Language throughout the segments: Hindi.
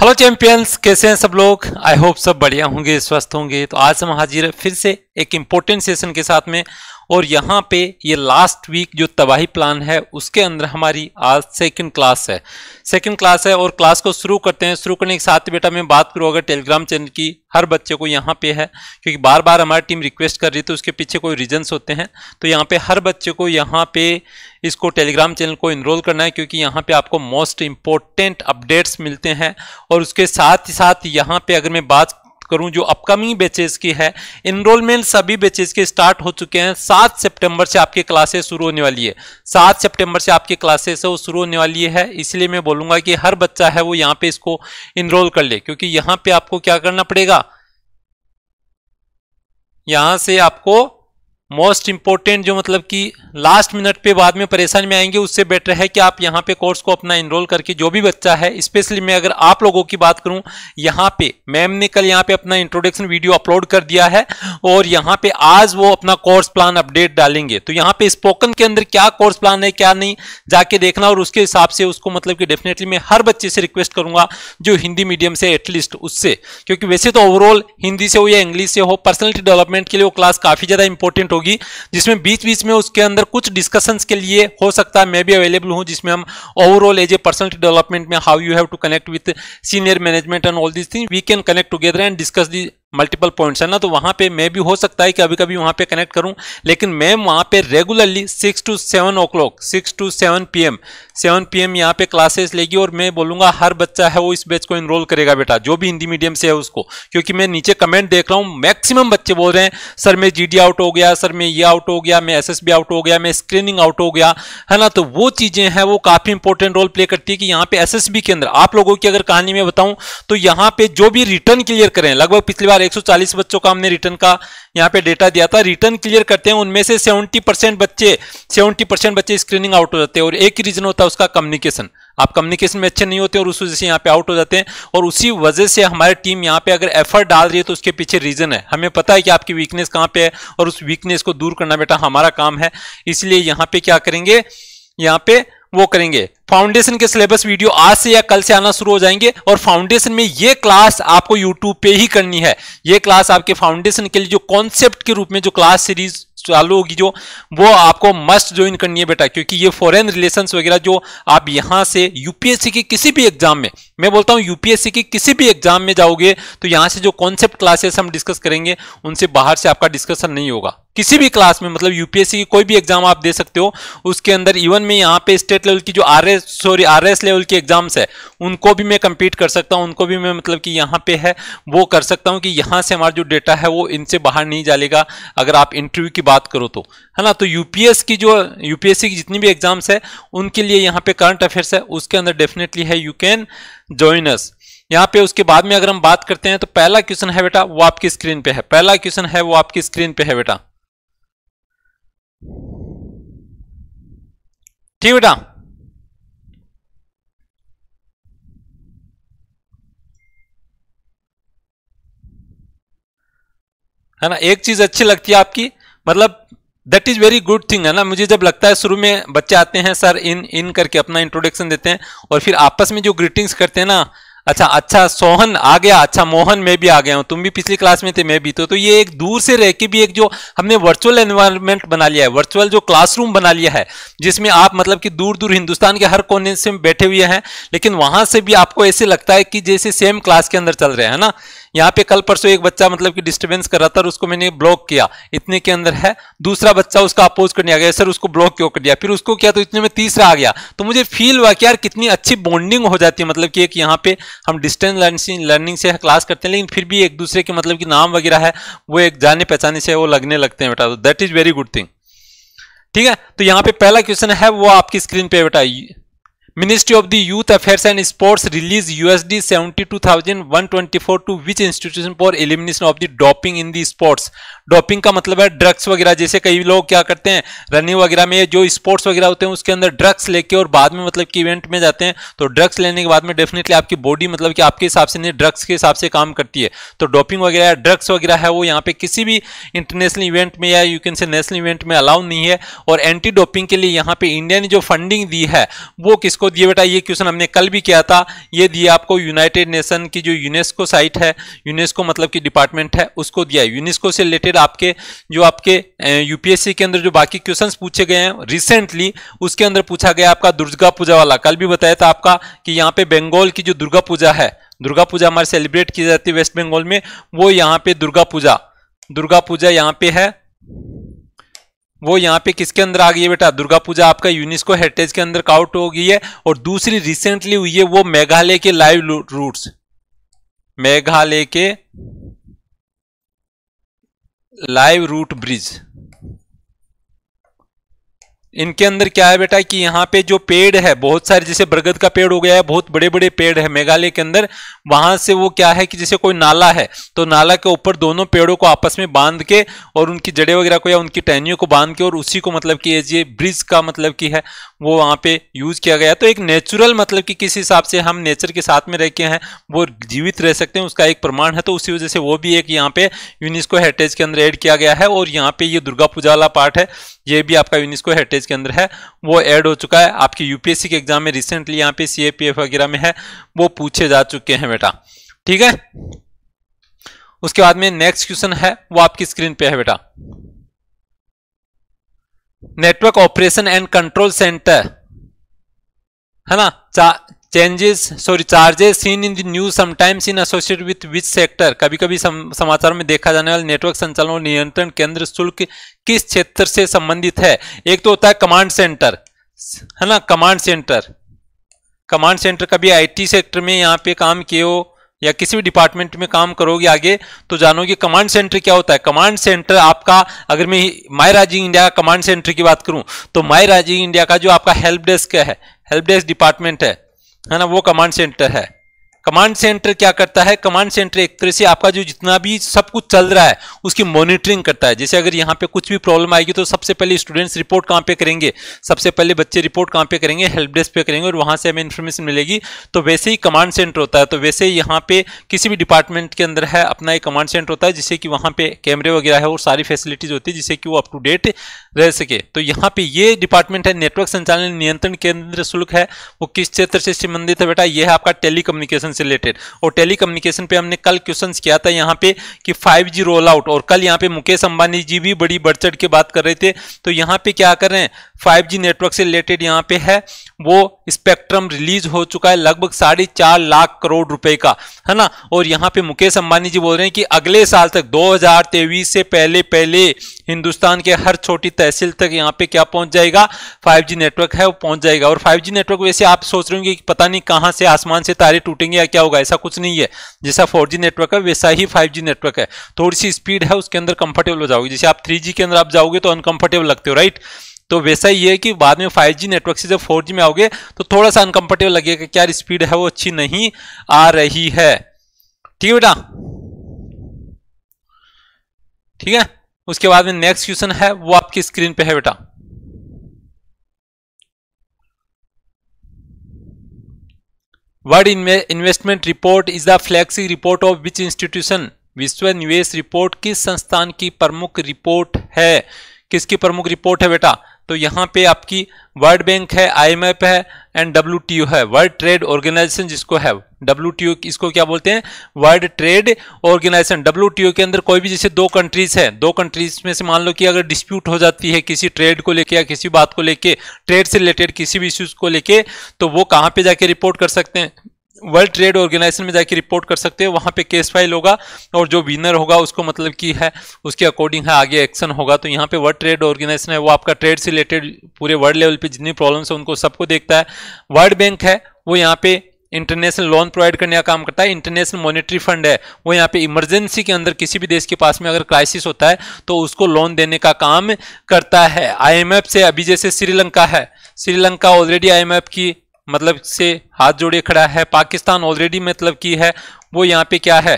हेलो चैंपियंस कैसे हैं सब लोग आई होप सब बढ़िया होंगे स्वस्थ होंगे तो आज हम हाजिर फिर से एक इम्पोर्टेंट सेशन के साथ में और यहाँ पे ये लास्ट वीक जो तबाही प्लान है उसके अंदर हमारी आज सेकंड क्लास है सेकंड क्लास है और क्लास को शुरू करते हैं शुरू करने के साथ बेटा मैं बात करूँ अगर टेलीग्राम चैनल की हर बच्चे को यहाँ पे है क्योंकि बार बार हमारी टीम रिक्वेस्ट कर रही तो उसके पीछे कोई रीजन्स होते हैं तो यहाँ पर हर बच्चे को यहाँ पे इसको टेलीग्राम चैनल को इनरोल करना है क्योंकि यहाँ पर आपको मोस्ट इम्पोर्टेंट अपडेट्स मिलते हैं और उसके साथ ही साथ यहाँ पर अगर मैं बात करूं जो अपकमिंग बैचेस की है इनरोलमेंट सभी बैचेस के स्टार्ट हो चुके हैं सात सितंबर से आपकी क्लासेस शुरू होने वाली है सात सितंबर से आपकी क्लासेस है वो शुरू होने वाली है इसलिए मैं बोलूंगा कि हर बच्चा है वो यहाँ पे इसको इनरोल कर ले क्योंकि यहाँ पे आपको क्या करना पड़ेगा यहां से आपको मोस्ट इंपॉर्टेंट जो मतलब कि लास्ट मिनट पे बाद में परेशान में आएंगे उससे बेटर है कि आप यहाँ पे कोर्स को अपना इनरोल करके जो भी बच्चा है स्पेशली मैं अगर आप लोगों की बात करूँ यहाँ पे मैम ने कल यहाँ पे अपना इंट्रोडक्शन वीडियो अपलोड कर दिया है और यहाँ पे आज वो अपना कोर्स प्लान अपडेट डालेंगे तो यहाँ पे स्पोकन के अंदर क्या कोर्स प्लान है क्या नहीं जाके देखना और उसके हिसाब से उसको मतलब कि डेफिनेटली मैं हर बच्चे से रिक्वेस्ट करूंगा जो हिंदी मीडियम से एटलीस्ट उससे क्योंकि वैसे तो ओवरऑल हिंदी से हो या इंग्लिश से हो पर्सनलिटी डेवलपमेंट के लिए वो क्लास काफी ज्यादा इंपॉर्टेंट होगी जिसमें बीच बीच में उसके अंदर कुछ डिस्कशंस के लिए हो सकता है मैं भी अवेलेबल हूँ जिसमें हम overall as a personal development में how you have to connect with senior management and all this thing we can connect together and discuss the multiple points है ना तो वहां पे मैं भी हो सकता है कि कभी कभी वहां पे कनेक्ट करूं लेकिन मैं वहां पे regularly six to seven o'clock six to seven P M seven P M यहाँ पे क्लासेस लेगी और मैं बोलूंगा हर बच्चा है वो इस बैच को इनरोल करेगा बेटा जो भी हिंदी मीडियम से है उसको क्योंकि मैं नीचे कमेंट देख रहा हूँ मैक्सिमम बच्चे बोल रहे हैं सर मैं जी डी आउट हो गया सर मैं ये आउट हो गया मैं एस एस बी आउट हो गया मैं स्क्रीनिंग आउट हो गया है ना तो वो चीजें हैं वो काफी इंपॉर्टेंट रोल प्ले करती है कि यहाँ पे एस एस बी के अंदर आप लोगों की अगर कहानी में बताऊं तो यहाँ पे जो भी रिटर्न क्लियर करें लगभग पिछली बार हजार एक सौ चालीस बच्चों का हमने रिटर्न का यहाँ पे डेटा दिया था रिटर्न क्लियर करते हैं उनमें से सेवेंटी परसेंट बच्चे सेवेंटी परसेंट बच्चे स्क्रीनिंग आउट हो जाते हैं और एक ही रीजन होता है उसका कम्युनिकेशन आप कम्युनिकेशन में अच्छे नहीं होते और उस वजह से यहाँ पे आउट हो जाते हैं और उसी वजह से हमारी टीम यहाँ पे अगर एफर्ट डाल रही है तो उसके पीछे रीजन है हमें पता है कि आपकी वीकनेस कहाँ पे है और उस वीकनेस को दूर करना बेटा हमारा काम है इसलिए यहाँ पे क्या करेंगे यहाँ पे वो करेंगे फाउंडेशन के सिलेबस वीडियो आज से या कल से आना शुरू हो जाएंगे और फाउंडेशन में ये क्लास आपको यूट्यूब पे ही करनी है ये क्लास आपके फाउंडेशन के लिए जो कॉन्सेप्ट के रूप में जो क्लास सीरीज चालू होगी जो वो आपको मस्ट ज्वाइन करनी है बेटा क्योंकि ये फॉरेन रिलेशंस वगैरह जो आप यहां से यूपीएससी के किसी भी एग्जाम में मैं बोलता हूं यूपीएससी के किसी भी एग्जाम में जाओगे तो यहां से जो कॉन्सेप्ट क्लासेस हम डिस्कस करेंगे उनसे बाहर से आपका डिस्कशन नहीं होगा किसी भी क्लास में मतलब यूपीएससी की कोई भी एग्जाम आप दे सकते हो उसके अंदर इवन में यहाँ पे स्टेट लेवल की जो R S sorry R S level की एग्जाम्स है उनको भी मैं कम्पीट कर सकता हूँ उनको भी मैं मतलब कि यहाँ पे है वो कर सकता हूँ कि यहाँ से हमारा जो डेटा है वो इनसे बाहर नहीं जाएगा अगर आप इंटरव्यू की बात करो तो है ना तो यूपीएस की जो यूपीएससी की जितनी भी एग्जाम्स है उनके लिए यहाँ पे करंट अफेयर्स है उसके अंदर डेफिनेटली है यू कैन ज्वाइन अस यहाँ पे उसके बाद में अगर हम बात करते हैं तो पहला क्वेश्चन है बेटा वो आपकी स्क्रीन पे है पहला क्वेश्चन है वो आपकी स्क्रीन पे है बेटा ठीक बेटा है ना एक चीज अच्छी लगती है आपकी मतलब that is very good thing है ना मुझे जब लगता है शुरू में बच्चे आते हैं सर इन इन करके अपना इंट्रोडक्शन देते हैं और फिर आपस में जो ग्रीटिंग्स करते हैं ना अच्छा अच्छा सोहन आ गया अच्छा मोहन मैं भी आ गया हूँ तुम भी पिछली क्लास में थे मैं भी तो तो ये एक दूर से रह के भी एक जो हमने वर्चुअल एनवायरमेंट बना लिया है वर्चुअल जो क्लासरूम बना लिया है जिसमें आप मतलब कि दूर दूर हिंदुस्तान के हर कोने से बैठे हुए हैं लेकिन वहां से भी आपको ऐसे लगता है कि जैसे सेम क्लास के अंदर चल रहे हैं ना यहाँ पे कल परसों एक बच्चा मतलब कि डिस्टर्बेंस कर रहा था और उसको मैंने ब्लॉक किया इतने के अंदर है दूसरा बच्चा उसका अपोज करने आ गया सर उसको ब्लॉक क्यों कर दिया फिर उसको किया तो इतने में तीसरा आ गया तो मुझे फील हुआ कि यार कितनी अच्छी बॉन्डिंग हो जाती है मतलब कि एक यहाँ पे हम डिस्टेंस लर्निंग से क्लास करते हैं लेकिन फिर भी एक दूसरे के मतलब कि नाम वगैरह है वो एक जाने पहचाने से वो लगने लगते हैं बेटा तो that is very good thing ठीक है तो यहाँ पे पहला क्वेश्चन है वो आपकी स्क्रीन पे बेटा Ministry of the Youth Affairs and Sports released USD 72,124 to which institution for elimination of the doping in the sports. Doping का मतलब है ड्रग्स वगैरह जैसे कई लोग क्या करते हैं रनिंग वगैरह में जो स्पोर्ट्स वगैरह होते हैं उसके अंदर ड्रग्स लेके और बाद में मतलब कि इवेंट में जाते हैं तो ड्रग्स लेने के बाद में डेफिनेटली आपकी बॉडी मतलब कि आपके हिसाब से नहीं ड्रग्स के हिसाब से काम करती है तो डॉपिंग वगैरह ड्रग्स वगैरह है वो यहाँ पे किसी भी इंटरनेशनल इवेंट में या you can say national event में अलाउ नहीं है और एंटी डोपिंग के लिए यहाँ पे इंडिया ने जो फंडिंग दी है वो किसको दिए बेटा ये क्वेश्चन हमने कल भी किया था ये दिए आपको यूनाइटेड नेशन की जो यूनेस्को साइट है यूनेस्को मतलब की डिपार्टमेंट है उसको दिया है यूनेस्को से रिलेटेड आपके जो आपके यूपीएससी के अंदर जो बाकी क्वेश्चन पूछे गए हैं रिसेंटली उसके अंदर पूछा गया आपका दुर्गा पूजा वाला कल भी बताया था आपका कि यहाँ पे बंगाल की जो दुर्गा पूजा है दुर्गा पूजा हमारे सेलिब्रेट की जाती है वेस्ट बंगाल में वो यहाँ पे दुर्गा पूजा दुर्गा पूजा यहाँ पे है वो यहाँ पे किसके अंदर आ गई है बेटा दुर्गा पूजा आपका यूनिस्को हेरिटेज के अंदर काउट हो गई है और दूसरी रिसेंटली हुई है वो मेघालय के लाइव रूट्स मेघालय के लाइव रूट ब्रिज इनके अंदर क्या है बेटा कि यहाँ पे जो पेड़ है बहुत सारे जैसे बरगद का पेड़ हो गया है बहुत बड़े बड़े पेड़ है मेघालय के अंदर वहां से वो क्या है कि जैसे कोई नाला है तो नाला के ऊपर दोनों पेड़ों को आपस में बांध के और उनकी जड़े वगैरह को या उनकी टहनियों को बांध के और उसी को मतलब कि ये ब्रिज का मतलब की है वो वहाँ पे यूज किया गया तो एक नेचुरल मतलब कि किस हिसाब से हम नेचर के साथ में रह के हैं वो जीवित रह सकते हैं उसका एक प्रमाण है तो उसी वजह से वो भी एक यहाँ पे यूनिस्को हेरिटेज के अंदर एड किया गया है और यहाँ पे ये दुर्गा पूजा वाला पार्ट है ये भी आपका यूनिस्को हेरिटेज के अंदर है वो ऐड हो चुका है आपके यूपीएससी के एग्जाम में रिसेंटली यहाँ पे सीएपीएफ वगैरह में है वो पूछे जा चुके हैं बेटा ठीक है उसके बाद में नेक्स्ट क्वेश्चन है वो आपकी स्क्रीन पे है बेटा network operation and control centre है ना changes sorry charges seen in the news sometimes in associate with which sector कभी कभी सम, समाचार में देखा जाने वाला नेटवर्क संचालन और नियंत्रण केंद्र शुल्क किस क्षेत्र से संबंधित है एक तो होता है कमांड सेंटर है ना कमांड सेंटर कमांड सेंटर कभी आईटी सेक्टर में यहाँ पे काम किए हो या किसी भी डिपार्टमेंट में काम करोगे आगे तो जानोगे कमांड सेंटर क्या होता है कमांड सेंटर आपका अगर मैं my rising India command centre की बात करूं तो माई राजिंग इंडिया का जो आपका हेल्प डेस्क है हेल्प डेस्क डिपार्टमेंट है है ना वो कमांड सेंटर है कमांड सेंटर क्या करता है कमांड सेंटर एक तरह से आपका जो जितना भी सब कुछ चल रहा है उसकी मॉनिटरिंग करता है जैसे अगर यहाँ पे कुछ भी प्रॉब्लम आएगी तो सबसे पहले स्टूडेंट्स रिपोर्ट कहाँ पे करेंगे सबसे पहले बच्चे रिपोर्ट कहाँ पे करेंगे हेल्प डेस्क पे करेंगे और वहाँ से हमें इन्फॉर्मेशन मिलेगी तो वैसे ही कमांड सेंटर होता है तो वैसे ही यहाँ पे किसी भी डिपार्टमेंट के अंदर है अपना एक कमांड सेंटर होता है जिससे कि वहाँ पे कैमरे वगैरह है और सारी फैसिलिटीज होती है जिससे कि वो अप टू डेट रह सके तो यहाँ पे ये डिपार्टमेंट है नेटवर्क संचालन नियंत्रण केंद्र शुल्क है वो किस क्षेत्र से संबंधित है बेटा ये है आपका टेली से रिलेटेड और टेलीकम्युनिकेशन पे हमने कल क्वेश्चन किया था यहाँ पे कि 5G रोल आउट और कल यहाँ पे मुकेश अंबानी जी भी बड़ी बढ़ चढ़ के बात कर रहे थे तो यहाँ पे क्या कर रहे हैं जी नेटवर्क से रिलेटेड यहाँ पे है वो स्पेक्ट्रम रिलीज हो चुका है लगभग साढ़े चार लाख करोड़ रुपए का है ना और यहाँ पे मुकेश अंबानी जी बोल रहे हैं कि अगले साल तक 2023 से पहले पहले हिंदुस्तान के हर छोटी तहसील तक यहाँ पे क्या पहुंच जाएगा 5G नेटवर्क है वो पहुंच जाएगा और 5G नेटवर्क वैसे आप सोच रहे होंगे कि पता नहीं कहाँ से आसमान से तारे टूटेंगे या क्या होगा ऐसा कुछ नहीं है जैसा जी नेटवर्क है वैसा ही जी नेटवर्क है थोड़ी सी स्पीड है उसके अंदर कंफर्टेबल हो जाओगे जैसे आप जी के अंदर आप जाओगे तो अनकंफर्टेबल लगते हो राइट तो वैसा ही है कि बाद में 5G नेटवर्क से जब 4G में आओगे तो थोड़ा सा अनकंफर्टेबल लगेगा क्या स्पीड है वो अच्छी नहीं आ रही है ठीक है बेटा ठीक है उसके बाद में नेक्स्ट क्वेश्चन है वो आपकी स्क्रीन पे है बेटा world investment report is the flagship report of which institution विश्व निवेश रिपोर्ट किस संस्थान की प्रमुख रिपोर्ट है किसकी प्रमुख रिपोर्ट है बेटा तो यहाँ पे आपकी वर्ल्ड बैंक है आईएमएफ है एंड डब्ल्यू है वर्ल्ड ट्रेड ऑर्गेनाइजेशन जिसको है डब्ल्यू इसको क्या बोलते हैं वर्ल्ड ट्रेड ऑर्गेनाइजेशन डब्ल्यू के अंदर कोई भी जैसे दो कंट्रीज है दो कंट्रीज में से मान लो कि अगर डिस्प्यूट हो जाती है किसी ट्रेड को लेके या किसी बात को लेके ट्रेड से रिलेटेड किसी भी इश्यूज को लेके तो वो कहाँ पे जाके रिपोर्ट कर सकते हैं वर्ल्ड ट्रेड ऑर्गेनाइजेशन में जाके रिपोर्ट कर सकते हो वहाँ पे केस फाइल होगा और जो विनर होगा उसको मतलब कि है उसके अकॉर्डिंग है आगे एक्शन होगा तो यहाँ पे वर्ल्ड ट्रेड ऑर्गेनाइजेशन है वो आपका ट्रेड से रिलेटेड पूरे वर्ल्ड लेवल पे जितनी प्रॉब्लम्स है उनको सबको देखता है वर्ल्ड बैंक है वो यहाँ पे इंटरनेशनल लोन प्रोवाइड करने का काम करता है इंटरनेशनल मॉनेटरी फंड है वो यहाँ पे इमरजेंसी के अंदर किसी भी देश के पास में अगर क्राइसिस होता है तो उसको लोन देने का काम करता है आईएमएफ से अभी जैसे श्रीलंका है श्रीलंका ऑलरेडी आईएमएफ की मतलब से हाथ जोड़े खड़ा है पाकिस्तान ऑलरेडी मतलब की है वो यहाँ पे क्या है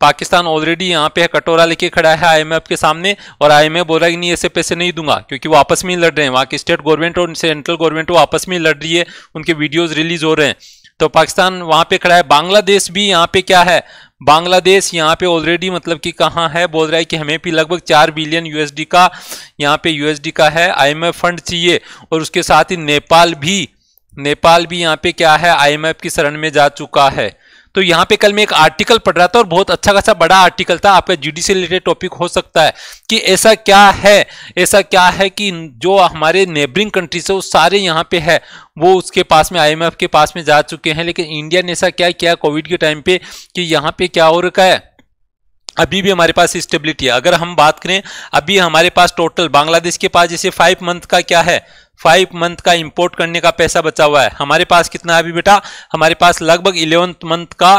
पाकिस्तान ऑलरेडी यहाँ पे कटोरा लेके खड़ा है आईएमएफ के सामने और आईएमएफ बोल रहा है कि नहीं ऐसे पैसे नहीं दूंगा क्योंकि वो आपस में ही लड़ रहे हैं वहाँ की स्टेट गवर्नमेंट और सेंट्रल गवर्नमेंट वो आपस में लड़ रही है उनके वीडियोज रिलीज हो रहे हैं तो पाकिस्तान वहाँ पे खड़ा है बांग्लादेश भी यहाँ पे क्या है बांग्लादेश यहाँ पे ऑलरेडी मतलब कि कहाँ है बोल रहा है कि हमें भी लगभग चार बिलियन यूएसडी का यहाँ पे यूएसडी का है आईएमएफ फंड चाहिए और उसके साथ ही नेपाल भी नेपाल भी यहाँ पे क्या है आईएमएफ की शरण में जा चुका है तो यहाँ पे कल मैं एक आर्टिकल पढ़ रहा था और बहुत अच्छा खासा बड़ा आर्टिकल था आपका जी से रिलेटेड टॉपिक हो सकता है कि ऐसा क्या है ऐसा क्या है कि जो हमारे नेबरिंग कंट्रीज है वो सारे यहाँ पे है वो उसके पास में आईएमएफ के पास में जा चुके हैं लेकिन इंडिया ने ऐसा क्या किया कोविड के टाइम पे कि यहाँ पे क्या हो रखा है अभी भी हमारे पास स्टेबिलिटी है अगर हम बात करें अभी हमारे पास टोटल बांग्लादेश के पास जैसे फाइव मंथ का क्या है फाइव मंथ का इंपोर्ट करने का पैसा बचा हुआ है हमारे पास कितना है अभी बेटा हमारे पास लगभग इलेवन मंथ का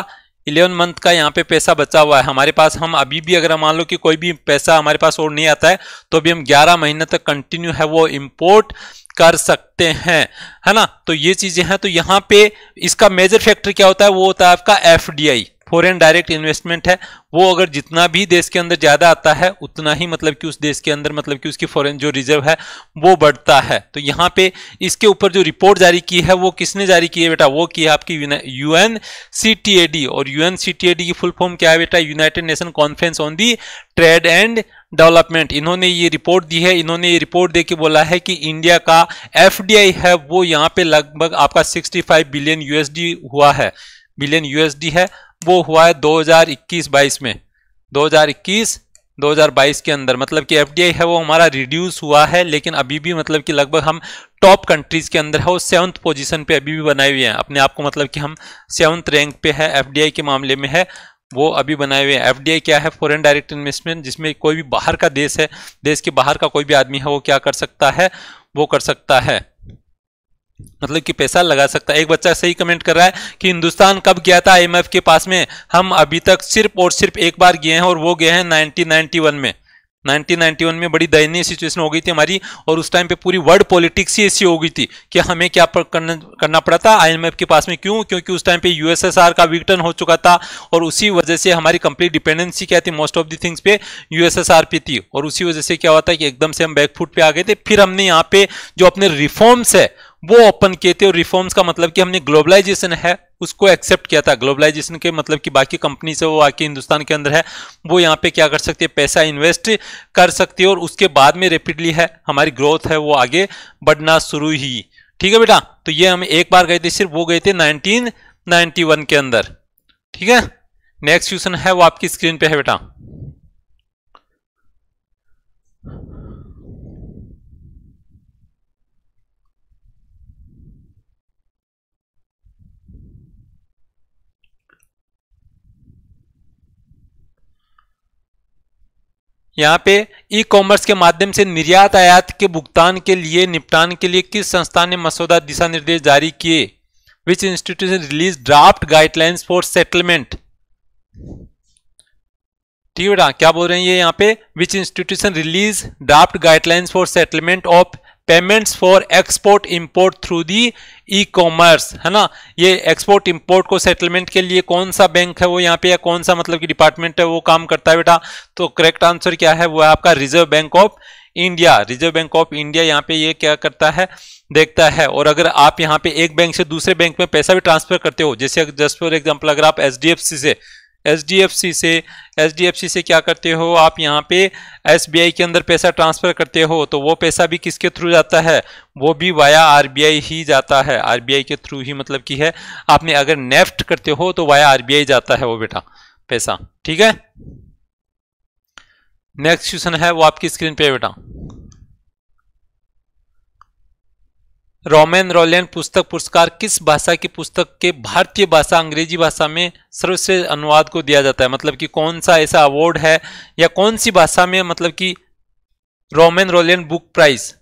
इलेवन मंथ का यहाँ पे पैसा बचा हुआ है हमारे पास हम अभी भी अगर मान लो कि कोई भी पैसा हमारे पास और नहीं आता है तो भी हम ग्यारह महीने तक कंटिन्यू है वो इम्पोर्ट कर सकते हैं है ना तो ये चीजें हैं तो यहाँ पे इसका मेजर फैक्टर क्या होता है वो होता है आपका F D I foreign direct investment है वो अगर जितना भी देश के अंदर ज़्यादा आता है उतना ही मतलब कि उस देश के अंदर मतलब कि उसकी फॉरेन जो रिजर्व है वो बढ़ता है तो यहाँ पे इसके ऊपर जो रिपोर्ट जारी की है वो किसने जारी की है बेटा वो की है आपकी यू एन और यू एन की फुल फॉर्म क्या है बेटा United Nation conference on the trade and development इन्होंने ये रिपोर्ट दी है इन्होंने ये रिपोर्ट दे के बोला है कि इंडिया का एफ है वो यहाँ पे लगभग आपका 65 बिलियन यूएसडी हुआ है बिलियन यूएसडी है वो हुआ है 2021-22 में 2021 2022 के अंदर मतलब कि एफडीआई है वो हमारा रिड्यूस हुआ है लेकिन अभी भी मतलब कि लगभग हम टॉप कंट्रीज के अंदर है वो सेवन्थ पोजीशन पे अभी भी बनाए हुए हैं अपने आप को मतलब कि हम सेवन्थ रैंक पे है एफडीआई के मामले में है वो अभी बनाए हुए हैं एफ क्या है फॉरेन डायरेक्ट इन्वेस्टमेंट जिसमें कोई भी बाहर का देश है देश के बाहर का कोई भी आदमी है वो क्या कर सकता है वो कर सकता है मतलब कि पैसा लगा सकता है एक बच्चा सही कमेंट कर रहा है कि हिंदुस्तान कब गया था आईएमएफ के पास में हम अभी तक सिर्फ और सिर्फ एक बार गए हैं और वो गए हैं 1991 में 1991 में बड़ी दयनीय सिचुएशन हो गई थी हमारी और उस टाइम पे पूरी वर्ल्ड पॉलिटिक्स ही ऐसी हो गई थी कि हमें क्या पर करना पड़ा था आईएमएफ के पास में क्यों क्योंकि उस टाइम पे यूएसएसआर का विघटन हो चुका था और उसी वजह से हमारी कंप्लीट डिपेंडेंसी क्या थी मोस्ट ऑफ दी थिंग्स पे यूएसएसआर पे थी और उसी वजह से क्या हुआ था कि एकदम से हम बैकफुट पर आ गए थे फिर हमने यहाँ पे जो अपने रिफॉर्म्स है वो ओपन किए थे और रिफॉर्म्स का मतलब कि हमने ग्लोबलाइजेशन है उसको एक्सेप्ट किया था ग्लोबलाइजेशन के मतलब कि बाकी कंपनी से वो आके हिंदुस्तान के अंदर है वो यहाँ पे क्या कर सकती है पैसा इन्वेस्ट कर सकती है और उसके बाद में रेपिडली है हमारी ग्रोथ है वो आगे बढ़ना शुरू ही ठीक है बेटा तो ये हम एक बार गए थे सिर्फ वो गए थे वन के अंदर ठीक है नेक्स्ट क्वेश्चन है वो आपकी स्क्रीन पे है बेटा यहाँ पे ई कॉमर्स के माध्यम से निर्यात आयात के भुगतान के लिए निपटान के लिए किस संस्था ने मसौदा दिशा निर्देश जारी किए which institution release draft guidelines for settlement ठीक है क्या बोल रहे हैं ये यहाँ पे which institution release draft guidelines for settlement of payments for export import through the e commerce है ना ये एक्सपोर्ट इंपोर्ट को सेटलमेंट के लिए कौन सा बैंक है वो यहाँ पे या कौन सा मतलब कि डिपार्टमेंट है वो काम करता है बेटा तो करेक्ट आंसर क्या है वो है आपका Reserve Bank of India Reserve Bank of India यहाँ पे ये क्या करता है देखता है और अगर आप यहाँ पे एक बैंक से दूसरे बैंक में पैसा भी ट्रांसफर करते हो जैसे जस्ट फॉर एग्जाम्पल अगर आप एच से एच से एच से क्या करते हो आप यहाँ पे एस के अंदर पैसा ट्रांसफ़र करते हो तो वो पैसा भी किसके थ्रू जाता है वो भी वाया आर ही जाता है आर के थ्रू ही मतलब की है आपने अगर नेफ्ट करते हो तो वाया आर जाता है वो बेटा पैसा ठीक है नेक्स्ट क्वेश्चन है वो आपकी स्क्रीन पे बेटा रोमेन रोलियन पुस्तक पुरस्कार किस भाषा की पुस्तक के भारतीय भाषा अंग्रेजी भाषा में सर्वश्रेष्ठ अनुवाद को दिया जाता है मतलब कि कौन सा ऐसा अवार्ड है या कौन सी भाषा में मतलब कि Romain Rolland book prize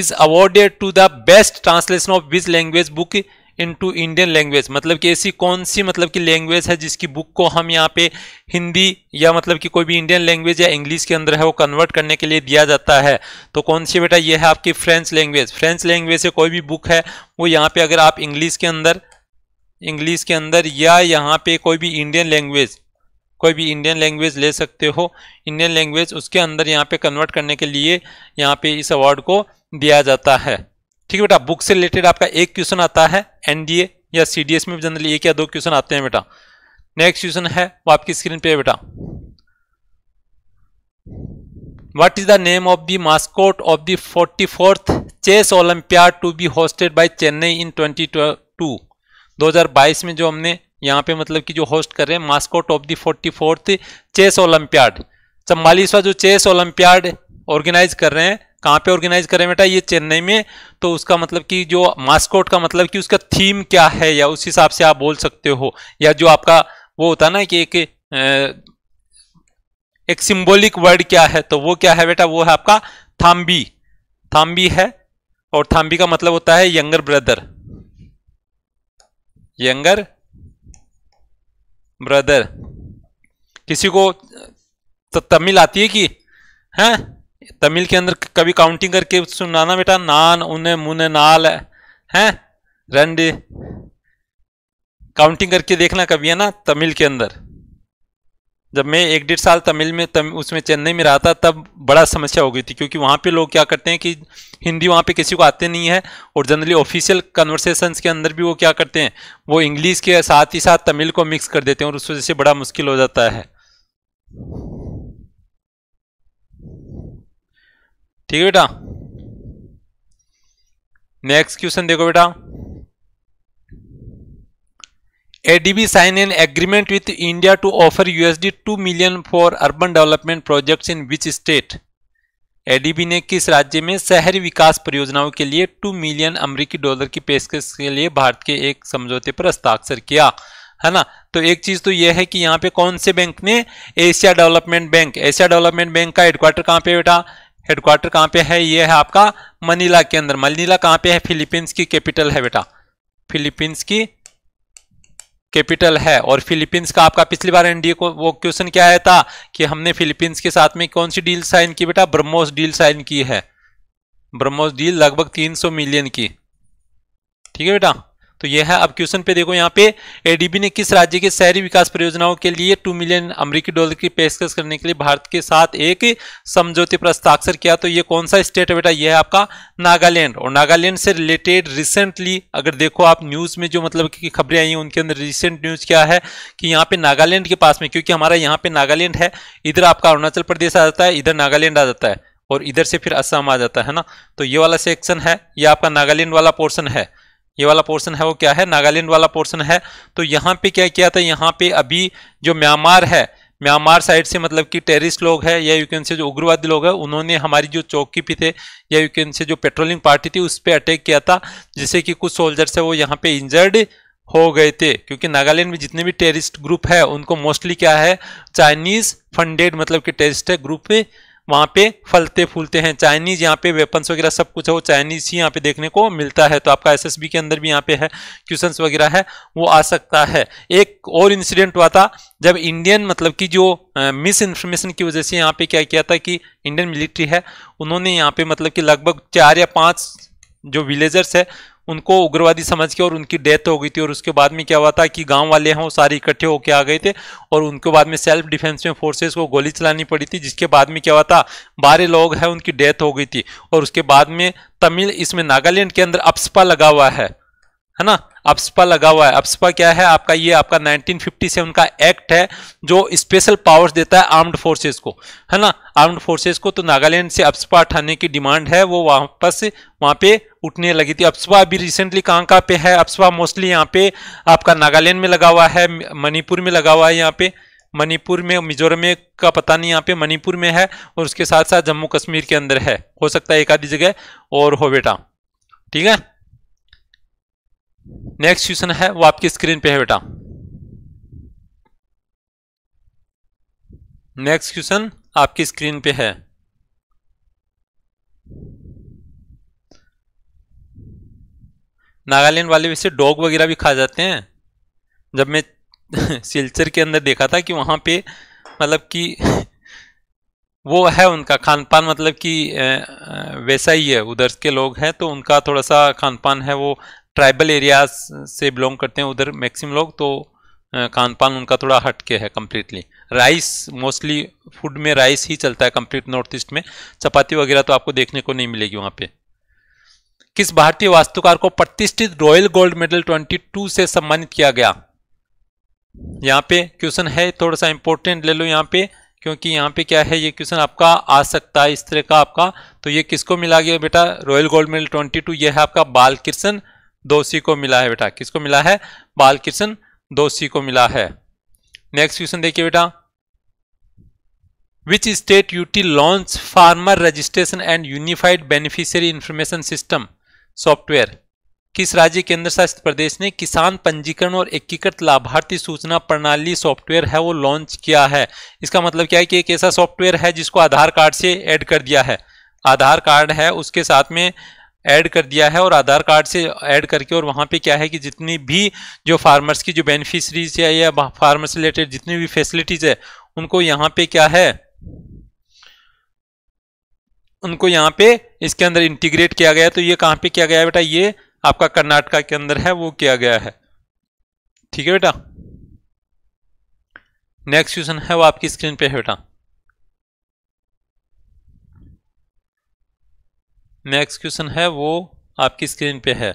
is awarded to the best translation of which language book into Indian language मतलब कि ऐसी कौन सी मतलब कि लैंग्वेज है जिसकी बुक को हम यहाँ पे हिंदी या मतलब कि कोई भी इंडियन लैंग्वेज या इंग्लिश के अंदर है वो कन्वर्ट करने के लिए दिया जाता है तो कौन सी बेटा ये है आपकी फ्रेंच लैंग्वेज फ्रेंच लैंग्वेज से कोई भी बुक है वो यहाँ पे अगर आप इंग्लिश के अंदर इंग्लिश के अंदर या यहाँ पे कोई भी इंडियन लैंग्वेज कोई भी इंडियन लैंग्वेज ले सकते हो इंडियन लैंग्वेज उसके अंदर यहाँ पे कन्वर्ट करने के लिए यहाँ पे इस अवार्ड को दिया जाता है ठीक है बेटा बुक से रिलेटेड आपका एक क्वेश्चन आता है एनडीए या सीडीएस में जनरली एक या दो क्वेश्चन आते हैं बेटा नेक्स्ट क्वेश्चन है वो आपकी स्क्रीन पे है बेटा what is the name of the fourth chess the to be hosted to Chennai in twenty two दो 2022 2022 में जो हमने यहाँ पे मतलब कि जो होस्ट कर रहे हैं mascot of the forty fourth chess olympiad चम्बालीसवा जो चेस ओलंपियाड ऑर्गेनाइज कर रहे हैं कहाँ पे ऑर्गेनाइज करें बेटा ये चेन्नई में तो उसका मतलब कि जो मास्कोट का मतलब कि उसका थीम क्या है या उस हिसाब से आप बोल सकते हो या जो आपका वो होता है ना कि एक एक सिंबॉलिक वर्ड क्या है तो वो क्या है बेटा वो है आपका थाम्बी थाम्बी है और थाम्बी का मतलब होता है यंगर ब्रदर यंगर ब्रदर किसी को तो तमिल आती है कि हैं हाँ? तमिल के अंदर कभी काउंटिंग करके सुनाना बेटा नान उन्ने मुने नाल हैं रंड काउंटिंग करके देखना कभी है ना तमिल के अंदर जब मैं एक डेढ़ साल तमिल में तम, उसमें चेन्नई में रहा था तब बड़ा समस्या हो गई थी क्योंकि वहाँ पे लोग क्या करते हैं कि हिंदी वहाँ पे किसी को आते नहीं है और जनरली ऑफिशियल कन्वर्सेशंस के अंदर भी वो क्या करते हैं वो इंग्लिश के साथ ही साथ तमिल को मिक्स कर देते हैं और उस वजह से बड़ा मुश्किल हो जाता है ठीक है बेटा नेक्स्ट क्वेश्चन देखो बेटा ADB sign an agreement with India to offer USD two million for urban development projects in which state ADB ने किस राज्य में शहरी विकास परियोजनाओं के लिए टू मिलियन अमरीकी डॉलर की पेशकश के लिए भारत के एक समझौते पर हस्ताक्षर किया है ना तो एक चीज तो यह है कि यहाँ पे कौन से बैंक ने Asia Development Bank Asia Development Bank का हेडक्वार्टर कहाँ पे बेटा हेडक्वार्टर कहाँ पे है ये है आपका मनीला के अंदर मनीला कहाँ पे है फिलीपींस की कैपिटल है बेटा फिलीपींस की कैपिटल है और फिलीपींस का आपका पिछली बार एनडीए को वो क्वेश्चन क्या आया था कि हमने फिलीपींस के साथ में कौन सी डील साइन की बेटा ब्रह्मोस डील साइन की है ब्रह्मोस डील लगभग 300 मिलियन की ठीक है बेटा तो ये है अब क्वेश्चन पे देखो यहाँ पे एडीबी ने किस राज्य के शहरी विकास परियोजनाओं के लिए टू मिलियन अमेरिकी डॉलर की पेशकश करने के लिए भारत के साथ एक समझौते पर हस्ताक्षर किया तो ये कौन सा स्टेट है बेटा ये है आपका नागालैंड और नागालैंड से रिलेटेड रिसेंटली अगर देखो आप न्यूज में जो मतलब की खबरें आई उनके अंदर रिसेंट न्यूज क्या है कि यहाँ पे नागालैंड के पास में क्योंकि हमारा यहाँ पे नागालैंड है इधर आपका अरुणाचल प्रदेश आ जाता है इधर नागालैंड आ जाता है और इधर से फिर असम आ जाता है ना तो ये वाला सेक्शन है ये आपका नागालैंड वाला पोर्सन है ये वाला पोर्शन है वो क्या है नागालैंड वाला पोर्शन है तो यहाँ पे क्या किया था यहाँ पे अभी जो म्यांमार है म्यांमार साइड से मतलब कि टेररिस्ट लोग हैं या यू कैन से जो उग्रवादी लोग हैं उन्होंने हमारी जो चौकी पे थे या यू कैन से जो पेट्रोलिंग पार्टी थी उस पर अटैक किया था जिससे कि कुछ सोल्जर्स है वो यहाँ पे इंजर्ड हो गए थे क्योंकि नागालैंड में जितने भी टेररिस्ट ग्रुप है उनको मोस्टली क्या है चाइनीज फंडेड मतलब कि टेरिस्ट ग्रुप वहाँ पे फलते फूलते हैं चाइनीज यहाँ पे वेपन्स वगैरह सब कुछ है वो चाइनीज ही यहाँ पे देखने को मिलता है तो आपका एसएसबी के अंदर भी यहाँ पे है क्वेश्चंस वगैरह है वो आ सकता है एक और इंसिडेंट हुआ था जब इंडियन मतलब कि जो मिस इन्फॉर्मेशन की वजह से यहाँ पे क्या किया था कि इंडियन मिलिट्री है उन्होंने यहाँ पे मतलब कि लगभग चार या पाँच जो विलेजर्स है उनको उग्रवादी समझ के और उनकी डेथ हो गई थी और उसके बाद में क्या हुआ था कि गांव वाले हैं वो सारे इकट्ठे होकर आ गए थे और उनके बाद में सेल्फ डिफेंस में फोर्सेस को गोली चलानी पड़ी थी जिसके बाद में क्या हुआ था बारह लोग हैं उनकी डेथ हो गई थी और उसके बाद में तमिल इसमें नागालैंड के अंदर अप्सपा लगा हुआ है है ना अप्सपा लगा हुआ है अप्सपा क्या है आपका ये आपका 1957 का एक्ट है जो स्पेशल पावर्स देता है आर्म्ड फोर्सेस को है ना आर्म्ड फोर्सेस को तो नागालैंड से अप्सपा उठाने की डिमांड है वो वापस वहाँ पे उठने लगी थी अपस्वा अभी रिसेंटली कहाँ कहाँ पे है अपस्वा मोस्टली यहाँ पे आपका नागालैंड में लगा हुआ है मणिपुर में लगा हुआ है यहाँ पे मणिपुर में मिजोरम में का पता नहीं यहाँ पे मणिपुर में है और उसके साथ साथ जम्मू कश्मीर के अंदर है हो सकता है एक आधी जगह और हो बेटा ठीक है नेक्स्ट क्वेश्चन है वो आपकी स्क्रीन पे है बेटा नेक्स्ट क्वेश्चन आपकी स्क्रीन पे है नागालैंड वाले वैसे डॉग वगैरह भी खा जाते हैं जब मैं सिलचर के अंदर देखा था कि वहाँ पे मतलब कि वो है उनका खान पान मतलब कि वैसा ही है उधर के लोग हैं तो उनका थोड़ा सा खान पान है वो ट्राइबल एरियाज से बिलोंग करते हैं उधर मैक्सिमम लोग तो खान पान उनका थोड़ा हट के है कम्प्लीटली राइस मोस्टली फूड में राइस ही चलता है कम्प्लीट नॉर्थ ईस्ट में चपाती वगैरह तो आपको देखने को नहीं मिलेगी वहाँ पर किस भारतीय वास्तुकार को प्रतिष्ठित रॉयल गोल्ड मेडल 22 से सम्मानित किया गया यहाँ पे क्वेश्चन है थोड़ा सा इंपॉर्टेंट ले लो यहाँ पे क्योंकि यहाँ पे क्या है ये क्वेश्चन आपका आ सकता है इस तरह का आपका तो ये किसको मिला गया बेटा रॉयल गोल्ड मेडल 22 ये है आपका बालकृष्ण दोषी को मिला है बेटा किसको मिला है बाल दोषी को मिला है नेक्स्ट क्वेश्चन देखिए बेटा which state UT launch farmer registration and unified beneficiary information system software किस राज्य केंद्र शासित प्रदेश ने किसान पंजीकरण और एकीकृत लाभार्थी सूचना प्रणाली सॉफ्टवेयर है वो लॉन्च किया है इसका मतलब क्या है कि एक ऐसा सॉफ्टवेयर है जिसको आधार कार्ड से ऐड कर दिया है आधार कार्ड है उसके साथ में ऐड कर दिया है और आधार कार्ड से ऐड करके और वहाँ पे क्या है कि जितनी भी जो फार्मर्स की जो बेनिफिशरीज है या फार्मर्स रिलेटेड जितनी भी फैसिलिटीज है उनको यहाँ पे क्या है उनको यहाँ पे इसके अंदर इंटीग्रेट किया गया तो ये कहां पे किया गया बेटा ये आपका कर्नाटका के अंदर है वो किया गया है ठीक है बेटा नेक्स्ट क्वेश्चन है वो आपकी स्क्रीन पे है बेटा नेक्स्ट क्वेश्चन है वो आपकी स्क्रीन पे है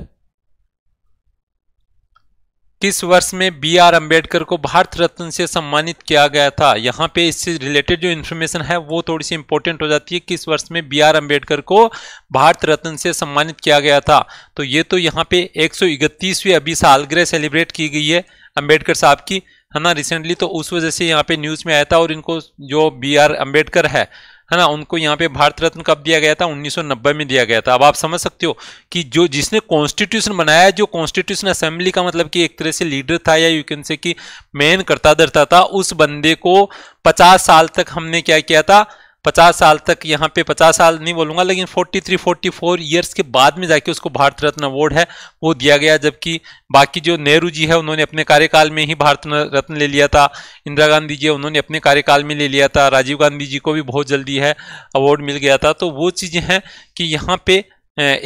किस वर्ष में बी आर अम्बेडकर को भारत रत्न से सम्मानित किया गया था यहाँ पे इससे रिलेटेड जो इन्फॉर्मेशन है वो थोड़ी सी इंपॉर्टेंट हो जाती है किस वर्ष में बी आर अम्बेडकर को भारत रत्न से सम्मानित किया गया था तो ये तो यहाँ पे एक सौ इकतीसवीं अभी सालग्रह सेलिब्रेट की गई है अम्बेडकर साहब की है ना रिसेंटली तो उस वजह से यहाँ पे न्यूज़ में आया था और इनको जो बी आर अम्बेडकर है है ना उनको यहाँ पे भारत रत्न कब दिया गया था 1990 में दिया गया था अब आप समझ सकते हो कि जो जिसने कॉन्स्टिट्यूशन बनाया जो कॉन्स्टिट्यूशन असेंबली का मतलब कि एक तरह से लीडर था या यू कैन से कि मेन करता धरता था उस बंदे को पचास साल तक हमने क्या किया था पचास साल तक यहाँ पे पचास साल नहीं बोलूँगा लेकिन forty three forty four years के बाद में जाके उसको भारत रत्न अवार्ड है वो दिया गया जबकि बाकी जो नेहरू जी है उन्होंने अपने कार्यकाल में ही भारत रत्न ले लिया था इंदिरा गांधी जी उन्होंने अपने कार्यकाल में ले लिया था राजीव गांधी जी को भी बहुत जल्दी है अवार्ड मिल गया था तो वो चीज़ें हैं कि यहाँ पे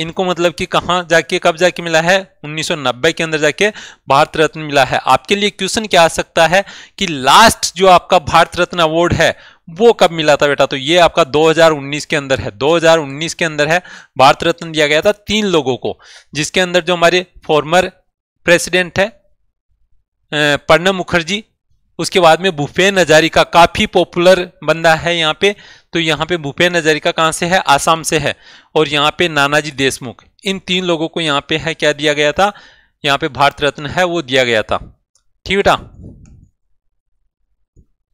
इनको मतलब कि कहाँ जाके कब जाके मिला है 1990 के अंदर जाके भारत रत्न मिला है आपके लिए क्वेश्चन क्या आ सकता है कि लास्ट जो आपका भारत रत्न अवार्ड है वो कब मिला था बेटा तो ये आपका 2019 के अंदर है 2019 के अंदर है भारत रत्न दिया गया था तीन लोगों को जिसके अंदर जो हमारे फॉर्मर प्रेसिडेंट है प्रणब मुखर्जी उसके बाद में भूपेन हजारिका काफी पॉपुलर बंदा है यहाँ पे तो यहाँ पे भूपेन हजारिका कहाँ से है आसाम से है और यहाँ पे नानाजी देशमुख इन तीन लोगों को यहाँ पे है क्या दिया गया था यहाँ पे भारत रत्न है वो दिया गया था ठीक बेटा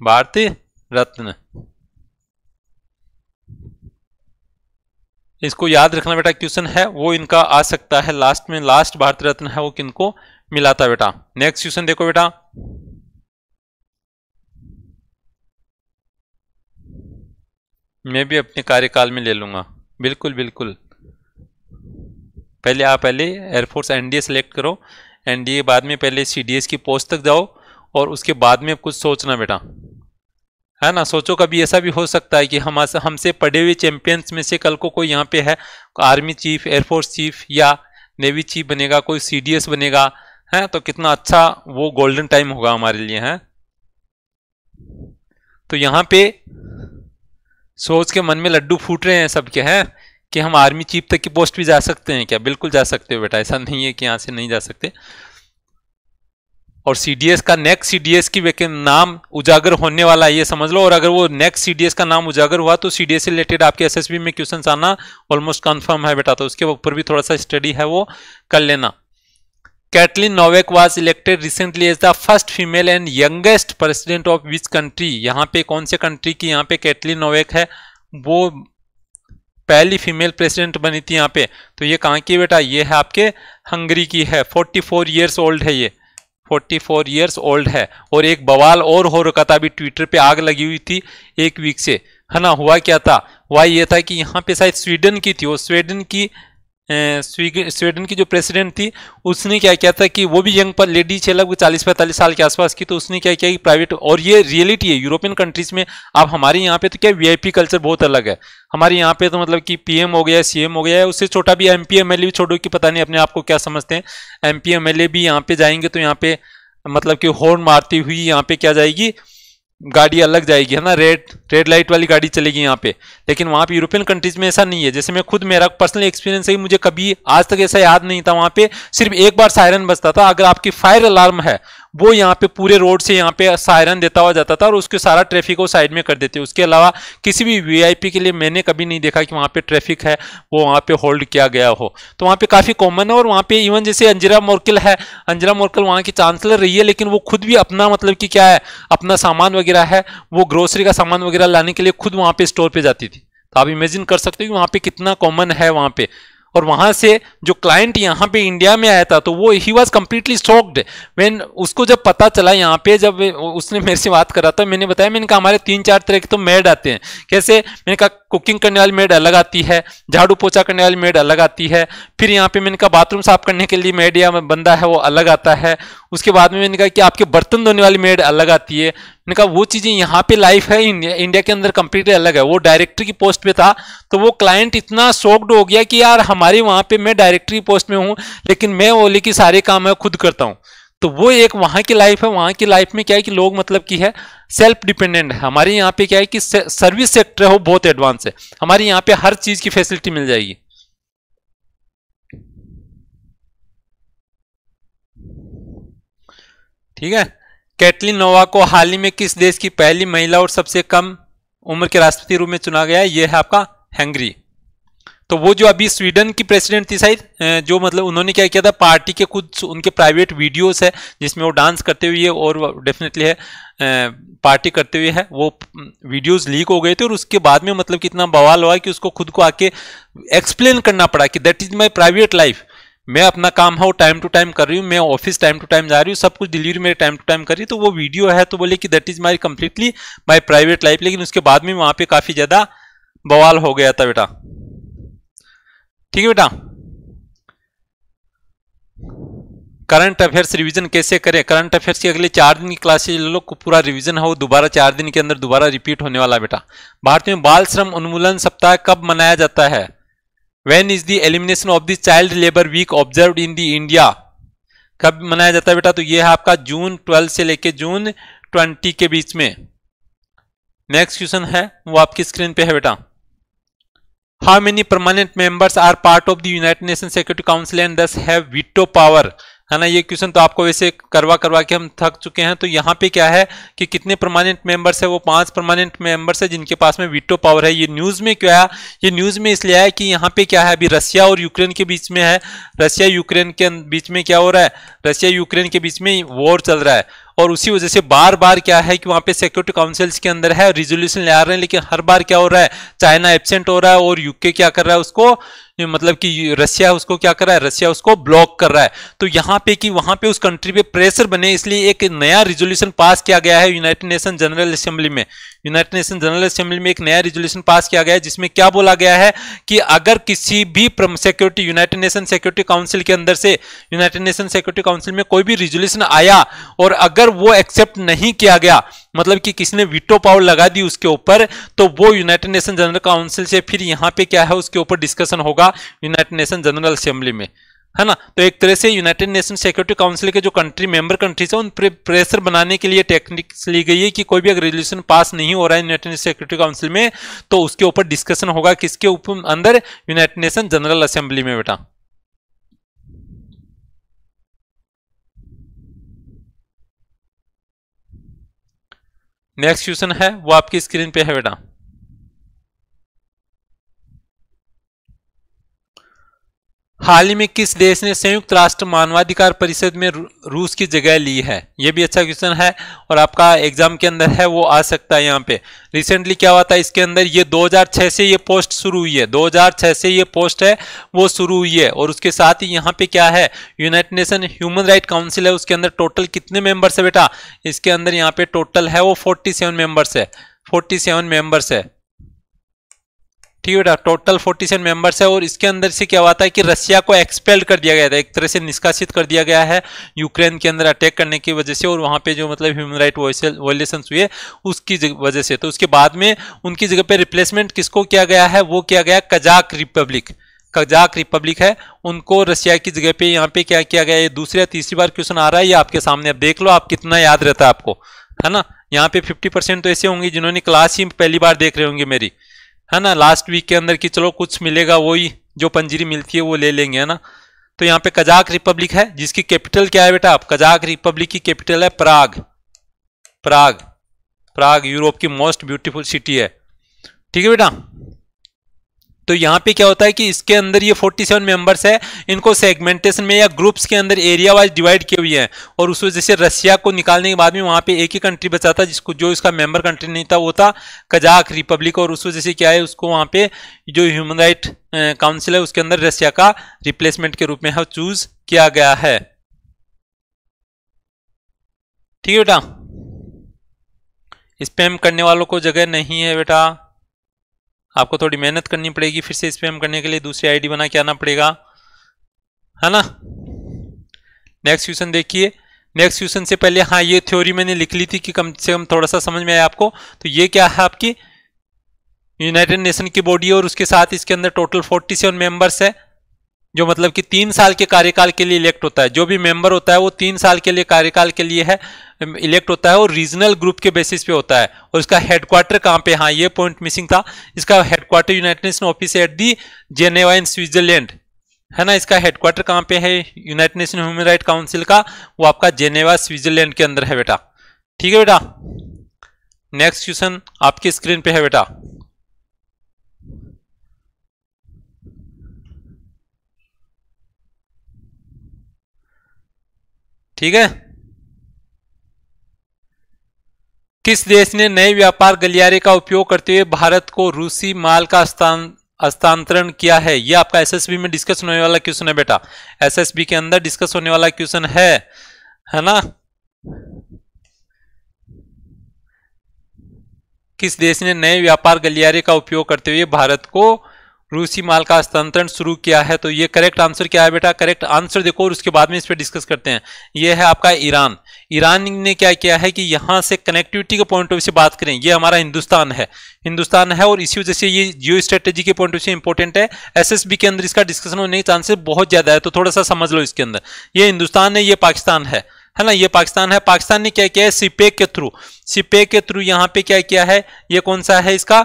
भारतीय रत्न इसको याद रखना बेटा क्वेश्चन है वो इनका आ सकता है लास्ट में लास्ट भारत रत्न है वो किनको मिलाता है बेटा नेक्स्ट क्वेश्चन देखो बेटा मैं भी अपने कार्यकाल में ले लूंगा बिल्कुल बिल्कुल पहले आप पहले एयरफोर्स एनडीए सेलेक्ट करो एनडीए बाद में पहले सीडीएस की पोस्ट तक जाओ और उसके बाद में कुछ सोचना बेटा है ना सोचो कभी ऐसा भी हो सकता है कि हम हमसे पढ़े हुए चैंपियंस में से कल को कोई यहाँ पे है आर्मी चीफ एयरफोर्स चीफ या नेवी चीफ बनेगा कोई सीडीएस बनेगा है तो कितना अच्छा वो गोल्डन टाइम होगा हमारे लिए है तो यहाँ पे सोच के मन में लड्डू फूट रहे हैं सबके हैं कि हम आर्मी चीफ तक की पोस्ट भी जा सकते हैं क्या बिल्कुल जा सकते हो बेटा ऐसा नहीं है कि यहाँ से नहीं जा सकते और सीडीएस का नेक्स्ट सी की नाम उजागर होने वाला है ये समझ लो और अगर वो नेक्स्ट सीडीएस का नाम उजागर हुआ तो डी से रिलेटेड आपके एसएसबी में क्वेश्चन आना ऑलमोस्ट कंफर्म है बेटा तो उसके ऊपर भी थोड़ा सा स्टडी है वो कर लेना Katalin Novak was elected recently as the first female and youngest president of which country यहाँ पे कौन से कंट्री की यहाँ पे कैटलिन नोवेक है वो पहली फीमेल प्रेसिडेंट बनी थी यहाँ पे तो ये कहाँ की बेटा ये है आपके हंगरी की है 44 फोर ईयर्स ओल्ड है ये 44 ईयर्स ओल्ड है और एक बवाल और हो रखा था अभी ट्विटर पे आग लगी हुई थी एक वीक से है ना हुआ क्या था वह ये था कि यहाँ पे शायद स्वीडन की थी और स्वीडन की स्वीडन की जो प्रेसिडेंट थी उसने क्या किया था कि वो भी यंग पर लेडी छह लगभग चालीस पैंतालीस साल के आसपास की तो उसने क्या किया कि प्राइवेट और ये रियलिटी है यूरोपियन कंट्रीज में अब हमारे यहाँ पे तो क्या वीआईपी कल्चर बहुत अलग है हमारे यहाँ पे तो मतलब कि पीएम हो गया सीएम हो गया है उससे छोटा भी M P M L A भी छोड़ो कि पता नहीं अपने आप को क्या समझते हैं M P M L A भी यहाँ पे जाएंगे तो यहाँ पे मतलब कि हॉर्न मारती हुई यहाँ पे क्या जाएगी गाड़ी अलग जाएगी है ना रेड रेड लाइट वाली गाड़ी चलेगी यहाँ पे लेकिन वहाँ पे यूरोपियन कंट्रीज में ऐसा नहीं है जैसे मैं खुद मेरा पर्सनल एक्सपीरियंस है मुझे कभी आज तक ऐसा याद नहीं था वहाँ पे सिर्फ एक बार सायरन बजता था अगर आपकी फायर अलार्म है वो यहाँ पे पूरे रोड से यहाँ पे सायरन देता हुआ जाता था और उसके सारा ट्रैफिक को साइड में कर देते उसके अलावा किसी भी वीआईपी के लिए मैंने कभी नहीं देखा कि वहाँ पे ट्रैफिक है वो वहाँ पे होल्ड किया गया हो तो वहाँ पे काफ़ी कॉमन है और वहाँ पे इवन जैसे अंजरा मोर्किल है अंजरा मोर्किल वहाँ की चांसलर रही है लेकिन वो खुद भी अपना मतलब कि क्या है अपना सामान वगैरह है वो ग्रोसरी का सामान वगैरह लाने के लिए खुद वहाँ पे स्टोर पर जाती थी तो आप इमेजिन कर सकते हो कि वहाँ पे कितना कॉमन है वहाँ पे और वहां से जो क्लाइंट यहाँ पे इंडिया में आया था तो वो he was completely shocked when उसको जब पता चला यहाँ पे जब उसने मेरे से बात करा था मैंने बताया मैंने कहा हमारे तीन चार तरह के तो मेड आते हैं कैसे मैंने कहा कुकिंग करने वाली मेड अलग आती है झाड़ू पोछा करने वाली मेड अलग आती है फिर यहाँ पे मैंने कहा बाथरूम साफ करने के लिए मेड या बंदा है वो अलग आता है उसके बाद में मैंने कहा कि आपके बर्तन धोने वाली मेड अलग आती है मैंने कहा वो चीज़ें यहाँ पे लाइफ है इंडिया इंडिया के अंदर कंप्लीटली अलग है वो डायरेक्टर की पोस्ट पर था तो वो क्लाइंट इतना शॉक्ड हो गया कि यार हमारे वहाँ पे मैं डायरेक्टर की पोस्ट में हूँ लेकिन मैं ओली की सारे काम है खुद करता हूँ तो वो एक वहां की लाइफ है वहां की लाइफ में क्या है कि लोग मतलब की है सेल्फ डिपेंडेंट है हमारे यहाँ पे क्या है कि सर्विस सेक्टर है वो बहुत एडवांस है हमारे यहाँ पे हर चीज़ की फैसिलिटी मिल जाएगी ठीक है कैटलिन नोवा को हाल ही में किस देश की पहली महिला और सबसे कम उम्र के राष्ट्रपति रूप में चुना गया है यह है आपका हंगरी तो वो जो अभी स्वीडन की प्रेसिडेंट थी शायद जो मतलब उन्होंने क्या किया था पार्टी के कुछ उनके प्राइवेट वीडियोस है जिसमें वो डांस करते हुए और डेफिनेटली है पार्टी करते हुए है वो वीडियोस लीक हो गए थे और उसके बाद में मतलब कितना बवाल हुआ कि उसको खुद को आके एक्सप्लेन करना पड़ा कि that is my private life मैं अपना काम है वो टाइम टू टाइम कर रही हूँ मैं ऑफिस टाइम टू टाइम जा रही हूँ सब कुछ डिलीवरी मेरे टाइम टू टाइम कर रही है तो वो वीडियो है तो बोले कि that is my completely my private life लेकिन उसके बाद में वहाँ पर काफ़ी ज़्यादा बवाल हो गया था बेटा ठीक है बेटा करंट अफेयर्स रिवीजन कैसे करें करंट अफेयर्स की अगले चार दिन की क्लासेज ले लो पूरा रिवीजन हो दोबारा चार दिन के अंदर दोबारा रिपीट होने वाला बेटा भारत में बाल श्रम उन्मूलन सप्ताह कब मनाया जाता है when is the elimination of the child labour week observe in the India कब मनाया जाता है बेटा तो ये है आपका जून ट्वेल्थ से लेके जून ट्वेंटी के बीच में नेक्स्ट क्वेश्चन है वो आपकी स्क्रीन पे है बेटा how many permanent members are part of the United Nation security council and these have veto power है ना ये क्वेश्चन तो आपको वैसे करवा करवा के हम थक चुके हैं तो यहाँ पे क्या है कि कितने परमानेंट मेंबर्स है वो पांच परमानेंट मेंबर्स है जिनके पास में वीटो पावर है ये न्यूज़ में क्या आया ये न्यूज़ में इसलिए आया कि यहाँ पे क्या है अभी रशिया और यूक्रेन के बीच में है रशिया यूक्रेन के बीच में क्या हो रहा है रशिया यूक्रेन के बीच में वॉर चल रहा है और उसी वजह से बार बार क्या है कि वहां पे सिक्योरिटी काउंसिल्स के अंदर है रिजोल्यूशन ले आ रहे हैं लेकिन हर बार क्या हो रहा है चाइना एबसेंट हो रहा है और यूके क्या कर रहा है उसको मतलब कि रशिया उसको क्या कर रहा है रशिया उसको ब्लॉक कर रहा है तो यहाँ पे कि वहां पे उस कंट्री पे प्रेशर बने इसलिए एक नया रिजोल्यूशन पास किया गया है यूनाइटेड नेशन जनरल असेंबली में यूनाइटेड नेशन जनरल असेंबली में एक नया रिजोल्यूशन पास किया गया है जिसमें क्या बोला गया है कि अगर किसी भी security United Nation security Council के अंदर से यूनाइटेड नेशन सिक्योरिटी काउंसिल में कोई भी रिजोल्यूशन आया और अगर वो एक्सेप्ट नहीं किया गया मतलब कि किसी ने वीटो पावर लगा दी उसके ऊपर तो वो यूनाइटेड नेशन जनरल काउंसिल से फिर यहाँ पे क्या है उसके ऊपर डिस्कशन होगा यूनाइटेड नेशन जनरल असेंबली में है ना तो एक तरह से यूनाइटेड नेशन सिक्योरिटी काउंसिल के जो कंट्री मेंबर कंट्रीज है उन पर प्रेशर बनाने के लिए टेक्निक्स ली गई है कि कोई भी अगर रेजोल्यूशन पास नहीं हो रहा है यूनाइटेड नेशन सिक्योरिटी काउंसिल में तो उसके ऊपर डिस्कशन होगा किसके ऊपर अंदर यूनाइटेड नेशन जनरल असेंबली में बेटा नेक्स्ट क्वेश्चन है वो आपकी स्क्रीन पे है बेटा हाल ही में किस देश ने संयुक्त राष्ट्र मानवाधिकार परिषद में रूस की जगह ली है ये भी अच्छा क्वेश्चन है और आपका एग्जाम के अंदर है वो आ सकता है यहाँ पे रिसेंटली क्या हुआ था इसके अंदर ये 2006 से ये पोस्ट शुरू हुई है 2006 से ये पोस्ट है वो शुरू हुई है और उसके साथ ही यहाँ पे क्या है United Nation Human Right Council है उसके अंदर टोटल कितने मेंबर्स है बेटा इसके अंदर यहाँ पे टोटल है वो फोर्टी सेवन है फोर्टी मेंबर्स है ठीक है बेटा टोटल 47 मेंबर्स है और इसके अंदर से क्या हुआ था कि रशिया को एक्सपेल्ड कर दिया गया था एक तरह से निष्कासित कर दिया गया है यूक्रेन के अंदर अटैक करने की वजह से और वहां पे जो मतलब ह्यूमन राइट वायलेशन हुए उसकी वजह से तो उसके बाद में उनकी जगह पे रिप्लेसमेंट किसको किया गया है वो किया गया कजाक रिपब्लिक कजाक रिपब्लिक है उनको रशिया की जगह पे यहाँ पे क्या किया गया ये दूसरे तीसरी बार क्वेश्चन आ रहा है ये आपके सामने अब देख लो आप कितना याद रहता है आपको है ना यहाँ पे 50 परसेंट तो ऐसे होंगे जिन्होंने क्लास ही पहली बार देख रहे होंगे मेरी है ना लास्ट वीक के अंदर की चलो कुछ मिलेगा वही जो पंजीरी मिलती है वो ले लेंगे है ना तो यहाँ पे कजाक रिपब्लिक है जिसकी कैपिटल क्या है बेटा आप कजाक रिपब्लिक की कैपिटल है प्राग प्राग प्राग यूरोप की मोस्ट ब्यूटीफुल सिटी है ठीक है बेटा तो यहाँ पे क्या होता है कि इसके अंदर ये 47 मेंबर्स है इनको सेगमेंटेशन में या ग्रुप्स के अंदर एरिया वाइज डिवाइड किए हुए हैं और उस वजह से रशिया को निकालने के बाद में वहाँ पे एक ही कंट्री बचा था जिसको जो इसका मेंबर कंट्री नहीं था वो था कजाक रिपब्लिक और उस वजह से क्या है उसको वहाँ पे जो ह्यूमन राइट काउंसिल है उसके अंदर रशिया का रिप्लेसमेंट के रूप में हाँ चूज किया गया है ठीक है बेटा स्पेम करने वालों को जगह नहीं है बेटा आपको थोड़ी मेहनत करनी पड़ेगी फिर से स्पैम करने के लिए दूसरी आईडी बना के आना पड़ेगा है ना नेक्स्ट क्वेश्चन देखिए नेक्स्ट क्वेश्चन से पहले हाँ ये थ्योरी मैंने लिख ली थी कि कम से कम थोड़ा सा समझ में आया आपको तो ये क्या है आपकी यूनाइटेड नेशन की बॉडी और उसके साथ इसके अंदर टोटल 47 मेंबर्स है जो मतलब कि तीन साल के कार्यकाल के लिए इलेक्ट होता है जो भी मेंबर होता है वो तीन साल के लिए कार्यकाल के लिए है इलेक्ट होता है और रीजनल ग्रुप के बेसिस पे होता है और इसका हेडक्वार्टर कहाँ पे हाँ ये पॉइंट मिसिंग था इसका headquarter United Nation office at the Geneva in Switzerland है ना इसका हेडक्वार्टर कहाँ पे है United Nation Human Right Council का वो आपका जेनेवा स्विट्जरलैंड के अंदर है बेटा ठीक है बेटा नेक्स्ट क्वेश्चन आपकी स्क्रीन पे है बेटा ठीक है किस देश ने नए व्यापार गलियारे का उपयोग करते हुए भारत को रूसी माल का हस्तांतरण किया है यह आपका एसएसबी में डिस्कस होने वाला क्वेश्चन है बेटा एसएसबी के अंदर डिस्कस होने वाला क्वेश्चन है है ना किस देश ने नए व्यापार गलियारे का उपयोग करते हुए भारत को रूसी माल का हस्तांतरण शुरू किया है तो ये करेक्ट आंसर क्या है बेटा करेक्ट आंसर देखो और उसके बाद में इस पर डिस्कस करते हैं ये है आपका ईरान ईरान ने क्या किया है कि यहाँ से कनेक्टिविटी के पॉइंट ऑफ व्यू से बात करें ये हमारा हिंदुस्तान है हिंदुस्तान है और इसी वजह से ये जियो स्ट्रेटेजी के पॉइंट ऑफ व्यू से इंपॉर्टेंट है एसएसबी के अंदर इसका डिस्कशन होने के चांसेस बहुत ज़्यादा है तो थोड़ा सा समझ लो इसके अंदर ये हिंदुस्तान है ये पाकिस्तान है है ना ये पाकिस्तान है पाकिस्तान ने क्या किया है सिपेक के थ्रू सिपेक के थ्रू यहाँ पे क्या किया है ये कौन सा है इसका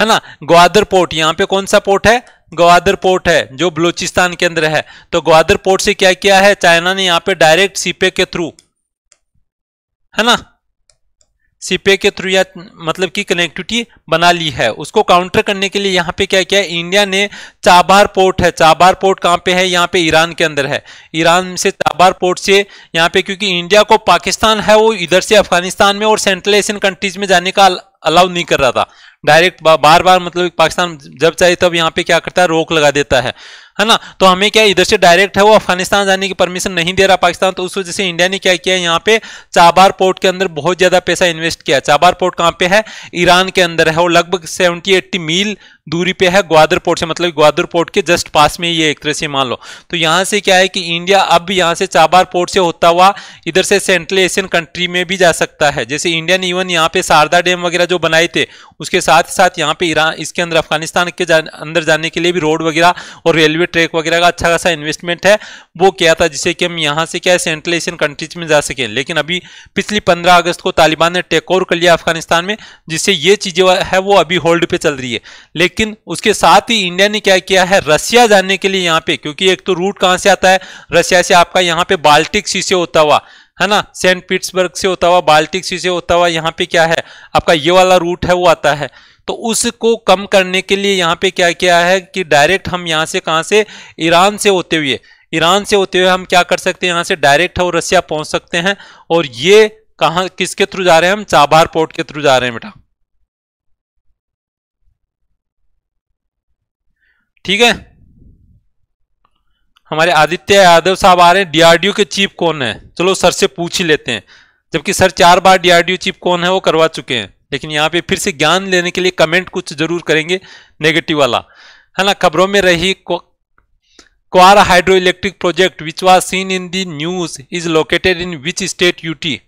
है ना ग्वादर पोर्ट यहाँ पे कौन सा पोर्ट है ग्वादर पोर्ट है जो बलूचिस्तान के अंदर है तो ग्वादर पोर्ट से क्या किया है चाइना ने यहाँ पे डायरेक्ट सीपे के थ्रू है ना सीपे के थ्रू या मतलब की कनेक्टिविटी बना ली है उसको काउंटर करने के लिए यहाँ पे क्या किया इंडिया ने चाबार पोर्ट है चाबार पोर्ट कहाँ पे है यहाँ पे ईरान के अंदर है ईरान से चाबार पोर्ट से यहाँ पे क्योंकि इंडिया को पाकिस्तान है वो इधर से अफगानिस्तान में और सेंट्रल एशियन कंट्रीज में जाने का अलाउ नहीं कर रहा था डायरेक्ट बार बार मतलब पाकिस्तान जब चाहे तब यहाँ पे क्या करता है रोक लगा देता है है ना तो हमें क्या इधर से डायरेक्ट है वो अफगानिस्तान जाने की परमिशन नहीं दे रहा पाकिस्तान तो उस वजह से इंडिया ने क्या किया यहाँ पे चाबार पोर्ट के अंदर बहुत ज्यादा पैसा इन्वेस्ट किया चाबार पोर्ट कहाँ पे है ईरान के अंदर है वो लगभग सेवेंटी एट्टी मील दूरी पे है ग्वादर पोर्ट से मतलब ग्वादर पोर्ट के जस्ट पास में ये एक तरह से मान लो तो यहाँ से क्या है कि इंडिया अब भी यहाँ से चाबार पोर्ट से होता हुआ इधर से सेंट्रल एशियन कंट्री में भी जा सकता है जैसे इंडियन इवन यहाँ पे शारदा डैम वगैरह जो बनाए थे उसके साथ साथ यहाँ पे ईरान इसके अंदर अफगानिस्तान के जा, अंदर जाने के लिए भी रोड वगैरह और रेलवे ट्रैक वगैरह का अच्छा खासा इन्वेस्टमेंट है वो किया था जिससे कि हम यहाँ से क्या है सेंट्रल एशियन कंट्रीज में जा सकें लेकिन अभी पिछली पंद्रह अगस्त को तालिबान ने टेकओवर कर लिया अफगानिस्तान में जिससे ये चीज़ें है वो अभी होल्ड पर चल रही है लेकिन लेकिन उसके साथ ही इंडिया ने क्या किया है रसिया जाने के लिए यहाँ पे क्योंकि एक तो रूट कहां से आता है रशिया से आपका यहाँ पे बाल्टिक सी से होता हुआ है ना सेंट पीट्सबर्ग से होता हुआ बाल्टिक सी से होता हुआ यहाँ पे क्या है आपका ये वाला रूट है वो आता है तो उसको कम करने के लिए यहाँ पे क्या किया है कि डायरेक्ट हम यहाँ से कहाँ से ईरान से होते हुए ईरान से होते हुए हम क्या कर सकते हैं यहाँ से डायरेक्ट और रसिया पहुंच सकते हैं और ये कहाँ किसके थ्रू जा रहे हैं हम चाबार पोर्ट के थ्रू जा रहे हैं बेटा ठीक है हमारे आदित्य यादव साहब आ रहे हैं डीआरडीओ के चीफ कौन है चलो सर से पूछ ही लेते हैं जबकि सर चार बार डीआरडीओ चीफ कौन है वो करवा चुके हैं लेकिन यहाँ पे फिर से ज्ञान लेने के लिए कमेंट कुछ जरूर करेंगे नेगेटिव वाला है ना खबरों में रही Kwar hydro electric project which was seen in the news is located in which state UT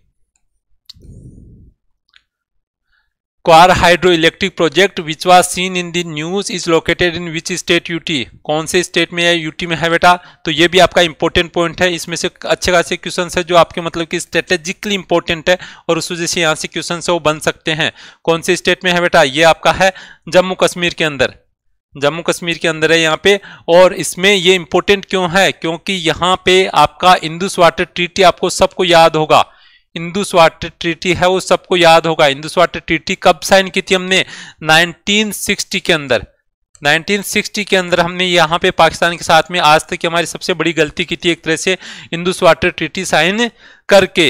Kwar hydro electric project which was seen in the news is located in which state UT कौन से स्टेट में है यूटी में है बेटा तो ये भी आपका इंपॉर्टेंट पॉइंट है इसमें से अच्छे खासे क्वेश्चन है जो आपके मतलब कि स्ट्रेटेजिकली इंपॉर्टेंट है और उस वजह से यहाँ से क्वेश्चन है वो बन सकते हैं कौन से स्टेट में है बेटा ये आपका है जम्मू कश्मीर के अंदर जम्मू कश्मीर के अंदर है यहाँ पे और इसमें ये इंपॉर्टेंट क्यों है क्योंकि यहाँ पे आपका इंदुस वाटर ट्रीटी आपको सबको याद होगा इंदू स्वाट ट्रीटी है वो सबको याद होगा इंदू स्वाट ट्रीटी कब साइन की थी हमने 1960 के अंदर 1960 के अंदर हमने यहाँ पे पाकिस्तान के साथ में आज तक की हमारी सबसे बड़ी गलती की थी एक तरह से इंदू स्वाटर ट्रीटी साइन करके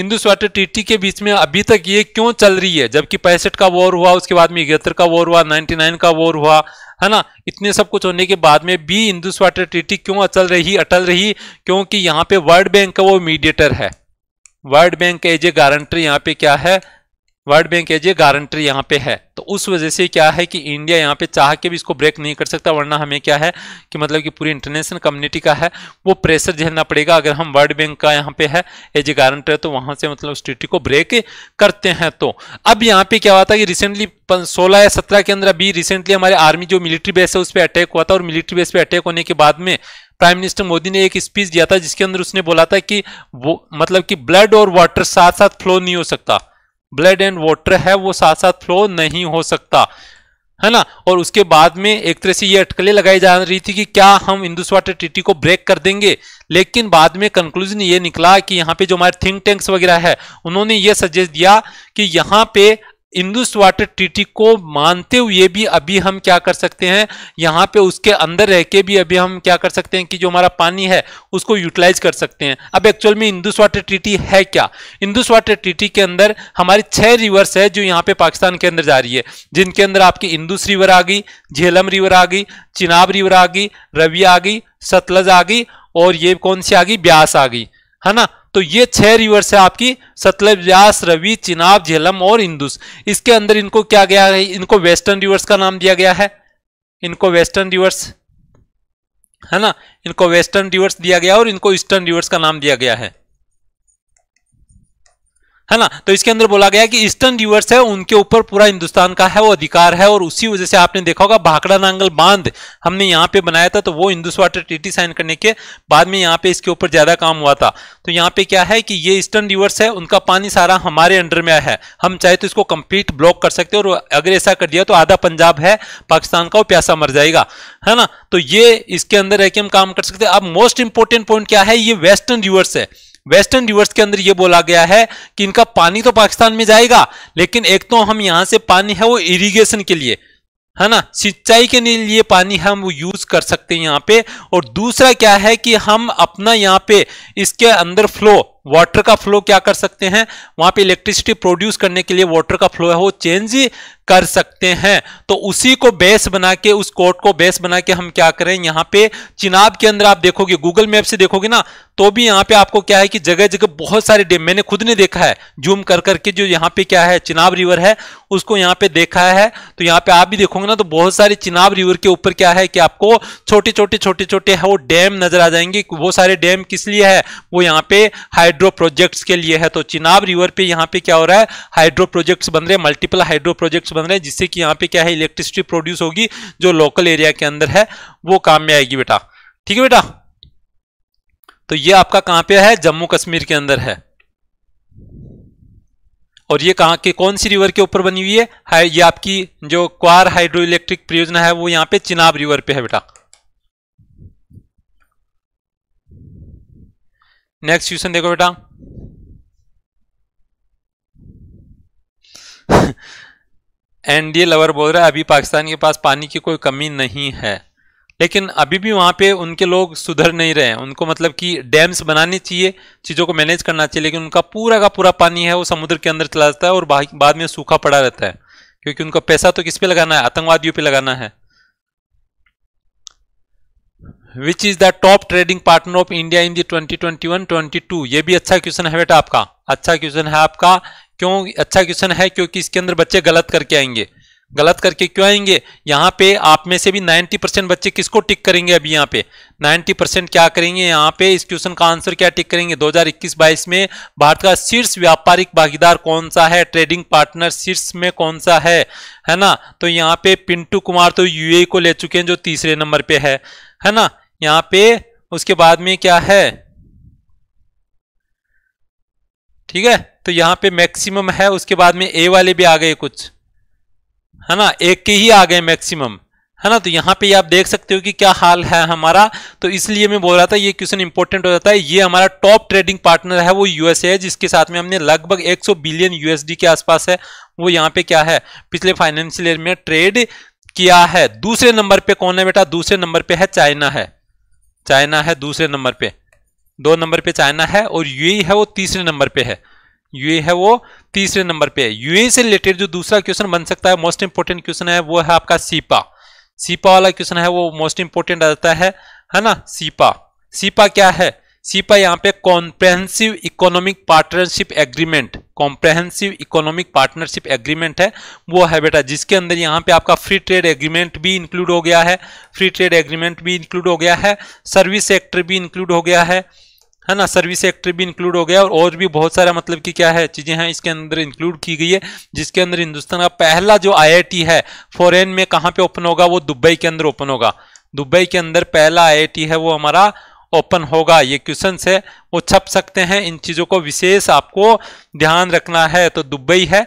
इंदू स्वाटर ट्रीटी के बीच में अभी तक ये क्यों चल रही है जबकि पैंसठ का वॉर हुआ उसके बाद में इकहत्तर का वॉर हुआ 99 का वॉर हुआ है ना इतने सब कुछ होने के बाद में भी इंदुस्वाटर स्वाटर ट्रीटी क्यों अचल रही अटल रही क्योंकि यहाँ पे वर्ल्ड बैंक का वो मीडिएटर है world bank as a guarantor यहाँ पे क्या है world bank as a guarantor यहाँ पे है तो उस वजह से क्या है कि इंडिया यहाँ पे चाह के भी इसको ब्रेक नहीं कर सकता वरना हमें क्या है कि मतलब कि पूरी इंटरनेशनल कम्युनिटी का है वो प्रेशर झेलना पड़ेगा अगर हम वर्ल्ड बैंक का यहाँ पे है एज ए गारंटर तो वहां से मतलब उस ट्रिटी को ब्रेक करते हैं तो अब यहाँ पे क्या हुआ था कि रिसेंटली सोलह या सत्रह के अंदर अभी रिसेंटली हमारे आर्मी जो मिलिट्री बेस है उस पर अटैक हुआ था और मिलिट्री बेस पे अटैक होने के बाद में प्राइम मिनिस्टर मोदी ने एक स्पीच दिया था जिसके अंदर उसने बोला था कि वो मतलब कि ब्लड और वाटर साथ साथ फ्लो नहीं हो सकता ब्लड एंड वाटर है वो साथ साथ फ्लो नहीं हो सकता है ना और उसके बाद में एक तरह से ये अटकलें लगाई जा रही थी कि क्या हम इंदुस वाटर ट्रीटी को ब्रेक कर देंगे लेकिन बाद में कंक्लूजन ये निकला कि यहाँ पे जो हमारे थिंक टैंक्स वगैरह है उन्होंने ये सजेस्ट दिया कि यहाँ पे इंदुस वाटर ट्रीटी को मानते हुए भी अभी हम क्या कर सकते हैं यहाँ पे उसके अंदर रह के भी अभी हम क्या कर सकते हैं कि जो हमारा पानी है उसको यूटिलाइज कर सकते हैं अब एक्चुअल में इंदुस वाटर ट्रीटी है क्या इंदुस वाटर ट्रीटी के अंदर हमारी छह रिवर्स है जो यहाँ पे पाकिस्तान के अंदर जा रही है जिनके अंदर आपकी इंदुस रिवर आ गई झेलम रिवर आ गई चिनाब रिवर आ गई रवि आ गई सतलज आ गई और ये कौन सी आ गई ब्यास आ गई है ना तो ये छह रिवर्स है आपकी सतलज व्यास रवि चिनाब झेलम और इंदुस इसके अंदर इनको क्या गया है इनको वेस्टर्न रिवर्स का नाम दिया गया है इनको वेस्टर्न रिवर्स है ना इनको वेस्टर्न रिवर्स दिया गया और इनको ईस्टर्न रिवर्स का नाम दिया गया है है ना तो इसके अंदर बोला गया कि ईस्टर्न रिवर्स है उनके ऊपर पूरा हिंदुस्तान का है वो अधिकार है और उसी वजह से आपने देखा होगा भाकड़ा नांगल बांध हमने यहाँ पे बनाया था तो वो हिंदुस वाटर ट्रीटी साइन करने के बाद में यहाँ पे इसके ऊपर ज्यादा काम हुआ था तो यहाँ पे क्या है कि ये ईस्टर्न रिवर्स है उनका पानी सारा हमारे अंडर में है हम चाहे तो इसको कंप्लीट ब्लॉक कर सकते और अगर ऐसा कर दिया तो आधा पंजाब है पाकिस्तान का वो प्यासा मर जाएगा है ना तो ये इसके अंदर है कि हम काम कर सकते अब मोस्ट इंपोर्टेंट पॉइंट क्या है ये वेस्टर्न रिवर्स है वेस्टर्न रिवर्स के अंदर ये बोला गया है कि इनका पानी तो पाकिस्तान में जाएगा लेकिन एक तो हम यहाँ से पानी है वो इरिगेशन के लिए है ना सिंचाई के लिए पानी हम वो यूज कर सकते हैं यहाँ पे और दूसरा क्या है कि हम अपना यहाँ पे इसके अंदर फ्लो वाटर का फ्लो क्या कर सकते हैं वहां पे इलेक्ट्रिसिटी प्रोड्यूस करने के लिए वाटर का फ्लो है वो चेंज कर सकते हैं तो उसी को बेस बना के उस कोर्ट को बेस बना के हम क्या करें यहाँ पे चिनाब के अंदर आप देखोगे गूगल मैप से देखोगे ना तो भी यहाँ पे आपको क्या है कि जगह जगह बहुत सारे डेम मैंने खुद ने देखा है जूम कर करके जो यहाँ पे क्या है चिनाब रिवर है उसको यहाँ पे देखा है तो यहाँ पे आप भी देखोगे ना तो बहुत सारे चिनाब रिवर के ऊपर क्या है कि आपको छोटे छोटे छोटे छोटे है वो डैम नजर आ जाएंगे वो सारे डैम किस लिए है वो यहाँ पे हाइड हाइड्रो प्रोजेक्ट्स के लिए है तो चिनाब रिवर पे यहाँ पे क्या हो रहा है हाइड्रो प्रोजेक्ट्स बन रहे हैं मल्टीपल हाइड्रो प्रोजेक्ट्स बन रहे हैं जिससे कि यहाँ पे क्या है इलेक्ट्रिसिटी प्रोड्यूस होगी जो लोकल एरिया के अंदर है वो काम में आएगी बेटा ठीक है बेटा तो ये आपका कहाँ पे है जम्मू कश्मीर के अंदर है और ये कहाँ के कौन सी रिवर के ऊपर बनी हुई है ये आपकी जो क्वार हाइड्रो इलेक्ट्रिक परियोजना है वो यहाँ पे चिनाब रिवर पे है बेटा नेक्स्ट क्वेश्चन देखो बेटा एनडीए लवर बोल रहा है अभी पाकिस्तान के पास पानी की कोई कमी नहीं है लेकिन अभी भी वहां पे उनके लोग सुधर नहीं रहे हैं उनको मतलब कि डैम्स बनाने चाहिए चीज़ों को मैनेज करना चाहिए लेकिन उनका पूरा का पूरा पानी है वो समुद्र के अंदर चला जाता है और बाद में सूखा पड़ा रहता है क्योंकि उनका पैसा तो किस पे लगाना है आतंकवादियों पे लगाना है which is the top trading partner of India in the 2021-22 ये भी अच्छा क्वेश्चन है बेटा आपका अच्छा क्वेश्चन है आपका क्यों अच्छा क्वेश्चन है क्योंकि इसके अंदर बच्चे गलत करके आएंगे गलत करके क्यों आएंगे यहाँ पे आप में से भी 90 परसेंट बच्चे किसको टिक करेंगे अभी यहाँ पे 90 परसेंट क्या करेंगे यहाँ पे इस क्वेश्चन का आंसर क्या टिक करेंगे 2021-22 में भारत का शीर्ष व्यापारिक भागीदार कौन सा है ट्रेडिंग पार्टनर शीर्ष में कौन सा है है ना तो यहाँ पे पिंटू कुमार तो यूए e को ले चुके हैं जो तीसरे नंबर पे है है ना यहां पे उसके बाद में क्या है ठीक है तो यहां पे मैक्सिमम है उसके बाद में ए वाले भी आ गए कुछ है ना एक के ही आ गए मैक्सिमम है ना तो यहाँ पे आप देख सकते हो कि क्या हाल है हमारा तो इसलिए मैं बोल रहा था ये क्वेश्चन इंपॉर्टेंट हो जाता है ये हमारा टॉप ट्रेडिंग पार्टनर है वो यूएसए है जिसके साथ में हमने लगभग 100 बिलियन यूएसडी के आसपास है वो यहाँ पे क्या है पिछले फाइनेंशियल ईयर में ट्रेड किया है दूसरे नंबर पे कौन है बेटा दूसरे नंबर पे है चाइना है चाइना है दूसरे नंबर पे दो नंबर पे चाइना है और यूएई है वो तीसरे नंबर पे है यूएई है वो तीसरे नंबर पे है यूएई से रिलेटेड जो दूसरा क्वेश्चन बन सकता है मोस्ट इंपोर्टेंट क्वेश्चन है वो है आपका सीपा सीपा वाला क्वेश्चन है वो मोस्ट इंपोर्टेंट जाता है है ना सीपा सीपा क्या है सीपा यहाँ पे comprehensive economic partnership agreement comprehensive economic partnership agreement है वो है बेटा जिसके अंदर यहाँ पे आपका फ्री ट्रेड एग्रीमेंट भी इंक्लूड हो गया है फ्री ट्रेड एग्रीमेंट भी इंक्लूड हो गया है सर्विस सेक्टर भी इंक्लूड हो गया है है ना सर्विस सेक्टर भी इंक्लूड हो गया और और भी बहुत सारा मतलब कि क्या है चीज़ें हैं इसके अंदर इंक्लूड की गई है जिसके अंदर हिंदुस्तान का पहला जो आईआईटी है फॉरेन में कहाँ पे ओपन होगा वो दुबई के अंदर ओपन होगा दुबई के अंदर पहला आईआईटी है वो हमारा ओपन होगा ये क्वेश्चन है वो छप सकते हैं इन चीज़ों को विशेष आपको ध्यान रखना है तो दुबई है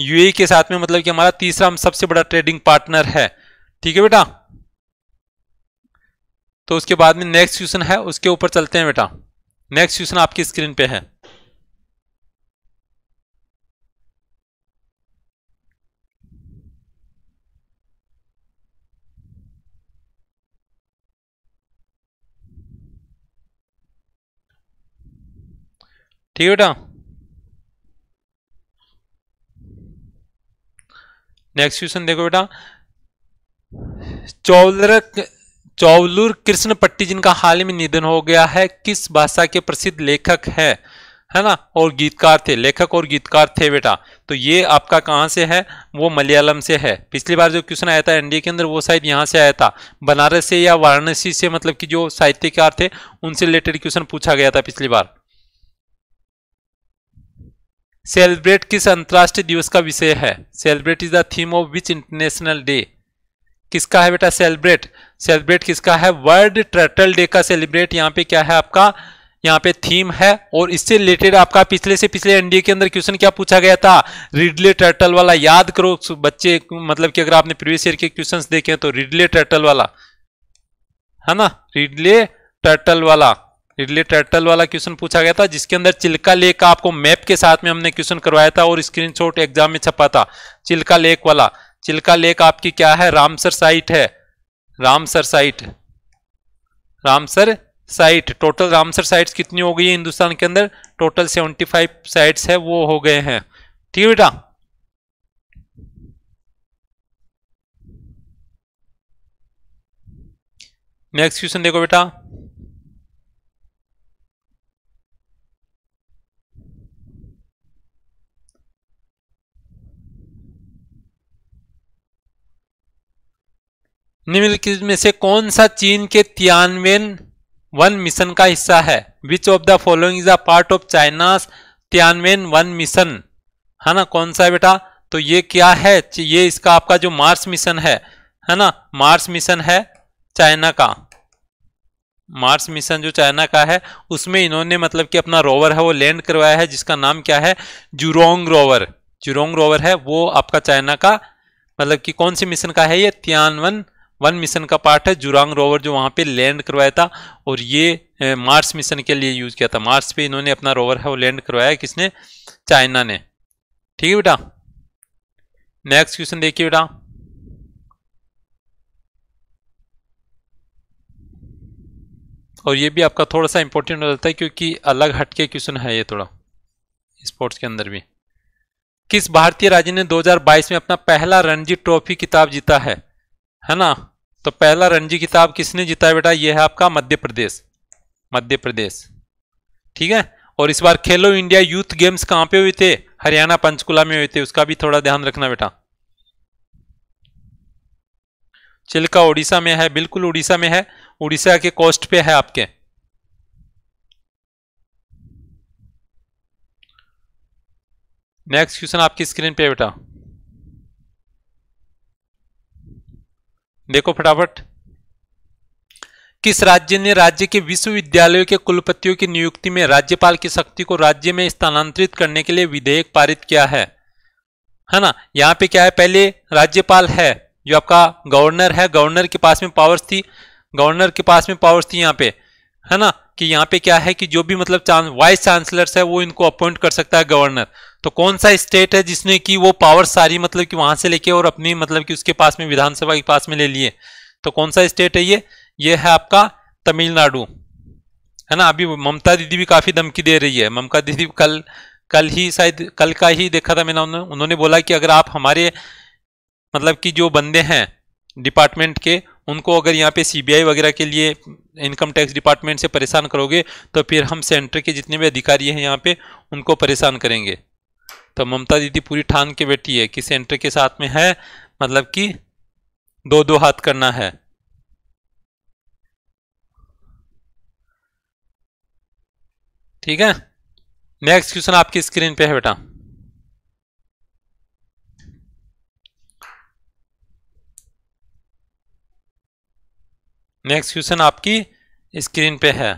यूएई के साथ में मतलब कि हमारा तीसरा सबसे बड़ा ट्रेडिंग पार्टनर है ठीक है बेटा तो उसके बाद में नेक्स्ट क्वेश्चन है उसके ऊपर चलते हैं बेटा नेक्स्ट क्वेश्चन आपकी स्क्रीन पे है ठीक बेटा नेक्स्ट क्वेश्चन देखो बेटा चौलर चौलूर कृष्ण पट्टी जिनका हाल ही में निधन हो गया है किस भाषा के प्रसिद्ध लेखक है है ना और गीतकार थे लेखक और गीतकार थे बेटा तो ये आपका कहाँ से है वो मलयालम से है पिछली बार जो क्वेश्चन आया था एनडीए के अंदर वो शायद यहाँ से आया था बनारस से या वाराणसी से मतलब कि जो साहित्यकार थे उनसे रिलेटेड क्वेश्चन पूछा गया था पिछली बार सेलिब्रेट किस अंतर्राष्ट्रीय दिवस का विषय है celebrate is the theme of which international day किसका है बेटा सेलिब्रेट सेलिब्रेट किसका है वर्ल्ड टर्टल डे का सेलिब्रेट यहाँ पे क्या है आपका यहाँ पे थीम है और इससे रिलेटेड आपका पिछले से पिछले एनडीए के अंदर क्वेश्चन क्या पूछा गया था रिडले टर्टल वाला याद करो बच्चे मतलब कि अगर आपने प्रीवियस ईयर के क्वेश्चंस देखे तो रिडले टर्टल वाला है ना रिडले टर्टल वाला रिले टर्टल वाला क्वेश्चन पूछा गया था जिसके अंदर चिल्का लेक आपको मैप के साथ में हमने क्वेश्चन करवाया था और स्क्रीनशॉट एग्जाम में छपा था चिल्का लेक वाला चिल्का लेक आपकी क्या है रामसर साइट है Ramsar site Ramsar site total Ramsar sites कितनी हो गई है हिंदुस्तान के अंदर टोटल 75 साइट्स है वो हो गए हैं ठीक है बेटा नेक्स्ट क्वेश्चन देखो बेटा निम्नलिखित में से कौन सा चीन के तियानवेन वन मिशन का हिस्सा है which of the following is a part of China Tianwen one mission है ना कौन सा है बेटा तो ये क्या है ये इसका आपका जो मार्स मिशन है है ना मार्स मिशन है चाइना का मार्स मिशन जो चाइना का है उसमें इन्होंने मतलब कि अपना रोवर है वो लैंड करवाया है जिसका नाम क्या है जुरोंग रोवर जुरोंग रोवर है वो आपका चाइना का मतलब कि कौन से मिशन का है ये तियानवन वन मिशन का पार्ट है जुरांग रोवर जो वहाँ पे लैंड करवाया था और ये मार्स मिशन के लिए यूज किया था मार्स पे इन्होंने अपना रोवर है वो लैंड करवाया किसने चाइना ने ठीक है बेटा नेक्स्ट क्वेश्चन देखिए बेटा और ये भी आपका थोड़ा सा इंपॉर्टेंट हो जाता है क्योंकि अलग हटके क्वेश्चन है ये थोड़ा स्पोर्ट्स के अंदर भी किस भारतीय राज्य ने 2022 में अपना पहला रणजी ट्रॉफी किताब जीता है है ना तो पहला रणजी खिताब किसने जीता है बेटा ये है आपका मध्य प्रदेश मध्य प्रदेश ठीक है और इस बार खेलो इंडिया यूथ गेम्स कहां पे हुए थे हरियाणा पंचकुला में हुए थे उसका भी थोड़ा ध्यान रखना बेटा चिल्का उड़ीसा में है बिल्कुल उड़ीसा में है उड़ीसा के कोस्ट पे है आपके नेक्स्ट क्वेश्चन आपकी स्क्रीन पे बेटा देखो फटाफट किस राज्य ने राज्य के विश्वविद्यालयों के कुलपतियों की नियुक्ति में राज्यपाल की शक्ति को राज्य में स्थानांतरित करने के लिए विधेयक पारित किया है है ना यहाँ पे क्या है पहले राज्यपाल है जो आपका गवर्नर है गवर्नर के पास में पावर्स थी गवर्नर के पास में पावर्स थी यहाँ पे है ना कि यहाँ पे क्या है कि जो भी मतलब वाइस चांसलर्स है वो इनको अपॉइंट कर सकता है गवर्नर तो कौन सा स्टेट है जिसने कि वो पावर सारी मतलब कि वहां से लेके और अपनी मतलब कि उसके पास में विधानसभा के पास में ले लिए तो कौन सा स्टेट है ये ये है आपका तमिलनाडु है ना अभी ममता दीदी भी काफी धमकी दे रही है ममता दीदी कल कल ही शायद कल का ही देखा था मैंने उन्होंने उन्होंने बोला कि अगर आप हमारे मतलब कि जो बंदे हैं डिपार्टमेंट के उनको अगर यहाँ पे सीबीआई वगैरह के लिए इनकम टैक्स डिपार्टमेंट से परेशान करोगे तो फिर हम सेंटर के जितने भी अधिकारी हैं यहाँ पे उनको परेशान करेंगे तो ममता दीदी पूरी ठान के बैठी है कि सेंटर के साथ में है मतलब कि दो दो हाथ करना है ठीक है नेक्स्ट क्वेश्चन आपकी स्क्रीन पे है बेटा नेक्स्ट क्वेश्चन आपकी स्क्रीन पे है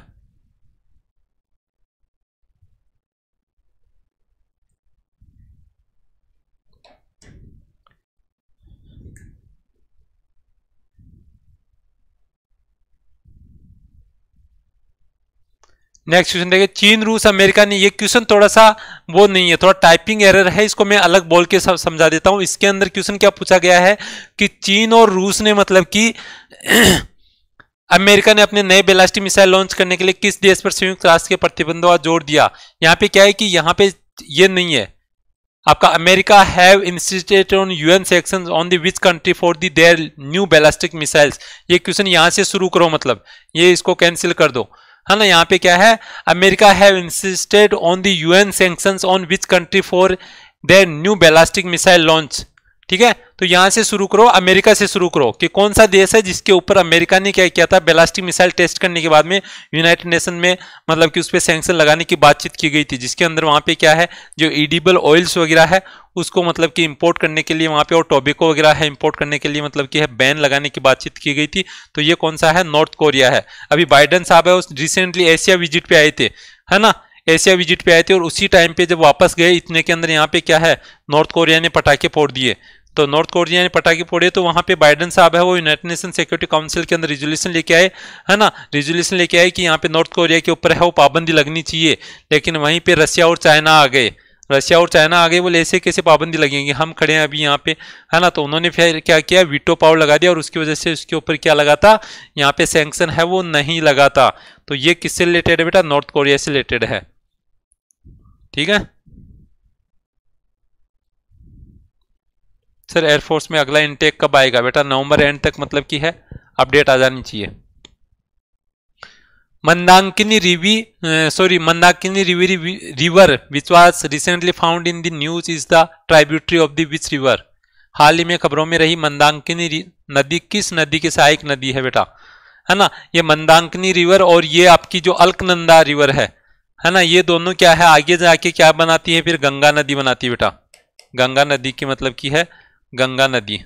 नेक्स्ट क्वेश्चन देखिए चीन रूस अमेरिका ने ये क्वेश्चन थोड़ा सा वो नहीं है थोड़ा टाइपिंग एरर है इसको मैं अलग बोल के समझा देता हूँ इसके अंदर क्वेश्चन क्या पूछा गया है कि चीन और रूस ने मतलब कि अमेरिका ने अपने नए बेलास्टिक मिसाइल लॉन्च करने के लिए किस देश पर संयुक्त राष्ट्र के प्रतिबंधों का जोर दिया यहाँ पे क्या है कि यहाँ पे ये नहीं है आपका America have institute on UN section on the which country for the their new ballistic missiles ये क्वेश्चन यहाँ से शुरू करो मतलब ये इसको कैंसिल कर दो है ना यहाँ पे क्या है America have insisted on the UN sanction on which country for their new ballistic missile launch ठीक है तो यहां से शुरू करो अमेरिका से शुरू करो कि कौन सा देश है जिसके ऊपर अमेरिका ने क्या किया था बेलास्टिक मिसाइल टेस्ट करने के बाद में यूनाइटेड नेशन में मतलब कि उस पर सेंक्शन लगाने की बातचीत की गई थी जिसके अंदर वहां पे क्या है जो ईडीबल ऑयल्स वगैरह है उसको मतलब कि इंपोर्ट करने के लिए वहां पे और टोबेको वगैरह है इंपोर्ट करने के लिए मतलब कि है बैन लगाने की बातचीत की गई थी तो ये कौन सा है नॉर्थ कोरिया है अभी बाइडन साहब है उस रिसेंटली एशिया विजिट पे आए थे है ना एशिया विजिट पे आए थे और उसी टाइम पे जब वापस गए इतने के अंदर यहाँ पे क्या है नॉर्थ कोरिया ने पटाखे फोड़ दिए तो नॉर्थ कोरिया ने पटाखे फोड़े तो वहां पे बाइडन साहब है वो यूनाइटेड नेशन सिक्योरिटी काउंसिल के अंदर रेजोल्यूशन लेके आए है ना रेजोल्यूशन लेके आए कि यहाँ पे नॉर्थ कोरिया के ऊपर है वो पाबंदी लगनी चाहिए लेकिन वहीं पे रशिया और चाइना आ गए रशिया और चाइना आ गए बोले ऐसे कैसे पाबंदी लगेंगे हम खड़े हैं अभी यहाँ पे है ना तो उन्होंने फिर क्या किया वीटो पावर लगा दिया और उसकी वजह से उसके ऊपर क्या लगा था यहाँ पे सेंक्शन है वो नहीं लगा था तो ये किससे रिलेटेड है बेटा नॉर्थ कोरिया से रिलेटेड है ठीक है सर एयरफोर्स में अगला इनटेक कब आएगा बेटा नवंबर एंड तक मतलब की है अपडेट आ जानी चाहिए Mandakini river sorry Mandakini river river which was recently found in the news is the tributary of the which river हाल ही में खबरों में रही मंदाकिनी नदी किस नदी की सहायक नदी है बेटा है ना ये मंदाकिनी रिवर और ये आपकी जो अलकनंदा रिवर है है ना ये दोनों क्या है आगे जाके क्या बनाती है फिर गंगा नदी बनाती है बेटा गंगा नदी की मतलब की है गंगा नदी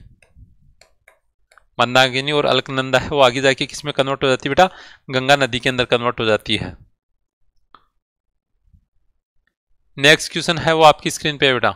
मंदाकिनी और अलकनंदा है वो आगे जाके किसमें कन्वर्ट हो जाती है बेटा गंगा नदी के अंदर कन्वर्ट हो जाती है नेक्स्ट क्वेश्चन है वो आपकी स्क्रीन पे है बेटा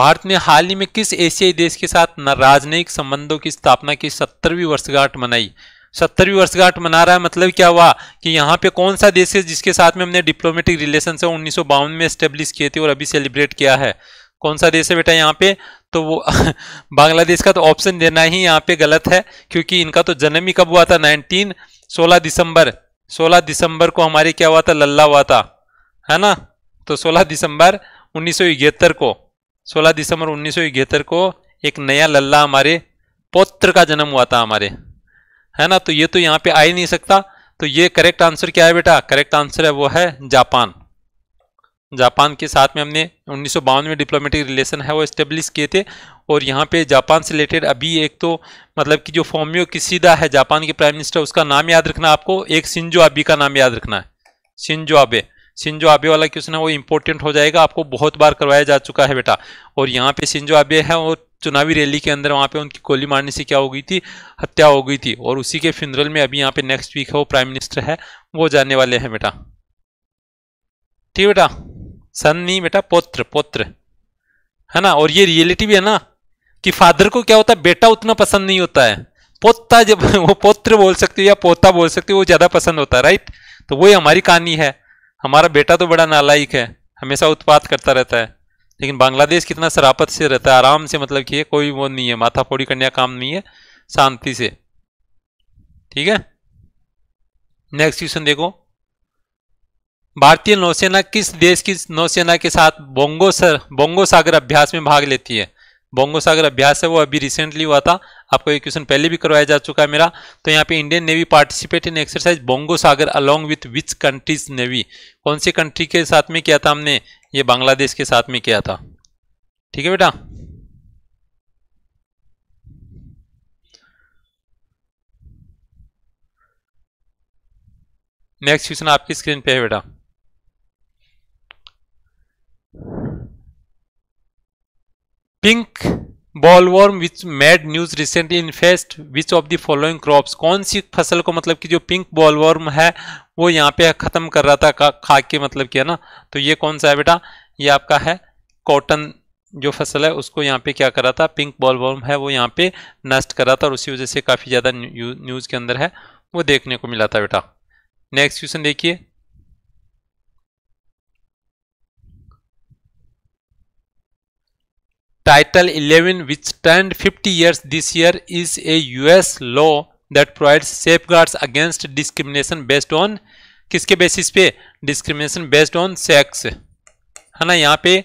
भारत ने हाल ही में किस एशियाई देश के साथ राजनयिक संबंधों की स्थापना की सत्तरवीं वर्षगांठ मनाई सत्तरवीं वर्षगांठ मना रहा है मतलब क्या हुआ कि यहाँ पे कौन सा देश है जिसके साथ में हमने डिप्लोमेटिक रिलेशन है उन्नीस में स्टेब्लिश किए थे और अभी सेलिब्रेट किया है कौन सा देश है बेटा यहाँ पे तो वो बांग्लादेश का तो ऑप्शन देना ही यहाँ पे गलत है क्योंकि इनका तो जन्म ही कब हुआ था 19 16 दिसंबर 16 दिसंबर को हमारे क्या हुआ था लल्ला हुआ था है ना तो 16 दिसंबर उन्नीस को 16 दिसंबर उन्नीस को एक नया लल्ला हमारे पौत्र का जन्म हुआ था हमारे है ना तो ये तो यहाँ पे आ ही नहीं सकता तो ये करेक्ट आंसर क्या है बेटा करेक्ट आंसर है वो है जापान जापान के साथ में हमने उन्नीस में डिप्लोमेटिक रिलेशन है वो इस्टेब्लिश किए थे और यहाँ पे जापान से रिलेटेड अभी एक तो मतलब कि जो फोमियो किसीदा है जापान के प्राइम मिनिस्टर उसका नाम याद रखना आपको एक सिंजो आबे का नाम याद रखना है सिंजो आबे सिंजो आबे वाला क्वेश्चन है वो इंपॉर्टेंट हो जाएगा आपको बहुत बार करवाया जा चुका है बेटा और यहाँ पे सिंजो आबे है और चुनावी रैली के अंदर वहाँ पे उनकी गोली मारने से क्या हो गई थी हत्या हो गई थी और उसी के फिनरल में अभी यहाँ पे नेक्स्ट वीक है वो प्राइम मिनिस्टर है वो जाने वाले हैं बेटा ठीक बेटा सन नहीं बेटा पोत्र पोत्र है ना और ये रियलिटी भी है ना कि फादर को क्या होता है बेटा उतना पसंद नहीं होता है पोता जब वो पोत्र बोल सकते हो या पोता बोल सकते हो वो ज्यादा पसंद होता है राइट तो वही हमारी कहानी है हमारा बेटा तो बड़ा नालायक है हमेशा उत्पात करता रहता है लेकिन बांग्लादेश कितना सरापत से रहता है आराम से मतलब कि है कोई वो नहीं है माथा फोड़ी करने का काम नहीं है शांति से ठीक है नेक्स्ट क्वेश्चन देखो भारतीय नौसेना किस देश की नौसेना के साथ बोंगो सर बोंगो सागर अभ्यास में भाग लेती है बोंगो सागर अभ्यास है वो अभी रिसेंटली हुआ था आपको ये क्वेश्चन पहले भी करवाया जा चुका है मेरा तो यहाँ पे Indian navy participate in exercise Bongo Sagar along with which countries navy कौन सी कंट्री के साथ में किया था हमने ये बांग्लादेश के साथ में किया था ठीक है बेटा नेक्स्ट क्वेश्चन आपकी स्क्रीन पे है बेटा pink bollworm which made news recently infest which of the following crops कौन सी फसल को मतलब कि जो पिंक बॉलवर्म है वो यहाँ पे ख़त्म कर रहा था खा, के मतलब कि है ना तो ये कौन सा है बेटा ये आपका है कॉटन जो फसल है उसको यहाँ पे क्या कर रहा था पिंक बॉलवर्म है वो यहाँ पे नष्ट कर रहा था और उसी वजह से काफ़ी ज़्यादा न्यूज़ के अंदर है वो देखने को मिला था बेटा नेक्स्ट क्वेश्चन देखिए Title 11 which turned 50 years this year is a US law that provides safeguards against discrimination based on किसके बेसिस पे डिस्क्रिमिनेशन बेस्ड ऑन सेक्स है ना यहाँ पे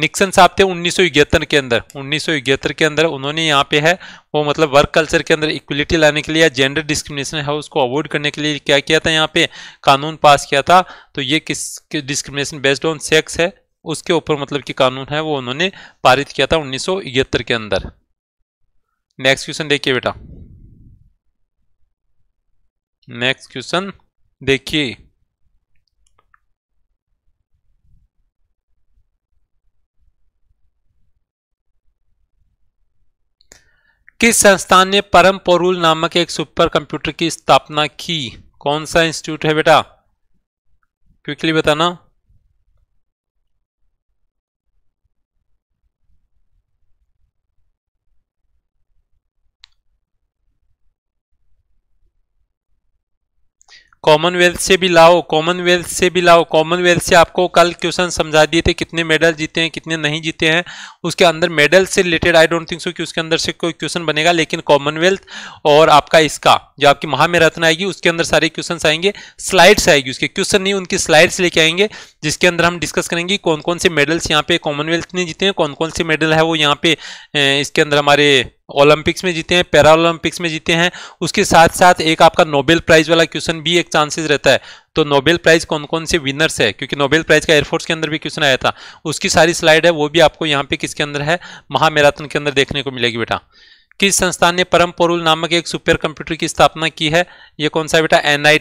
निक्सन साहब थे उन्नीस के अंदर उन्नीस के अंदर उन्होंने यहाँ पे है वो मतलब वर्क कल्चर के अंदर इक्वलिटी लाने के लिए या जेंडर डिस्क्रिमिनेशन है उसको अवॉइड करने के लिए क्या किया था यहाँ पे कानून पास किया था तो ये किस डिस्क्रिमिनेशन बेस्ड ऑन सेक्स है उसके ऊपर मतलब कि कानून है वो उन्होंने पारित किया था उन्नीस के अंदर नेक्स्ट क्वेश्चन देखिए बेटा नेक्स्ट क्वेश्चन देखिए किस संस्थान ने परम पोरुल नामक एक सुपर कंप्यूटर की स्थापना की कौन सा इंस्टीट्यूट है बेटा क्विकली बताना कॉमनवेल्थ से भी लाओ कॉमनवेल्थ से भी लाओ कॉमनवेल्थ से आपको कल क्वेश्चन समझा दिए थे कितने मेडल जीते हैं कितने नहीं जीते हैं उसके अंदर मेडल से related I don't think so कि उसके अंदर से कोई क्वेश्चन बनेगा लेकिन कॉमनवेल्थ और आपका इसका जो आपकी महामेराथन आएगी उसके अंदर सारे क्वेश्चन आएंगे स्लाइड्स आएगी उसके क्वेश्चन नहीं उनकी स्लाइड्स लेके आएंगे जिसके अंदर हम डिस्कस करेंगे कौन कौन से मेडल्स यहाँ पे कॉमनवेल्थ ने जीते हैं कौन कौन से मेडल है वो यहाँ पे इसके अंदर हमारे ओलंपिक्स में जीते हैं पैरा ओलंपिक्स में जीते हैं उसके साथ साथ एक आपका नोबेल प्राइज वाला क्वेश्चन भी एक चांसेस रहता है तो नोबेल प्राइज कौन कौन से विनर्स है क्योंकि नोबेल प्राइज का एयरफोर्स के अंदर भी क्वेश्चन आया था उसकी सारी स्लाइड है वो भी आपको यहाँ पे किसके अंदर है महामैराथन के अंदर देखने को मिलेगी बेटा किस संस्थान ने परम पोरुल नामक एक सुपर कंप्यूटर की स्थापना की है ये कौन सा बेटा एन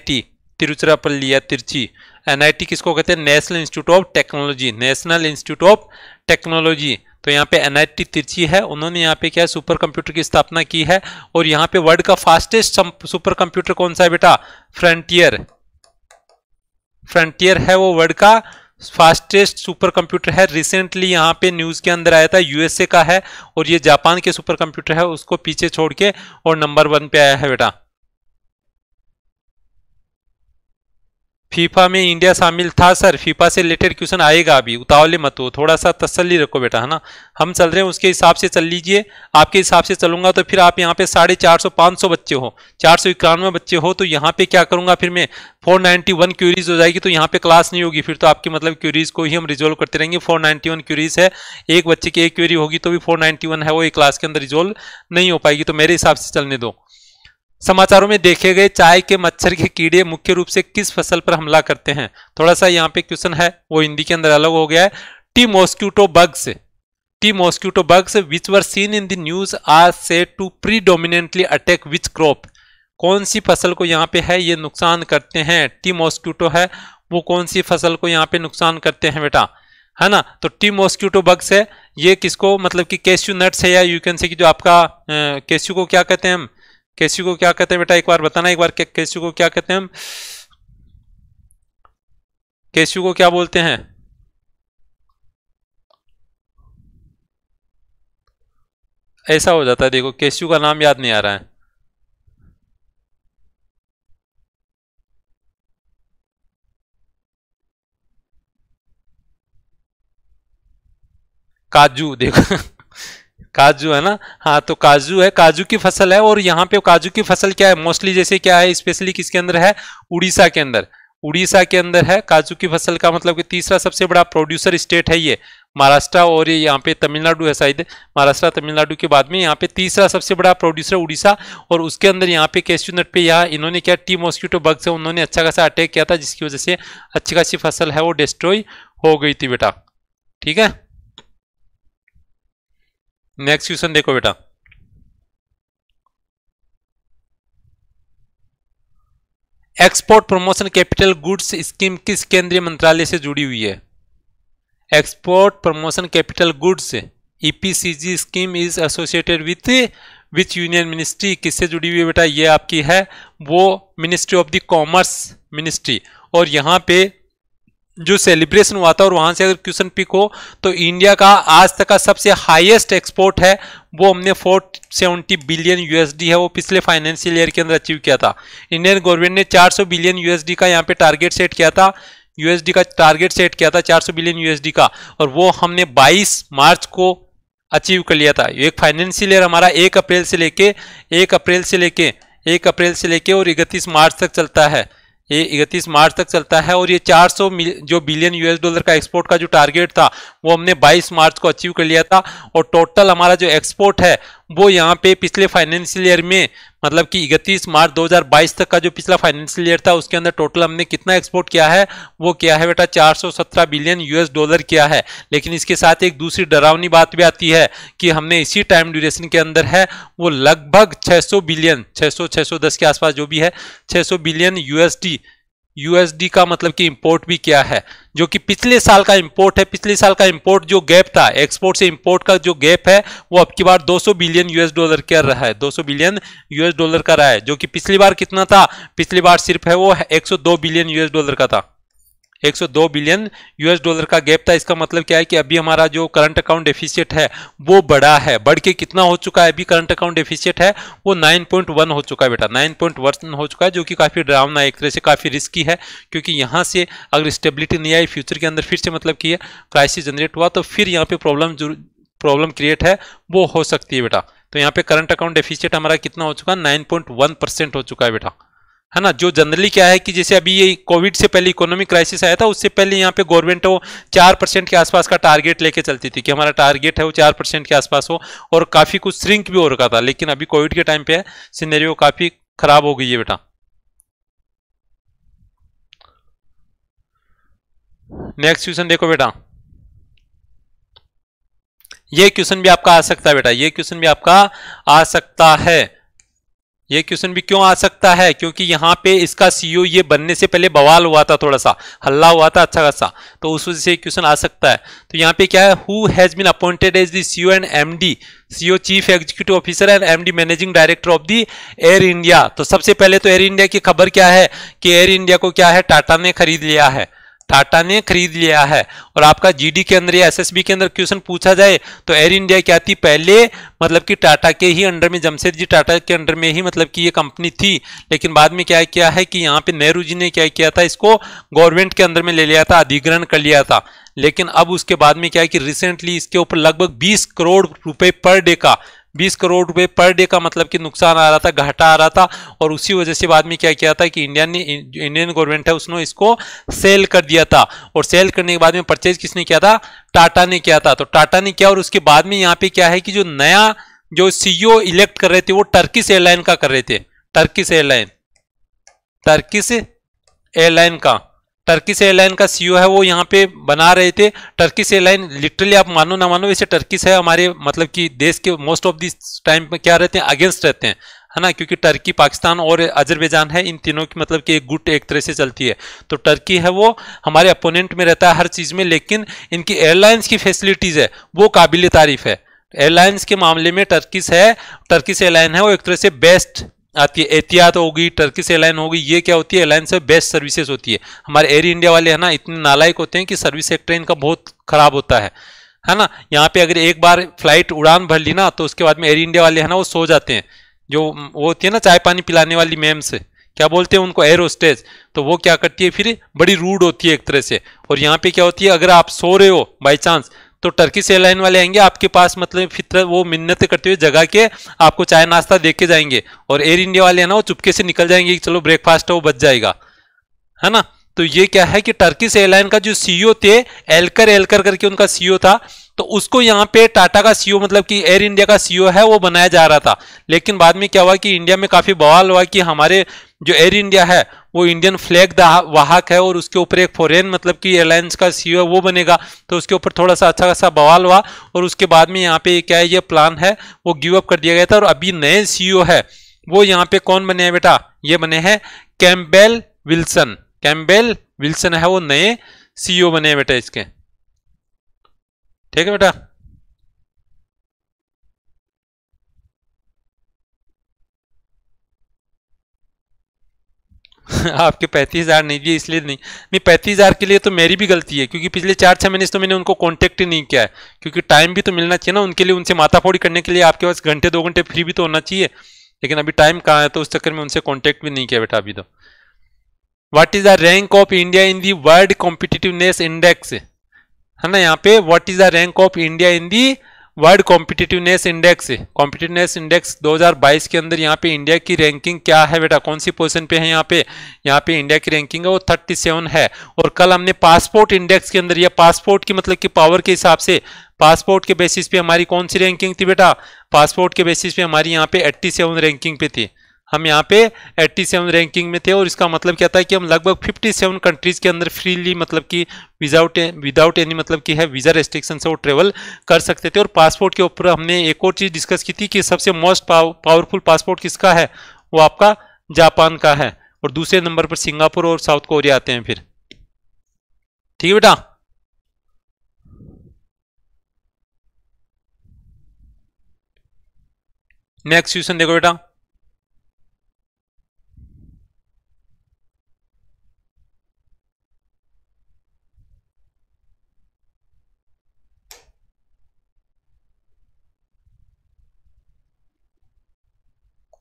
तिरुचिरापल्ली या तिरची एन किसको कहते हैं national institute of technology national institute of technology तो यहाँ पे एनआईटी तिरची है उन्होंने यहाँ पे क्या है सुपर कंप्यूटर की स्थापना की है और यहाँ पे वर्ल्ड का फास्टेस्ट सुपर कंप्यूटर कौन सा है बेटा फ्रंटियर फ्रंटियर है वो वर्ल्ड का फास्टेस्ट सुपर कंप्यूटर है रिसेंटली यहाँ पे न्यूज़ के अंदर आया था यूएसए का है और ये जापान के सुपर कंप्यूटर है उसको पीछे छोड़ के और नंबर वन पे आया है बेटा फीफा में इंडिया शामिल था सर फीफा से रिलेटेड क्वेश्चन आएगा अभी उतावले मत हो थोड़ा सा तसल्ली रखो बेटा है ना हम चल रहे हैं उसके हिसाब से चल लीजिए आपके हिसाब से चलूंगा तो फिर आप यहाँ पे साढ़े चार सौ पाँच सौ बच्चे हो चार सौ इक्यानवे बच्चे हो तो यहाँ पे क्या करूंगा फिर मैं फोर नाइन्टी वन क्यूरीज हो जाएगी तो यहाँ पे क्लास नहीं होगी फिर तो आपकी मतलब क्यूरीज को ही हम रिजोल्व करते रहेंगे फोर नाइन्टी वन क्यूरीज है एक बच्चे की एक क्यूरी होगी तो भी फोर नाइन्टी वन है वो एक क्लास के अंदर रिजोल्व नहीं हो पाएगी तो मेरे हिसाब से चलने दो समाचारों में देखे गए चाय के मच्छर के कीड़े मुख्य रूप से किस फसल पर हमला करते हैं थोड़ा सा यहाँ पे क्वेश्चन है वो हिंदी के अंदर अलग हो गया है tea mosquito bugs tea mosquito bugs which were seen in the news are said to predominantly attack which crop कौन सी फसल को यहाँ पे है ये नुकसान करते हैं टी मॉस्क्यूटो है वो कौन सी फसल को यहाँ पे नुकसान करते हैं बेटा है ना तो टी मॉस्क्यूटो बग्स है ये किसको मतलब कि कैश्यू नट्स है या यू कैन से कि जो आपका कैश्यू को क्या कहते हैं हम केसी को क्या कहते हैं बेटा एक बार बताना एक बार केसी को क्या कहते हैं हम केसी को क्या बोलते हैं ऐसा हो जाता है देखो केसी का नाम याद नहीं आ रहा है काजू देखो काजू है ना हाँ तो काजू है काजू की फसल है और यहाँ पे काजू की फसल क्या है मोस्टली जैसे क्या है स्पेशली किसके अंदर है उड़ीसा के अंदर उड़ीसा के अंदर है काजू की फसल का मतलब कि तीसरा सबसे बड़ा प्रोड्यूसर स्टेट है ये महाराष्ट्र और ये यहाँ पे तमिलनाडु है शायद महाराष्ट्र तमिलनाडु के बाद में यहाँ पे तीसरा सबसे बड़ा प्रोड्यूसर उड़ीसा और उसके अंदर यहाँ पे कैश्यू नट पे यहाँ इन्होंने क्या टी मॉस्किटो बग्स से उन्होंने अच्छा खासा अटैक किया था जिसकी वजह से अच्छी खासी फसल है वो डिस्ट्रॉय हो गई थी बेटा ठीक है नेक्स्ट क्वेश्चन देखो बेटा export promotion capital goods scheme किस केंद्रीय मंत्रालय से जुड़ी हुई है export promotion capital goods EPCG scheme is associated with which union ministry किससे जुड़ी हुई है बेटा ये आपकी है वो ministry of the commerce ministry और यहाँ पे जो सेलिब्रेशन हुआ था और वहां से अगर क्वेश्चन पिक हो तो इंडिया का आज तक का सबसे हाईएस्ट एक्सपोर्ट है वो हमने 470 बिलियन यूएसडी है वो पिछले फाइनेंशियल ईयर के अंदर अचीव किया था इंडियन गवर्नमेंट ने 400 बिलियन यूएसडी का यहाँ पे टारगेट सेट किया था यूएसडी का टारगेट सेट किया था चार बिलियन यूएसडी का और वो हमने बाईस मार्च को अचीव कर लिया था एक फाइनेंशियल ईयर हमारा एक अप्रैल से लेके एक अप्रैल से लेके एक अप्रैल से लेके और इकतीस मार्च तक चलता है ये इकतीस मार्च तक चलता है और ये 400 जो बिलियन यूएस डॉलर का एक्सपोर्ट का जो टारगेट था वो हमने 22 मार्च को अचीव कर लिया था और टोटल हमारा जो एक्सपोर्ट है वो यहाँ पे पिछले फाइनेंशियल ईयर में मतलब कि इकतीस मार्च 2022 तक का जो पिछला फाइनेंशियल ईयर था उसके अंदर टोटल हमने कितना एक्सपोर्ट किया है वो क्या है बेटा 417 बिलियन यूएस डॉलर किया है लेकिन इसके साथ एक दूसरी डरावनी बात भी आती है कि हमने इसी टाइम ड्यूरेशन के अंदर है वो लगभग 600 बिलियन 600 610 के आसपास जो भी है 600 बिलियन यूएसडी यूएसडी का मतलब कि इंपोर्ट भी क्या है जो कि पिछले साल का इंपोर्ट है पिछले साल का इंपोर्ट जो गैप था एक्सपोर्ट से इंपोर्ट का जो गैप है वो अब की बार 200 बिलियन यूएस डॉलर का रहा है 200 बिलियन यूएस डॉलर का रहा है जो कि पिछली बार कितना था पिछली बार सिर्फ है वो 102 बिलियन यूएस डॉलर का था 102 बिलियन यूएस डॉलर का गैप था इसका मतलब क्या है कि अभी हमारा जो करंट अकाउंट डेफिशिएट है वो बड़ा है बढ़ के कितना हो चुका है अभी करंट अकाउंट डेफिशिएट है वो 9.1 हो चुका है बेटा 9.1 हो चुका है जो कि काफ़ी डरावना एक तरह से काफ़ी रिस्की है क्योंकि यहाँ से अगर स्टेबिलिटी नहीं आई फ्यूचर के अंदर फिर से मतलब कि क्राइसिस जनरेट हुआ तो फिर यहाँ पर प्रॉब्लम प्रॉब्लम क्रिएट है वो हो सकती है बेटा तो यहाँ पे करंट अकाउंट डेफिशिएट हमारा कितना हो चुका है नाइन परसेंट हो चुका है बेटा है ना जो जनरली क्या है कि जैसे अभी ये कोविड से पहले इकोनॉमिक क्राइसिस आया था उससे पहले यहाँ पे गवर्नमेंट वो चार परसेंट के आसपास का टारगेट लेके चलती थी कि हमारा टारगेट है वो चार परसेंट के आसपास हो और काफ़ी कुछ श्रिंक भी हो रखा था लेकिन अभी कोविड के टाइम पे सिनेरियो काफ़ी खराब हो गई है बेटा नेक्स्ट क्वेश्चन देखो बेटा ये क्वेश्चन भी आपका आ सकता है बेटा ये क्वेश्चन भी आपका आ सकता है ये क्वेश्चन भी क्यों आ सकता है क्योंकि यहाँ पे इसका सीईओ ये बनने से पहले बवाल हुआ था थोड़ा सा हल्ला हुआ था अच्छा खासा तो उस वजह से क्वेश्चन आ सकता है तो यहाँ पे क्या है who has been appointed as the CEO and MD CEO chief executive officer and MD managing director of the Air India तो सबसे पहले तो एयर इंडिया की खबर क्या है कि एयर इंडिया को क्या है टाटा ने खरीद लिया है टाटा ने खरीद लिया है और आपका जीडी के अंदर या एसएसबी के अंदर क्वेश्चन पूछा जाए तो एयर इंडिया क्या थी पहले मतलब कि टाटा के ही अंडर में जमशेद जी टाटा के अंडर में ही मतलब कि ये कंपनी थी लेकिन बाद में क्या किया है कि यहाँ पे नेहरू जी ने क्या किया था इसको गवर्नमेंट के अंदर में ले लिया था अधिग्रहण कर लिया था लेकिन अब उसके बाद में क्या है कि रिसेंटली इसके ऊपर लगभग बीस करोड़ रुपए पर डे का बीस करोड़ रुपए पर डे का मतलब कि नुकसान आ रहा था घाटा आ रहा था और उसी वजह से बाद में क्या किया था कि इंडियन ने इंडियन गवर्नमेंट है उसने इसको सेल कर दिया था और सेल करने के बाद में परचेज किसने किया था टाटा ने किया था तो टाटा ने किया और उसके बाद में यहाँ पे क्या है कि जो नया जो सीईओ इलेक्ट e कर रहे थे वो टर्किस एयरलाइन का कर रहे थे टर्किस एयरलाइन टर्किस एयरलाइन का टर्किस एयरलाइन का सीईओ e है वो यहाँ पे बना रहे थे टर्किस एयरलाइन लिटरली आप मानो ना मानो वैसे टर्किस है हमारे मतलब कि देश के मोस्ट ऑफ दिस टाइम में क्या रहते हैं अगेंस्ट रहते हैं है ना क्योंकि टर्की पाकिस्तान और अजरबैजान है इन तीनों की मतलब कि एक गुट एक तरह से चलती है तो टर्की है वो हमारे अपोनेंट में रहता है हर चीज़ में लेकिन इनकी एयरलाइंस की फैसिलिटीज़ है वो काबिल तारीफ है एयरलाइंस के मामले में टर्किस है टर्किस एयरलाइन है वो एक तरह से बेस्ट आपकी एहतियात होगी टर्किस एयरलाइन होगी ये क्या होती है एयरलाइन से बेस्ट सर्विसेज होती है हमारे एयर इंडिया वाले है ना इतने नालायक होते हैं कि सर्विस सेक्टर इनका बहुत खराब होता है है ना यहाँ पे अगर एक बार फ्लाइट उड़ान भर ली ना तो उसके बाद में एयर इंडिया वाले है ना वो सो जाते हैं जो वो होती है ना चाय पानी पिलाने वाली मैम से क्या बोलते हैं उनको एयर होस्टेज तो वो क्या करती है फिर बड़ी रूड होती है एक तरह से और यहाँ पे क्या होती है अगर आप सो रहे हो बाई चांस तो टर्किश एयरलाइन वाले आएंगे आपके पास मतलब फितर वो मिन्नत करते हुए जगह के आपको चाय नाश्ता दे के जाएंगे और एयर इंडिया वाले हैं ना वो चुपके से निकल जाएंगे कि चलो ब्रेकफास्ट है वो बच जाएगा है ना तो ये क्या है कि टर्किश एयरलाइन का जो सीईओ e थे एलकर एलकर करके उनका सीईओ e था तो उसको यहाँ पे टाटा का सीईओ e मतलब कि एयर इंडिया का सीईओ है वो बनाया जा रहा था लेकिन बाद में क्या हुआ कि इंडिया में काफी बवाल हुआ कि हमारे जो एयर इंडिया है वो इंडियन फ्लैग वाहक है और उसके ऊपर एक फॉरेन मतलब कि एयरलाइंस का सीईओ e वो बनेगा तो उसके ऊपर थोड़ा सा अच्छा खासा बवाल हुआ और उसके बाद में यहाँ पे क्या है ये प्लान है वो गिव अप कर दिया गया था और अभी नए सी e है वो यहाँ पे कौन बने हैं बेटा ये बने हैं कैम्बेल विल्सन कैम्बेल विल्सन है वो नए सी e बने हैं बेटा इसके ठीक है बेटा आपके पैंतीस हज़ार नहीं दिए इसलिए नहीं नहीं पैंतीस हज़ार के लिए तो मेरी भी गलती है क्योंकि पिछले चार छः महीने से तो मैंने उनको कॉन्टैक्ट ही नहीं किया है क्योंकि टाइम भी तो मिलना चाहिए ना उनके लिए उनसे फोड़ी करने के लिए आपके पास घंटे दो घंटे फ्री भी तो होना चाहिए लेकिन अभी टाइम कहाँ है तो उस चक्कर में उनसे कॉन्टैक्ट भी नहीं किया बेटा अभी तो what is the rank of India in the world competitiveness index है ना यहाँ पे what is the rank of India in the world competitiveness index competitiveness index 2022 के अंदर यहाँ पे इंडिया की रैंकिंग क्या है बेटा कौन सी पोजीशन पे है यहाँ पे यहाँ पे इंडिया की रैंकिंग है वो 37 है और कल हमने पासपोर्ट इंडेक्स के अंदर या पासपोर्ट की मतलब कि पावर के हिसाब से पासपोर्ट के बेसिस पे हमारी कौन सी रैंकिंग थी बेटा पासपोर्ट के बेसिस पे हमारी यहाँ पे एट्टी रैंकिंग पे थी हम यहाँ पे 87 रैंकिंग में थे और इसका मतलब क्या था कि हम लगभग 57 कंट्रीज़ के अंदर फ्रीली मतलब कि विदाउट विदाउट एनी मतलब कि है वीज़ा रेस्ट्रिक्शन से वो ट्रेवल कर सकते थे और पासपोर्ट के ऊपर हमने एक और चीज़ डिस्कस की थी कि सबसे मोस्ट पावरफुल पासपोर्ट किसका है वो आपका जापान का है और दूसरे नंबर पर सिंगापुर और साउथ कोरिया आते हैं फिर ठीक है बेटा नेक्स्ट क्वेश्चन देखो बेटा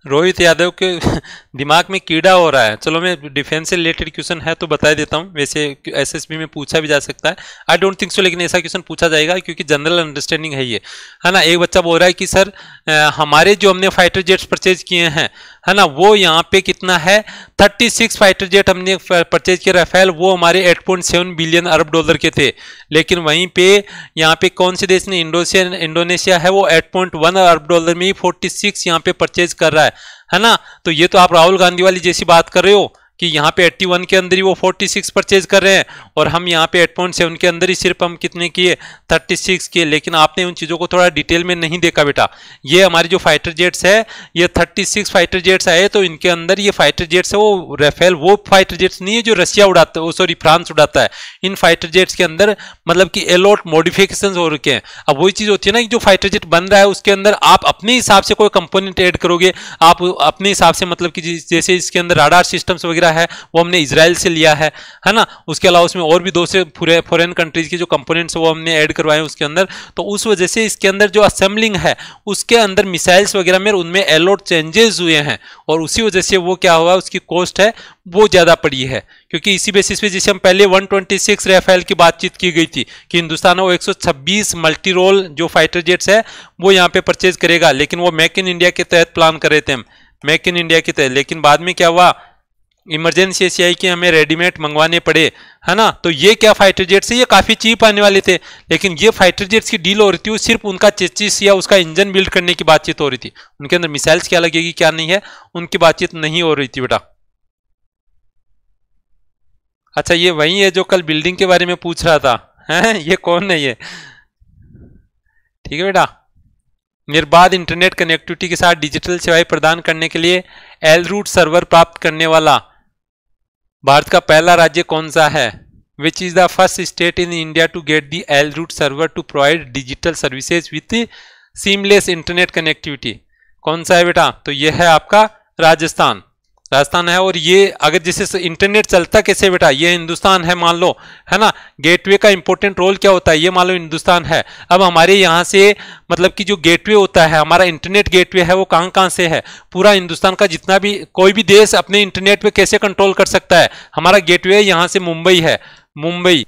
रोहित यादव के दिमाग में कीड़ा हो रहा है चलो मैं डिफेंस से रिलेटेड क्वेश्चन है तो बता देता हूँ वैसे एसएसबी में पूछा भी जा सकता है आई डोंट थिंक सो लेकिन ऐसा क्वेश्चन पूछा जाएगा क्योंकि जनरल अंडरस्टैंडिंग है ये है ना एक बच्चा बोल रहा है कि सर हमारे जो हमने फाइटर जेट्स परचेज किए हैं है ना वो यहाँ पे कितना है 36 फाइटर जेट हमने परचेज किया रफेल वो हमारे 8.7 बिलियन अरब डॉलर के थे लेकिन वहीं पे यहाँ पे कौन से देश ने इंडोनेशिया इंडोनेशिया है वो 8.1 अरब डॉलर में ही 46 यहाँ पे परचेज कर रहा है है ना तो ये तो आप राहुल गांधी वाली जैसी बात कर रहे हो कि यहाँ पे 81 के अंदर ही वो 46 परचेज कर रहे हैं और हम यहाँ पे 8.7 के अंदर ही सिर्फ हम कितने किए 36 किए लेकिन आपने उन चीज़ों को थोड़ा डिटेल में नहीं देखा बेटा ये हमारे जो फाइटर जेट्स है ये 36 फाइटर जेट्स आए तो इनके अंदर ये फाइटर जेट्स है वो रेफेल वो फाइटर जेट्स नहीं है जो रशिया उड़ाता है सॉरी फ्रांस उड़ाता है इन फाइटर जेट्स के अंदर मतलब कि एलोट मॉडिफिकेशन हो रखे हैं अब वही चीज़ होती है ना कि जो फाइटर जेट बन रहा है उसके अंदर आप अपने हिसाब से कोई कंपोनेंट एड करोगे आप अपने हिसाब से मतलब कि जैसे इसके अंदर राडार सिस्टम्स वगैरह का है वो हमने इसराइल से लिया है है ना उसके अलावा उसमें और भी दूसरे पूरे फॉरेन कंट्रीज के जो कंपोनेंट्स वो हमने ऐड करवाए उसके अंदर तो उस वजह से इसके अंदर जो असेंबलिंग है उसके अंदर मिसाइल्स वगैरह में उनमें एलोट चेंजेस हुए हैं और उसी वजह से वो क्या हुआ उसकी कॉस्ट है वो ज़्यादा पड़ी है क्योंकि इसी बेसिस पे जिसे हम पहले 126 रेफेल की बातचीत की गई थी कि हिंदुस्तान वो 126 मल्टी रोल जो फाइटर जेट्स है वो यहाँ पे परचेज करेगा लेकिन वो मेक इन इंडिया के तहत प्लान कर रहे थे हम मेक इन इंडिया के तहत लेकिन बाद में क्या हुआ इमरजेंसी ऐसी आई कि हमें रेडीमेड मंगवाने पड़े है ना तो ये क्या फाइटर जेट्स है ये काफ़ी चीप आने वाले थे लेकिन ये फाइटर जेट्स की डील हो रही थी सिर्फ उनका चेचिस या उसका इंजन बिल्ड करने की बातचीत हो रही थी उनके अंदर मिसाइल्स क्या लगेगी क्या नहीं है उनकी बातचीत नहीं हो रही थी बेटा अच्छा ये वही है जो कल बिल्डिंग के बारे में पूछ रहा था है ये कौन है ये ठीक है बेटा निर्बाध इंटरनेट कनेक्टिविटी के साथ डिजिटल सेवाएं प्रदान करने के लिए एल रूट सर्वर प्राप्त करने वाला भारत का पहला राज्य कौन सा है which is the first state in India to get the L root server to provide digital services with seamless internet connectivity कौन सा है बेटा तो यह है आपका राजस्थान राजस्थान है और ये अगर जिसे इंटरनेट चलता कैसे बेटा ये हिंदुस्तान है मान लो है ना गेटवे का इंपॉर्टेंट रोल क्या होता है ये मान लो हिंदुस्तान है अब हमारे यहाँ से मतलब कि जो गेटवे होता है हमारा इंटरनेट गेटवे है वो कहाँ कहाँ से है पूरा हिंदुस्तान का जितना भी कोई भी देश अपने इंटरनेट पर कैसे कंट्रोल कर सकता है हमारा गेटवे यहाँ से मुंबई है मुंबई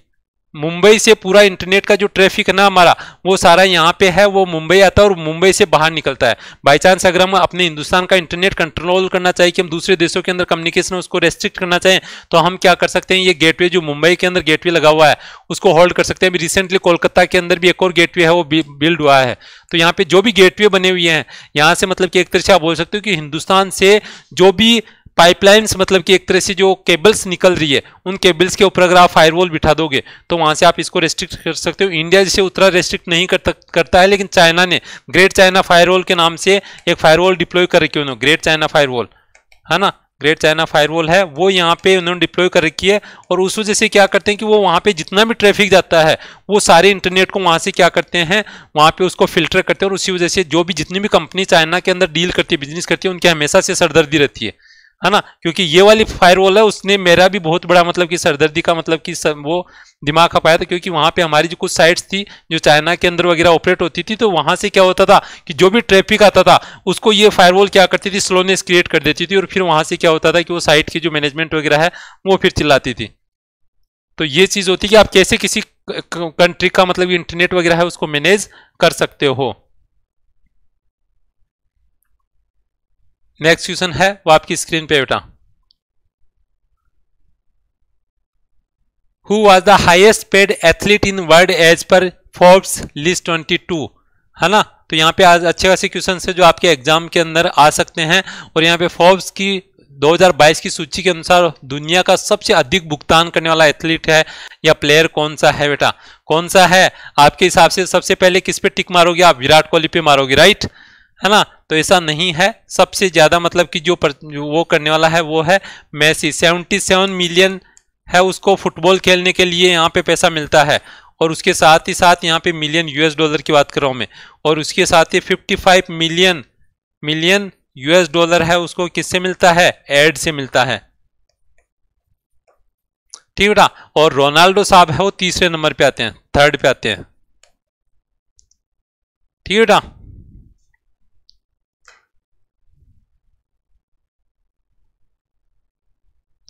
मुंबई से पूरा इंटरनेट का जो ट्रैफिक है ना हमारा वो सारा यहाँ पे है वो मुंबई आता है और मुंबई से बाहर निकलता है बाई चांस अगर हम अपने हिंदुस्तान का इंटरनेट कंट्रोल करना चाहिए कि हम दूसरे देशों के अंदर कम्युनिकेशन उसको रेस्ट्रिक्ट करना चाहें तो हम क्या कर सकते हैं ये गेटवे जो मुंबई के अंदर गेटवे लगा हुआ है उसको होल्ड कर सकते हैं अभी रिसेंटली कोलकाता के अंदर भी एक और गेटवे है वो बिल्ड हुआ है तो यहाँ पे जो भी गेटवे बने हुए हैं यहाँ से मतलब कि एक तरह से आप बोल सकते हो कि हिंदुस्तान से जो भी पाइपलाइंस मतलब कि एक तरह से जो केबल्स निकल रही है उन केबल्स के ऊपर अगर आप फायरवॉल बिठा दोगे तो वहां से आप इसको रेस्ट्रिक्ट कर सकते हो इंडिया जिसे उतना रेस्ट्रिक्ट नहीं करता करता है लेकिन चाइना ने ग्रेट चाइना फायरवॉल के नाम से एक फायरवॉल डिप्लॉय कर रखी उन्होंने ग्रेट चाइना फायरवॉल है ना ग्रेट चाइना फायरवॉल है वो यहाँ पे उन्होंने डिप्लॉय कर रखी है और उस वजह से क्या करते हैं कि वो वहाँ पे जितना भी ट्रैफिक जाता है वो सारे इंटरनेट को वहाँ से क्या करते हैं वहाँ पे उसको फिल्टर करते हैं और उसी वजह से जो भी जितनी भी कंपनी चाइना के अंदर डील करती है बिजनेस करती है उनकी हमेशा से सरदर्दी रहती है है ना क्योंकि ये वाली फायरवॉल है उसने मेरा भी बहुत बड़ा मतलब कि सरदर्दी का मतलब कि वो दिमाग खपाया था क्योंकि वहां पे हमारी जो कुछ साइट्स थी जो चाइना के अंदर वगैरह ऑपरेट होती थी तो वहां से क्या होता था कि जो भी ट्रैफिक आता था उसको ये फायरवॉल क्या करती थी स्लोनेस क्रिएट कर देती थी और फिर वहां से क्या होता था कि वो साइट की जो मैनेजमेंट वगैरह है वो फिर चिल्लाती थी तो ये चीज होती कि आप कैसे किसी कंट्री का मतलब इंटरनेट वगैरह है उसको मैनेज कर सकते हो नेक्स्ट क्वेश्चन है वो आपकी स्क्रीन पे बेटा who was the highest paid athlete in world as per Forbes list टू है ना तो यहाँ पे आज अच्छे खासे क्वेश्चन है जो आपके एग्जाम के अंदर आ सकते हैं और यहाँ पे फोर्ब्स की 2022 की सूची के अनुसार दुनिया का सबसे अधिक भुगतान करने वाला एथलीट है या प्लेयर कौन सा है बेटा कौन सा है आपके हिसाब से सबसे पहले किस पे टिक मारोगे आप विराट कोहली पे मारोगे राइट right? है ना तो ऐसा नहीं है सबसे ज़्यादा मतलब कि जो, पर, वो करने वाला है वो है मैसी 77 मिलियन है उसको फुटबॉल खेलने के लिए यहाँ पे पैसा मिलता है और उसके साथ ही साथ यहाँ पे मिलियन यूएस डॉलर की बात कर रहा हूँ मैं और उसके साथ ही 55 मिलियन मिलियन यूएस डॉलर है उसको किससे मिलता है एड से मिलता है ठीक है बेटा और रोनाल्डो साहब है वो तीसरे नंबर पे आते हैं थर्ड पे आते हैं ठीक है बेटा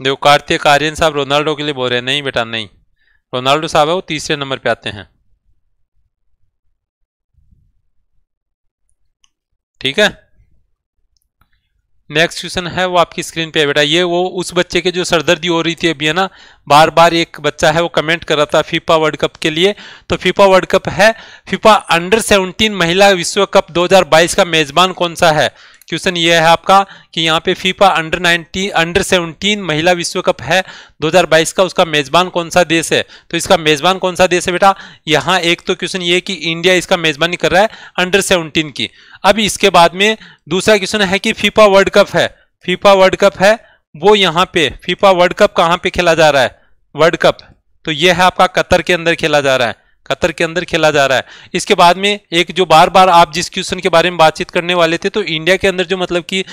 देखो कार्तिक आर्यन साहब रोनाल्डो के लिए बोल रहे हैं नहीं बेटा नहीं रोनाल्डो साहब है वो तीसरे नंबर पे आते हैं ठीक है नेक्स्ट क्वेश्चन है वो आपकी स्क्रीन पे है बेटा ये वो उस बच्चे के जो सरदर्दी हो रही थी अभी है ना बार बार एक बच्चा है वो कमेंट कर रहा था फीफा वर्ल्ड कप के लिए तो फीफा वर्ल्ड कप है फीफा अंडर 17 महिला विश्व कप 2022 का मेजबान कौन सा है क्वेश्चन ये है आपका कि यहाँ पे फीफा अंडर 19 अंडर 17 महिला विश्व कप है 2022 का उसका मेजबान कौन सा देश है तो इसका मेजबान कौन सा देश है बेटा यहाँ एक तो क्वेश्चन ये कि इंडिया इसका मेजबानी कर रहा है अंडर 17 की अब इसके बाद में दूसरा क्वेश्चन है कि फीफा वर्ल्ड कप है फीफा वर्ल्ड कप है वो यहाँ पे फीफा वर्ल्ड कप कहाँ पे खेला जा रहा है वर्ल्ड कप तो ये है आपका कतर के अंदर खेला जा रहा है कतर के अंदर खेला जा रहा है इसके बाद में एक जो बार बार आप जिस क्वेश्चन के बारे में बातचीत करने वाले थे तो इंडिया के अंदर जो मतलब कि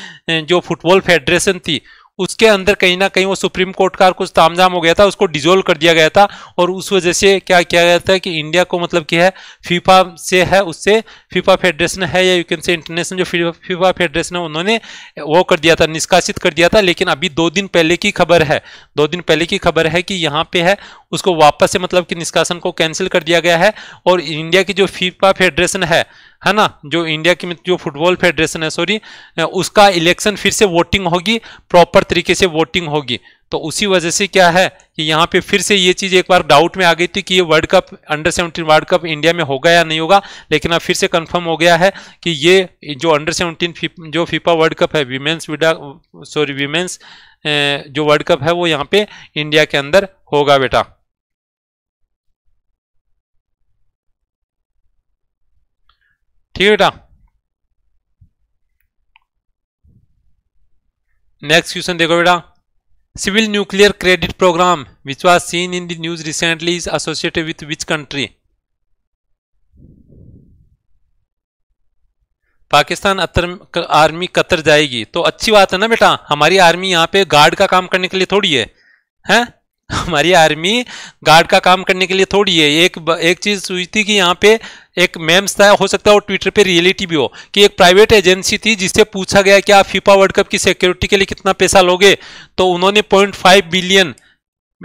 जो फुटबॉल फेडरेशन थी उसके अंदर कहीं ना कहीं वो सुप्रीम कोर्ट का कुछ तामझाम हो गया था उसको डिजोल्व कर दिया गया था और उस वजह से क्या किया गया था कि इंडिया को मतलब क्या है फीफा से है उससे फीफा फेडरेशन है या यू कैन से इंटरनेशनल जो फीफा फेडरेशन है उन्होंने वो कर दिया था निष्कासित कर दिया था लेकिन अभी दो दिन पहले की खबर है दो दिन पहले की खबर है कि यहाँ पे है उसको वापस से मतलब कि निष्कासन को कैंसिल कर दिया गया है और इंडिया की जो फीफा फेडरेशन है है ना जो इंडिया की जो फुटबॉल फेडरेशन है सॉरी उसका इलेक्शन फिर से वोटिंग होगी प्रॉपर तरीके से वोटिंग होगी तो उसी वजह से क्या है कि यहाँ पे फिर से ये चीज़ एक बार डाउट में आ गई थी कि ये world cup under seventeen world cup India में होगा या नहीं होगा लेकिन अब फिर से कंफर्म हो गया है कि ये जो अंडर सेवनटीन जो फीफा वर्ल्ड कप है वीमेंस विडा सॉरी वीमेंस जो वर्ल्ड कप है वो यहाँ पे इंडिया के अंदर होगा बेटा ठीक है बेटा नेक्स्ट क्वेश्चन देखो बेटा civil nuclear credit program which was seen in the news recently is associated with which country Pakistan Qatar, army Qatar जाएगी तो अच्छी बात है ना बेटा हमारी आर्मी यहाँ पे गार्ड का काम करने के लिए थोड़ी है हैं हमारी आर्मी गार्ड का काम करने के लिए थोड़ी है एक एक चीज़ सूझी थी कि यहाँ पे एक मेम्स था हो सकता है वो ट्विटर पे रियलिटी भी हो कि एक प्राइवेट एजेंसी थी जिससे पूछा गया कि आप फीफा वर्ल्ड कप की सिक्योरिटी के लिए कितना पैसा लोगे तो उन्होंने पॉइंट फाइव बिलियन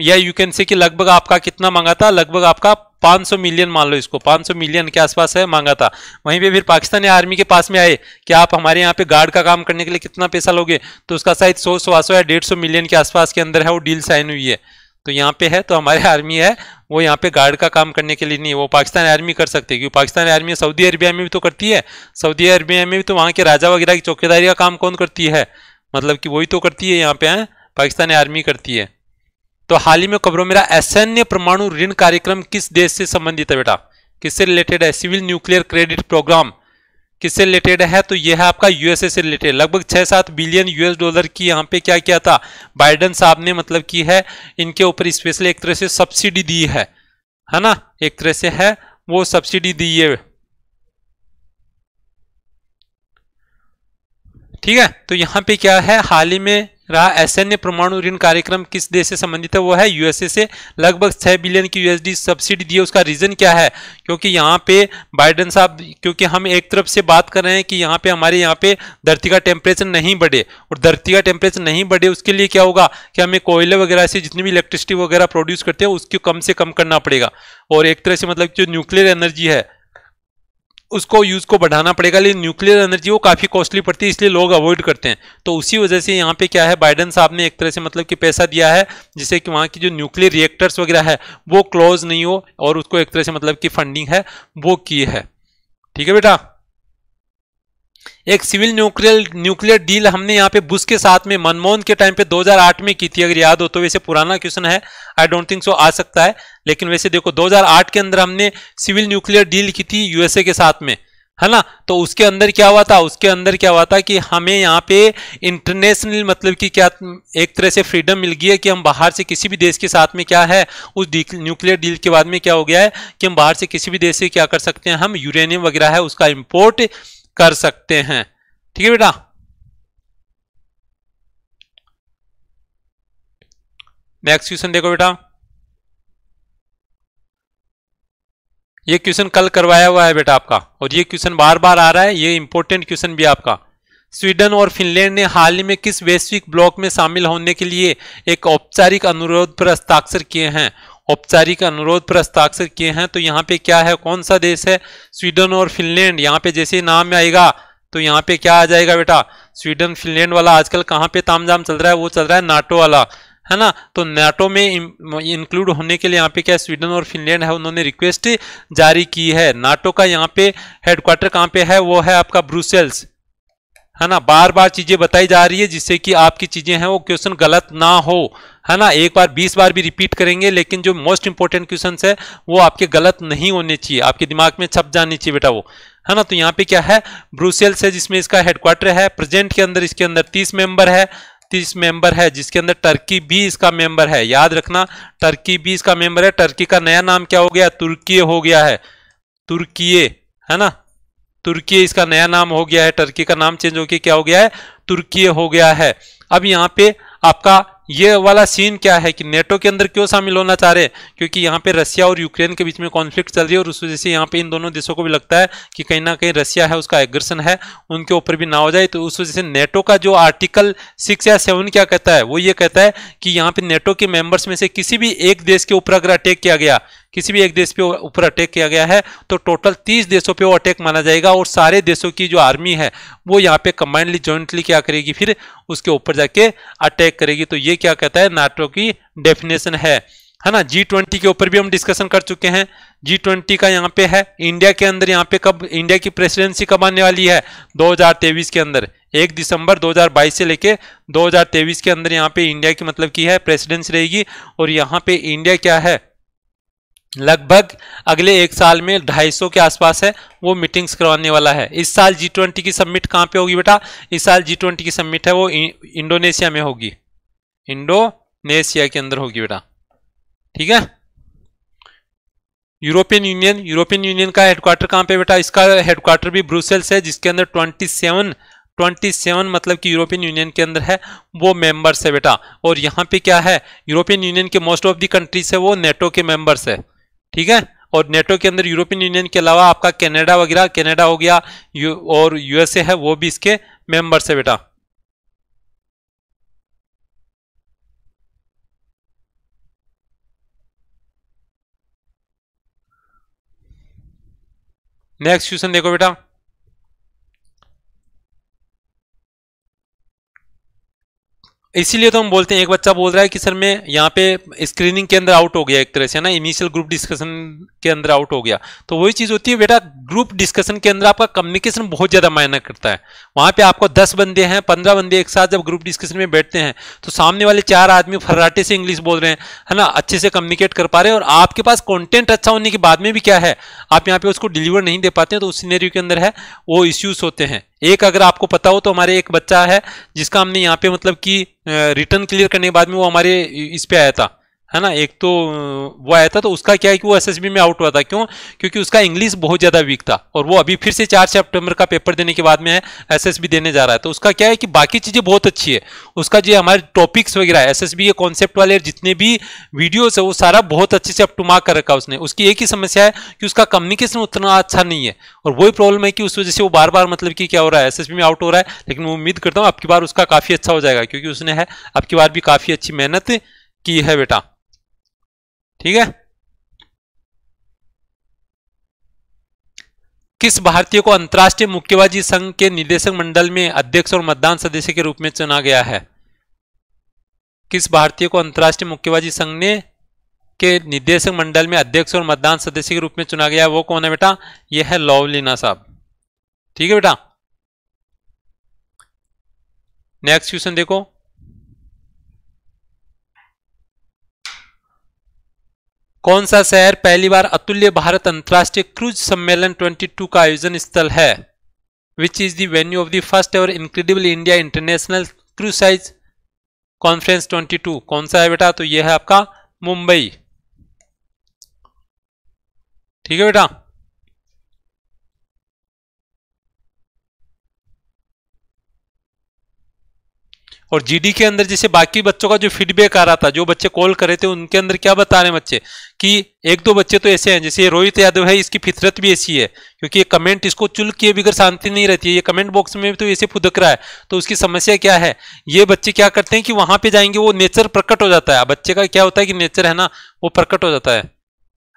या यू कैन से कि लगभग आपका कितना मांगा था लगभग आपका 500 मिलियन मान लो इसको 500 मिलियन के आसपास है मांगा था वहीं पे फिर पाकिस्तानी आर्मी के पास में आए कि आप हमारे यहाँ पे गार्ड का काम करने के लिए कितना पैसा लोगे तो उसका शायद सौ सवा सौ या डेढ़ सौ मिलियन के आसपास के अंदर है वो डील साइन हुई है तो यहाँ पे है तो हमारे आर्मी है वो यहाँ पे गार्ड का काम करने के लिए नहीं वो पाकिस्तान आर्मी कर सकती है क्योंकि पाकिस्तान आर्मी सऊदी अरबिया में भी तो करती है सऊदी अरबिया में भी तो वहाँ के राजा वगैरह की चौकीदारी का काम कौन करती है मतलब कि वही तो करती है यहाँ पे है पाकिस्तानी आर्मी करती है तो हाल ही में खबरों मेरा असैन्य परमाणु ऋण कार्यक्रम किस देश से संबंधित है बेटा किससे रिलेटेड है सिविल न्यूक्लियर क्रेडिट प्रोग्राम किससे रिलेटेड है तो यह है आपका यूएसए से रिलेटेड लगभग छह सात बिलियन यूएस डॉलर की यहाँ पे क्या किया था बाइडन साहब ने मतलब की है इनके ऊपर स्पेशली एक तरह से सब्सिडी दी है है ना एक तरह से है वो सब्सिडी दी है ठीक है तो यहाँ पे क्या है हाल ही में रहा एसएनए परमाणु ऋण कार्यक्रम किस देश से संबंधित है वो है यूएसए से लगभग छह बिलियन की यूएसडी सब्सिडी दी है उसका रीजन क्या है क्योंकि यहाँ पे बाइडन साहब क्योंकि हम एक तरफ से बात कर रहे हैं कि यहाँ पे हमारे यहाँ पे धरती का टेम्परेचर नहीं बढ़े और धरती का टेम्परेचर नहीं बढ़े उसके लिए क्या होगा कि हमें कोयले वगैरह से जितनी भी इलेक्ट्रिसिटी वगैरह प्रोड्यूस करते हैं उसको कम से कम करना पड़ेगा और एक तरह से मतलब जो न्यूक्लियर एनर्जी है उसको यूज़ को बढ़ाना पड़ेगा लेकिन न्यूक्लियर एनर्जी वो काफ़ी कॉस्टली पड़ती है इसलिए लोग अवॉइड करते हैं तो उसी वजह से यहाँ पे क्या है बाइडन साहब ने एक तरह से मतलब कि पैसा दिया है जिससे कि वहाँ की जो न्यूक्लियर रिएक्टर्स वगैरह है वो क्लोज नहीं हो और उसको एक तरह से मतलब की फंडिंग है वो की है ठीक है बेटा एक सिविल न्यूक्लियर न्यूक्लियर डील हमने यहाँ पे बुश के साथ में मनमोहन के टाइम पे 2008 में की थी अगर याद हो तो वैसे पुराना क्वेश्चन है आई डोंट थिंक सो आ सकता है लेकिन वैसे देखो 2008 के अंदर हमने सिविल न्यूक्लियर डील की थी यूएसए के साथ में है ना तो उसके अंदर क्या हुआ था उसके अंदर क्या हुआ था कि हमें यहाँ पे इंटरनेशनल मतलब कि क्या एक तरह से फ्रीडम मिल गई है कि हम बाहर से किसी भी देश के साथ में क्या है उस न्यूक्लियर डील के बाद में क्या हो गया है कि हम बाहर से किसी भी देश से क्या कर सकते हैं हम यूरेनियम वगैरह है उसका इम्पोर्ट कर सकते हैं ठीक है बेटा नेक्स्ट क्वेश्चन देखो बेटा ये क्वेश्चन कल करवाया हुआ है बेटा आपका और ये क्वेश्चन बार बार आ रहा है ये इंपॉर्टेंट क्वेश्चन भी आपका स्वीडन और फिनलैंड ने हाल ही में किस वैश्विक ब्लॉक में शामिल होने के लिए एक औपचारिक अनुरोध पर हस्ताक्षर किए हैं औपचारिक अनुरोध पर हस्ताक्षर किए हैं तो यहाँ पे क्या है कौन सा देश है स्वीडन और फिनलैंड यहाँ पे जैसे नाम आएगा तो यहाँ पे क्या आ जाएगा बेटा स्वीडन फिनलैंड वाला आजकल कहाँ पे तामझाम चल रहा है वो चल रहा है नाटो वाला है ना तो नाटो में इंक्लूड होने के लिए यहाँ पे क्या स्वीडन और फिनलैंड है उन्होंने रिक्वेस्ट जारी की है नाटो का यहाँ पे हेडक्वार्टर कहाँ पे है वो है आपका ब्रुसेल्स है ना बार बार चीजें बताई जा रही है जिससे कि आपकी चीजें हैं वो क्वेश्चन गलत ना हो है ना एक बार बीस बार भी रिपीट करेंगे लेकिन जो मोस्ट इंपॉर्टेंट क्वेश्चन है वो आपके गलत नहीं होने चाहिए आपके दिमाग में छप जानी चाहिए बेटा वो है ना तो यहाँ पे क्या है ब्रूसेल है जिसमें इसका हेडक्वार्टर है प्रेजेंट के अंदर इसके अंदर तीस मेंबर है तीस मेंबर है जिसके अंदर टर्की भी इसका मेंबर है याद रखना टर्की भी इसका मेंबर है टर्की का नया नाम क्या हो गया तुर्की हो गया है तुर्की है ना तुर्की इसका नया नाम हो गया है टर्की का नाम चेंज होकर क्या हो गया है तुर्की हो गया है अब यहाँ पे आपका ये वाला सीन क्या है कि नेटो के अंदर क्यों शामिल होना चाह रहे हैं क्योंकि यहाँ पे रशिया और यूक्रेन के बीच में कॉन्फ्लिक्ट चल रही है और उस वजह से यहाँ पे इन दोनों देशों को भी लगता है कि कहीं ना कहीं रशिया है उसका एग्रेशन है उनके ऊपर भी ना हो जाए तो उस वजह से नेटो का जो आर्टिकल सिक्स या सेवन क्या कहता है वो ये कहता है कि यहाँ पे नेटो के मेंबर्स में से किसी भी एक देश के ऊपर अगर अटैक किया गया किसी भी एक देश पे ऊपर अटैक किया गया है तो टोटल तीस देशों पे वो अटैक माना जाएगा और सारे देशों की जो आर्मी है वो यहाँ पे कंबाइंडली ज्वाइंटली क्या करेगी फिर उसके ऊपर जाके अटैक करेगी तो ये क्या कहता है नाटो की डेफिनेशन है है ना जी ट्वेंटी के ऊपर भी हम डिस्कशन कर चुके हैं जी ट्वेंटी का यहाँ पे है इंडिया के अंदर यहाँ पे कब इंडिया की प्रेसिडेंसी कब आने वाली है 2023 के अंदर एक दिसंबर 2022 से लेके 2023 के अंदर यहाँ पे इंडिया की मतलब की है प्रेसिडेंसी रहेगी और यहाँ पे इंडिया क्या है लगभग अगले एक साल में 250 के आसपास है वो मीटिंग्स करवाने वाला है इस साल जी ट्वेंटी की सबमिट कहाँ पे होगी बेटा इस साल जी ट्वेंटी की सबमिट है वो इंडोनेशिया में होगी इंडोनेशिया के अंदर होगी बेटा ठीक है यूरोपियन यूनियन यूरोपियन यूनियन का हेडक्वार्टर कहाँ पे बेटा इसका हेडक्वार्टर भी ब्रुसेल्स है जिसके अंदर ट्वेंटी सेवन ट्वेंटी सेवन मतलब कि यूरोपियन यूनियन के अंदर है वो मेंबर्स है बेटा और यहाँ पे क्या है यूरोपियन यूनियन के मोस्ट ऑफ दी कंट्रीज है वो नेटो के मेंबर्स है ठीक है और नेटो के अंदर यूरोपियन यूनियन के अलावा आपका कनाडा वगैरह कनाडा हो गया यू, और यूएसए है वो भी इसके मेंबर्स है बेटा नेक्स्ट क्वेश्चन देखो बेटा इसीलिए तो हम बोलते हैं एक बच्चा बोल रहा है कि सर मैं यहाँ पे स्क्रीनिंग के अंदर आउट हो गया एक तरह से ना इनिशियल ग्रुप डिस्कशन के अंदर आउट हो गया तो वही चीज़ होती है बेटा ग्रुप डिस्कशन के अंदर आपका कम्युनिकेशन बहुत ज़्यादा मायने करता है वहाँ पे आपको दस बंदे हैं पंद्रह बंदे एक साथ जब ग्रुप डिस्कशन में बैठते हैं तो सामने वाले चार आदमी फर्राटे से इंग्लिश बोल रहे हैं है ना अच्छे से कम्युनिकेट कर पा रहे हैं और आपके पास कॉन्टेंट अच्छा होने के बाद में भी क्या है आप यहाँ पे उसको डिलीवर नहीं दे पाते हैं तो उस सीनेरियो के अंदर है वो इश्यूज़ होते हैं एक अगर आपको पता हो तो हमारे एक बच्चा है जिसका हमने यहाँ पे मतलब कि रिटर्न क्लियर करने के बाद में वो हमारे इस पे आया था है ना एक तो वो आया था तो उसका क्या है कि वो एसएसबी में आउट हुआ था क्यों क्योंकि उसका इंग्लिश बहुत ज़्यादा वीक था और वो अभी फिर से चार सेप्टेम्बर का पेपर देने के बाद में एसएसबी देने जा रहा है तो उसका क्या है कि बाकी चीज़ें बहुत अच्छी है उसका जो हमारे टॉपिक्स वगैरह है एस के कॉन्सेप्ट वाले जितने भी वीडियोज़ है वो सारा बहुत अच्छे से अपटू मार्क कर रखा उसने उसकी एक ही समस्या है कि उसका कम्युनिकेशन उतना अच्छा नहीं है और वही प्रॉब्लम है कि उस वजह से वो बार बार मतलब कि क्या हो रहा है एस में आउट हो रहा है लेकिन मैं उम्मीद करता हूँ आपकी बार उसका काफ़ी अच्छा हो जाएगा क्योंकि उसने है आपकी बार भी काफ़ी अच्छी मेहनत की है बेटा ठीक है किस भारतीय को अंतर्राष्ट्रीय मुक्केबाजी संघ के निदेशक मंडल में अध्यक्ष और मतदान सदस्य के रूप में चुना गया है किस भारतीय को अंतर्राष्ट्रीय मुक्केबाजी संघ ने के निदेशक मंडल में अध्यक्ष और मतदान सदस्य के रूप में चुना गया है वो कौन है बेटा यह है लवलीना साहब ठीक है बेटा नेक्स्ट क्वेश्चन देखो कौन सा शहर पहली बार अतुल्य भारत अंतर्राष्ट्रीय क्रूज सम्मेलन 22 का आयोजन स्थल है which is the venue of the first ever incredible India international cruise size conference 22 कौन सा है बेटा तो यह है आपका मुंबई ठीक है बेटा और जीडी के अंदर जैसे बाकी बच्चों का जो फीडबैक आ रहा था जो बच्चे कॉल करे थे उनके अंदर क्या बता रहे हैं बच्चे कि एक दो बच्चे तो ऐसे हैं जैसे रोहित यादव है इसकी फितरत भी ऐसी है क्योंकि ये कमेंट इसको चुल किए बिगर शांति नहीं रहती है ये कमेंट बॉक्स में भी तो ऐसे फुदक रहा है तो उसकी समस्या क्या है ये बच्चे क्या करते हैं कि वहां पे जाएंगे वो नेचर प्रकट हो जाता है बच्चे का क्या होता है कि नेचर है ना वो प्रकट हो जाता है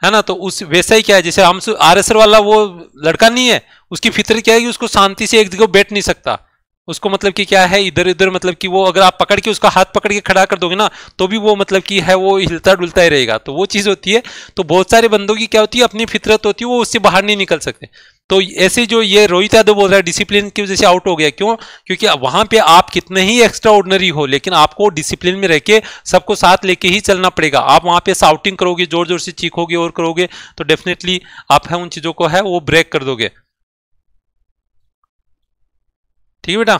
है ना तो उस वैसा ही क्या है जैसे हम आर वाला वो लड़का नहीं है उसकी फितर क्या है कि उसको शांति से एक जगह बैठ नहीं सकता उसको मतलब कि क्या है इधर इधर मतलब कि वो अगर आप पकड़ के उसका हाथ पकड़ के खड़ा कर दोगे ना तो भी वो मतलब कि है वो हिलता डुलता ही रहेगा तो वो चीज़ होती है तो बहुत सारे बंदों की क्या होती है अपनी फितरत होती है वो उससे बाहर नहीं निकल सकते तो ऐसे जो ये रोहित यादव बोल रहा है डिसिप्लिन की वजह से आउट हो गया क्यों क्योंकि वहाँ पे आप कितने ही एक्स्ट्रा ऑर्डनरी हो लेकिन आपको डिसिप्लिन में रह के सबको साथ लेके ही चलना पड़ेगा आप वहाँ पे साउटिंग करोगे जोर जोर से चीखोगे और करोगे तो डेफिनेटली आप है उन चीज़ों को है वो ब्रेक कर दोगे ठीक है बेटा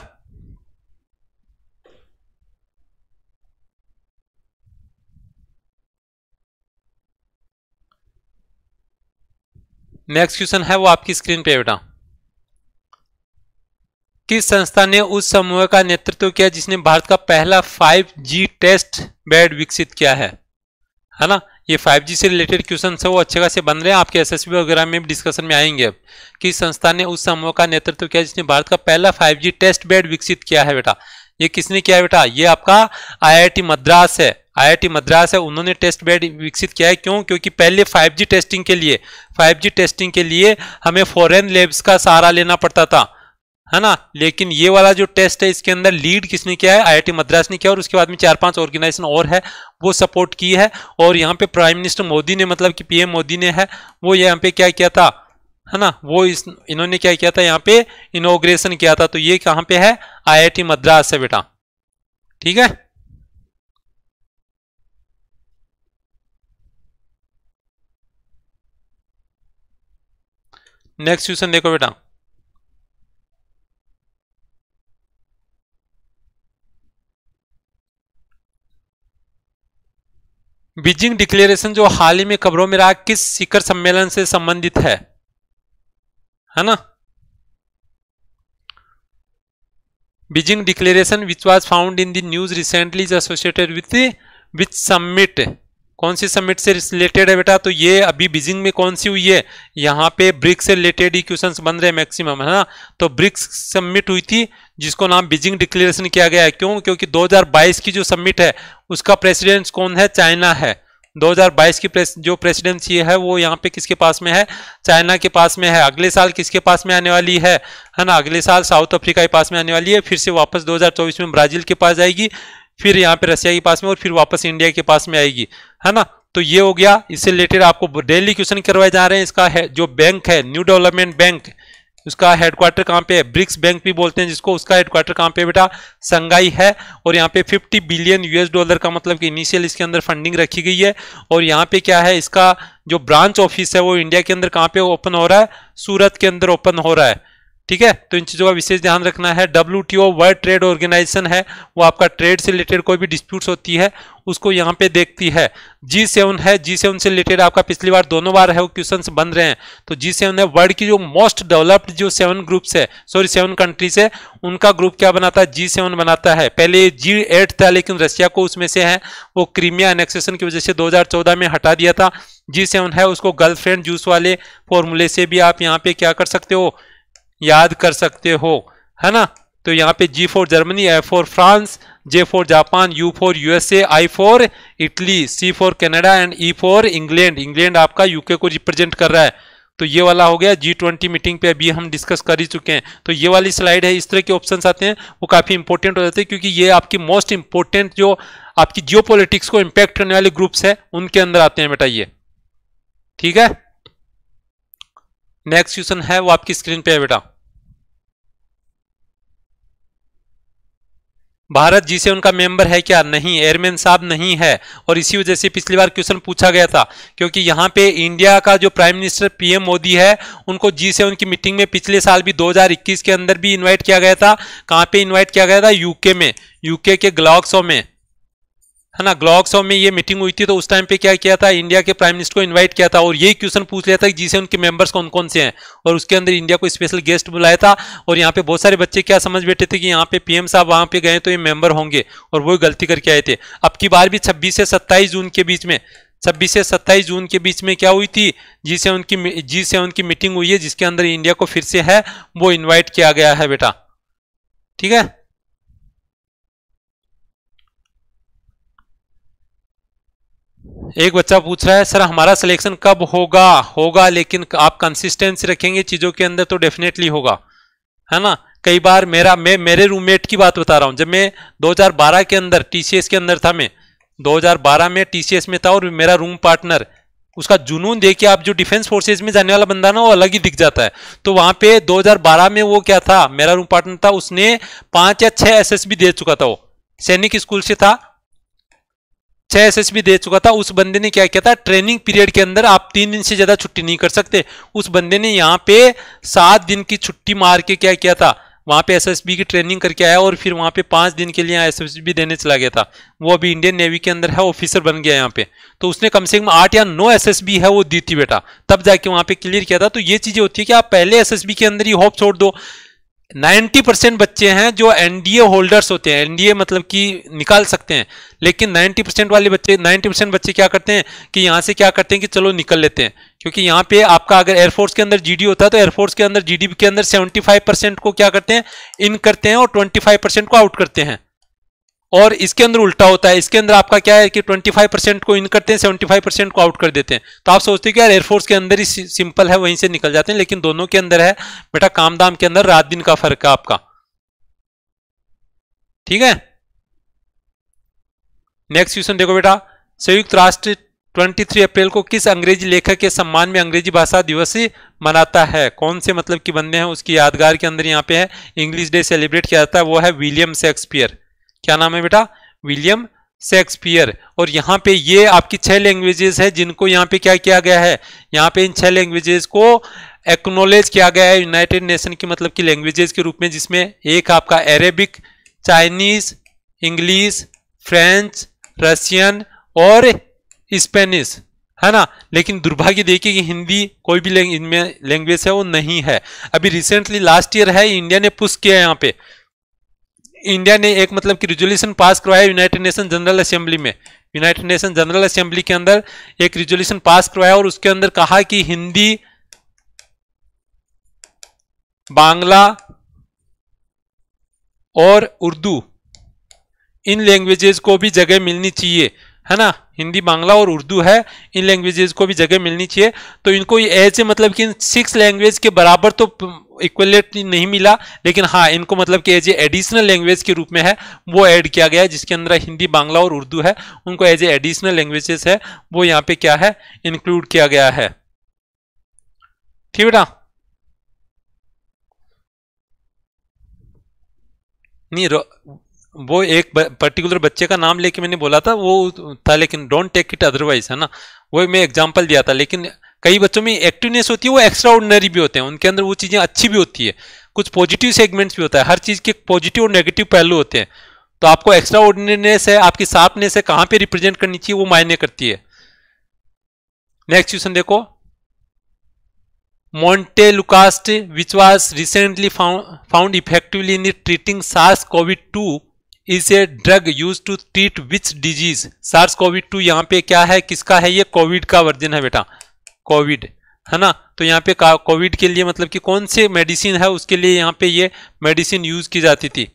नेक्स्ट क्वेश्चन है वो आपकी स्क्रीन पे बेटा किस संस्था ने उस समूह का नेतृत्व किया जिसने भारत का पहला 5G टेस्ट बेड विकसित किया है है ना ये 5G से रिलेटेड क्वेश्चन है वो अच्छे खासे बन रहे हैं आपके एसएसबी वगैरह में भी डिस्कशन में आएंगे अब किस संस्था ने उस समूह का नेतृत्व तो किया जिसने भारत का पहला 5G टेस्ट बेड विकसित किया है बेटा ये किसने किया बेटा ये आपका आई मद्रास है आई मद्रास है उन्होंने टेस्ट बेड विकसित किया है क्यों क्योंकि पहले 5G टेस्टिंग के लिए 5G टेस्टिंग के लिए हमें फॉरेन लैब्स का सहारा लेना पड़ता था है ना लेकिन ये वाला जो टेस्ट है इसके अंदर लीड किसने किया है आईआईटी मद्रास ने किया और उसके बाद में चार पांच ऑर्गेनाइजेशन और है वो सपोर्ट की है और यहाँ पे प्राइम मिनिस्टर मोदी ने मतलब कि पीएम मोदी ने है वो यहाँ पे क्या किया था है ना वो इस इन्होंने क्या किया था यहाँ पे इनोग्रेशन किया था तो ये कहाँ पे है आई मद्रास है बेटा ठीक है नेक्स्ट क्वेश्चन देखो बेटा बीजिंग डिक्लेरेशन जो हाल ही में खबरों में रहा किस शिखर सम्मेलन से संबंधित है है ना Beijing declaration which was found in the news recently associated with which summit कौन सी समिट से रिलेटेड है बेटा तो ये अभी बीजिंग में कौन सी हुई है यहाँ पे ब्रिक्स से रिलेटेड ही क्वेश्चन बन रहे मैक्सिमम है ना तो ब्रिक्स सबमिट हुई थी जिसको नाम बीजिंग डिक्लेरेशन किया गया है क्यों क्योंकि 2022 की जो समिट है उसका प्रेसिडेंट कौन है चाइना है 2022 की प्रेस, जो प्रेसिडेंसी है वो यहाँ पे किसके पास में है चाइना के पास में है अगले साल किसके पास में आने वाली है है ना अगले साल साउथ अफ्रीका के पास में आने वाली है फिर से वापस 2024 में ब्राजील के पास जाएगी फिर यहाँ पे रशिया के पास में और फिर वापस इंडिया के पास में आएगी है ना तो ये हो गया इससे रिलेटेड आपको डेली क्वेश्चन करवाए जा रहे हैं इसका है जो बैंक है न्यू डेवलपमेंट बैंक उसका हेडक्वार्टर कहाँ पे है ब्रिक्स बैंक भी बोलते हैं जिसको उसका हेडक्वार्टर कहाँ पे बेटा संगाई है और यहाँ पे 50 बिलियन यूएस डॉलर का मतलब कि इनिशियल इसके अंदर फंडिंग रखी गई है और यहाँ पे क्या है इसका जो ब्रांच ऑफिस है वो इंडिया के अंदर कहाँ पे ओपन हो रहा है सूरत के अंदर ओपन हो रहा है ठीक है तो इन चीज़ों का विशेष ध्यान रखना है W T O world trade organisation है वो आपका ट्रेड से रिलेटेड कोई भी डिस्प्यूट्स होती है उसको यहाँ पे देखती है जी सेवन है जी सेवन से रिलेटेड आपका पिछली बार दोनों बार है वो क्वेश्चन बन रहे हैं तो जी सेवन है वर्ल्ड की जो मोस्ट डेवलप्ड जो सेवन ग्रुप्स है सॉरी सेवन कंट्रीज है उनका ग्रुप क्या बनाता है जी सेवन बनाता है पहले जी एट था लेकिन रशिया को उसमें से है वो क्रीमिया एनेक्सेशन की वजह से 2014 में हटा दिया था जी सेवन है उसको गर्लफ्रेंड जूस वाले फॉर्मूले से भी आप यहाँ पे क्या कर सकते हो याद कर सकते हो है ना तो यहाँ पे G four Germany F four France J four Japan U four USA I four Italy C four Canada and E four England England आपका यूके को रिप्रेजेंट कर रहा है तो ये वाला हो गया जी ट्वेंटी मीटिंग पे अभी हम डिस्कस कर ही चुके हैं तो ये वाली स्लाइड है इस तरह के ऑप्शन आते हैं वो काफ़ी इंपॉर्टेंट हो जाते हैं क्योंकि ये आपकी मोस्ट इंपॉर्टेंट जो आपकी जियो को इम्पैक्ट करने वाले ग्रुप्स है उनके अंदर आते हैं बेटा ये ठीक है नेक्स्ट क्वेश्चन है वो आपकी स्क्रीन पे है बेटा भारत जी से उनका मेंबर है क्या नहीं एयरमैन साहब नहीं है और इसी वजह से पिछली बार क्वेश्चन पूछा गया था क्योंकि यहाँ पे इंडिया का जो प्राइम मिनिस्टर पीएम मोदी है उनको जी सेवन की मीटिंग में पिछले साल भी 2021 के अंदर भी इनवाइट किया गया था कहाँ पे इनवाइट किया गया था यूके में यूके के ग्लॉक्सो में है ना ग्लॉक्सॉम में ये मीटिंग हुई थी तो उस टाइम पे क्या किया था इंडिया के प्राइम मिनिस्टर को इनवाइट किया था और यही क्वेश्चन पूछ लिया था कि जिसे उनके मेंबर्स कौन कौन से हैं और उसके अंदर इंडिया को स्पेशल गेस्ट बुलाया था और यहाँ पे बहुत सारे बच्चे क्या समझ बैठे थे कि यहाँ पे पीएम साहब वहाँ पे गए तो ये मेंबर होंगे और वो गलती करके आए थे अब की बार भी छब्बीस से सत्ताईस जून के बीच में छब्बीस से सत्ताईस जून के बीच में क्या हुई थी जी सेवन की जी सेवन की मीटिंग हुई है जिसके अंदर इंडिया को फिर से है वो इन्वाइट किया गया है बेटा ठीक है एक बच्चा पूछ रहा है सर हमारा सिलेक्शन कब होगा होगा लेकिन आप कंसिस्टेंसी रखेंगे चीज़ों के अंदर तो डेफिनेटली होगा है ना कई बार मेरा मैं मेरे रूममेट की बात बता रहा हूँ जब मैं 2012 के अंदर टीसीएस के अंदर था मैं 2012 में टीसीएस में था और मेरा रूम पार्टनर उसका जुनून देख के आप जो डिफेंस फोर्सेज में जाने वाला बंदा ना वो अलग ही दिख जाता है तो वहाँ पे 2012 में वो क्या था मेरा रूम पार्टनर था उसने पाँच या छः एस दे चुका था वो सैनिक स्कूल से था छह एस दे चुका था उस बंदे ने क्या किया था ट्रेनिंग पीरियड के अंदर आप तीन दिन से ज्यादा छुट्टी नहीं कर सकते उस बंदे ने यहाँ पे सात दिन की छुट्टी मार के क्या किया था वहां पे एसएसबी की ट्रेनिंग करके आया और फिर वहां पे पांच दिन के लिए एस देने चला गया था वो अभी इंडियन नेवी के अंदर है ऑफिसर बन गया यहाँ पे तो उसने कम से कम आठ या नौ एसएसबी है वो दी थी बेटा तब जाके वहाँ पे क्लियर किया था तो ये चीज़ें होती है कि आप पहले एसएसबी के अंदर ही होप छोड़ दो 90 परसेंट बच्चे हैं जो एनडीए होल्डर्स होते हैं एनडीए मतलब कि निकाल सकते हैं लेकिन 90 परसेंट वाले बच्चे 90 परसेंट बच्चे क्या करते हैं कि यहाँ से क्या करते हैं कि चलो निकल लेते हैं क्योंकि यहाँ पे आपका अगर एयरफोर्स के अंदर जीडी होता है तो एयरफोर्स के अंदर जीडीपी के अंदर 75 परसेंट को क्या करते हैं इन करते हैं और 25 परसेंट को आउट करते हैं और इसके अंदर उल्टा होता है इसके अंदर आपका क्या है कि 25 परसेंट को इन करते हैं 75 परसेंट को आउट कर देते हैं तो आप सोचते हैं कि यार एयरफोर्स के अंदर ही सिंपल है वहीं से निकल जाते हैं लेकिन दोनों के अंदर है बेटा काम दाम के अंदर रात दिन का फर्क है आपका ठीक है नेक्स्ट क्वेश्चन देखो बेटा संयुक्त राष्ट्र 23 अप्रैल को किस अंग्रेजी लेखक के सम्मान में अंग्रेजी भाषा दिवस मनाता है कौन से मतलब कि बंदे हैं उसकी यादगार के अंदर यहाँ पे है इंग्लिश डे सेलिब्रेट किया जाता है वो है विलियम शेक्सपियर क्या नाम है बेटा विलियम शेक्सपियर और यहाँ पे ये आपकी छह लैंग्वेजेस है जिनको यहाँ पे क्या किया गया है यहाँ पे इन छह लैंग्वेजेस को एक्नोलेज किया गया है यूनाइटेड नेशन की मतलब की लैंग्वेजेस के रूप में जिसमें एक आपका Arabic Chinese English French Russian और स्पेनिश है ना लेकिन दुर्भाग्य देखिए कि हिंदी कोई भी लैंग्वेज है वो नहीं है अभी रिसेंटली लास्ट ईयर है इंडिया ने पुश किया है यहाँ पे इंडिया ने एक मतलब कि रिजोल्यूशन पास करवाया यूनाइटेड नेशन जनरल असेंबली में यूनाइटेड नेशन जनरल असेंबली के अंदर एक रिजोल्यूशन पास करवाया और उसके अंदर कहा कि हिंदी बांग्ला और उर्दू इन लैंग्वेजेस को भी जगह मिलनी चाहिए है ना हिंदी बांग्ला और उर्दू है इन लैंग्वेजेस को भी जगह मिलनी चाहिए तो इनको ऐसे मतलब कि इन सिक्स लैंग्वेज के बराबर तो इक्वलेट नहीं मिला लेकिन हाँ इनको मतलब कि एज ए एडिशनल लैंग्वेज के रूप में है वो ऐड किया गया है जिसके अंदर हिंदी बांग्ला और उर्दू है उनको एज ए एडिशनल लैंग्वेजेस है वो यहाँ पे क्या है इंक्लूड किया गया है ठीक बेटा नहीं वो एक पर्टिकुलर बच्चे का नाम लेके मैंने बोला था वो था लेकिन डोंट टेक इट अदरवाइज है ना वो मैं एग्जाम्पल दिया था लेकिन कई बच्चों में एक्टिवनेस होती है वो एक्स्ट्रा ऑर्डनरी भी होते हैं उनके अंदर वो चीज़ें अच्छी भी होती है कुछ पॉजिटिव सेगमेंट्स भी होता है हर चीज़ के पॉजिटिव और नेगेटिव पहलू होते हैं तो आपको एक्स्ट्रा ऑर्डिनेस है आपकी शार्पनेस है कहाँ पे रिप्रेजेंट करनी चाहिए वो मायने करती है नेक्स्ट क्वेश्चन देखो montelukast which was recently found effectively in treating SARS COVID two is a drug use to treat which disease SARS COVID two यहाँ पे क्या है किसका है ये कोविड का वर्जन है बेटा कोविड है ना तो यहाँ पे कोविड के लिए मतलब कि कौन से मेडिसिन है उसके लिए यहाँ पे ये मेडिसिन यूज की जाती थी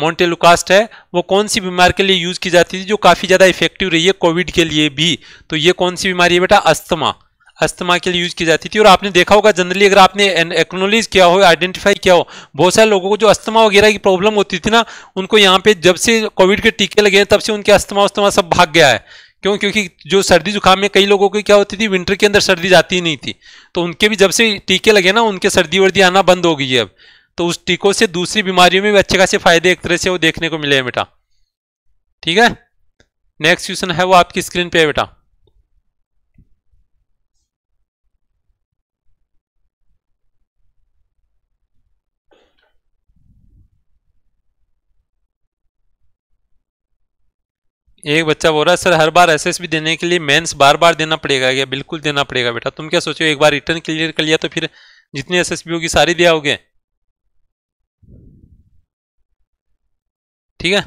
मोन्टेलुकास्ट है वो कौन सी बीमारी के लिए यूज की जाती थी जो काफी ज्यादा इफेक्टिव रही है कोविड के लिए भी तो ये कौन सी बीमारी है बेटा अस्थमा अस्थमा के लिए यूज की जाती थी और आपने देखा होगा जनरली अगर आपने एक्नोलेज किया हो आइडेंटिफाई किया हो बहुत सारे लोगों को जो अस्थमा वगैरह की प्रॉब्लम होती थी ना उनको यहाँ पे जब से कोविड के टीके लगे हैं तब से उनके अस्थमा उस्थमा सब भाग गया है क्यों क्योंकि जो सर्दी जुकाम में कई लोगों की क्या होती थी विंटर के अंदर सर्दी जाती ही नहीं थी तो उनके भी जब से टीके लगे ना उनके सर्दी वर्दी आना बंद हो गई है अब तो उस टीकों से दूसरी बीमारियों में भी अच्छे खासे फायदे एक तरह से वो देखने को मिले हैं बेटा ठीक है नेक्स्ट क्वेश्चन है वो आपकी स्क्रीन पे है बेटा एक बच्चा बोल रहा है सर हर बार एस देने के लिए मेंस बार बार देना पड़ेगा क्या बिल्कुल देना पड़ेगा बेटा तुम क्या सोचो एक बार रिटर्न क्लियर कर लिया तो फिर जितनी एस होगी सारी दिया होगे ठीक है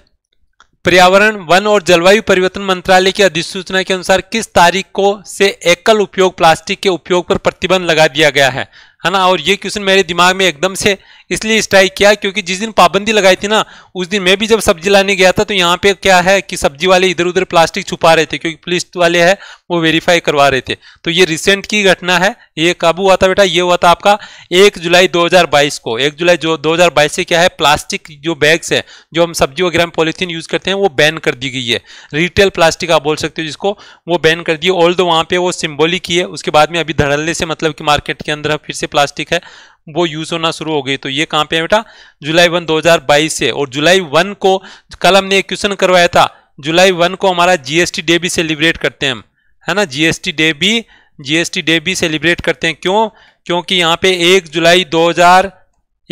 पर्यावरण वन और जलवायु परिवर्तन मंत्रालय की अधिसूचना के अनुसार किस तारीख को से एकल उपयोग प्लास्टिक के उपयोग पर प्रतिबंध लगा दिया गया है है ना और ये क्वेश्चन मेरे दिमाग में एकदम से इसलिए स्ट्राइक किया क्योंकि जिस दिन पाबंदी लगाई थी ना उस दिन मैं भी जब सब्जी लाने गया था तो यहाँ पे क्या है कि सब्जी वाले इधर उधर प्लास्टिक छुपा रहे थे क्योंकि पुलिस वाले है वो वेरीफाई करवा रहे थे तो ये रिसेंट की घटना है ये कब हुआ था बेटा ये हुआ था आपका एक जुलाई 2022 को एक जुलाई जो 2022 से क्या है प्लास्टिक जो बैग्स है जो हम सब्जी वगैरह में पॉलीथीन यूज करते हैं वो बैन कर दी गई है रिटेल प्लास्टिक आप बोल सकते हो जिसको वो बैन कर दिए ऑल दो वहाँ पे वो सिम्बोलिक ही है उसके बाद में अभी धड़ल्ले से मतलब कि मार्केट के अंदर फिर से प्लास्टिक है वो यूज होना शुरू हो गई तो ये कहाँ पे है बेटा जुलाई वन 2022 से और जुलाई वन को कल हमने एक क्वेश्चन करवाया था जुलाई वन को हमारा जीएसटी डे भी सेलिब्रेट करते हैं हम है ना जीएसटी डे भी जीएसटी डे भी सेलिब्रेट करते हैं क्यों क्योंकि यहाँ पे एक जुलाई 2000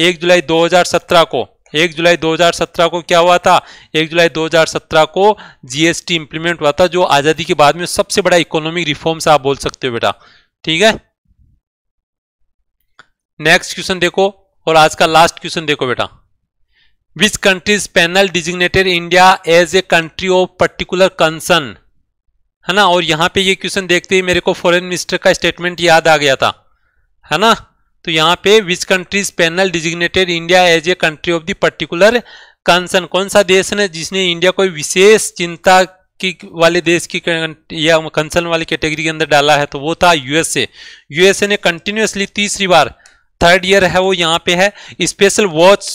एक जुलाई 2017 को एक जुलाई 2017 को क्या हुआ था एक जुलाई 2017 को जीएसटी इंप्लीमेंट हुआ था जो आज़ादी के बाद में सबसे बड़ा इकोनॉमिक रिफॉर्म्स आप बोल सकते हो बेटा ठीक है नेक्स्ट क्वेश्चन देखो और आज का लास्ट क्वेश्चन देखो बेटा which countries panel designated India as a country of particular concern है ना और यहाँ पे ये क्वेश्चन देखते ही मेरे को फॉरेन मिनिस्टर का स्टेटमेंट याद आ गया था है ना तो यहाँ पे which countries panel designated India as a country of the particular concern कौन सा देश है जिसने इंडिया को विशेष चिंता की वाले देश की या कंसर्न वाली कैटेगरी के अंदर डाला है तो वो था यूएसए यूएसए ने कंटिन्यूसली तीसरी बार थर्ड ईयर है वो यहाँ पे है स्पेशल वॉच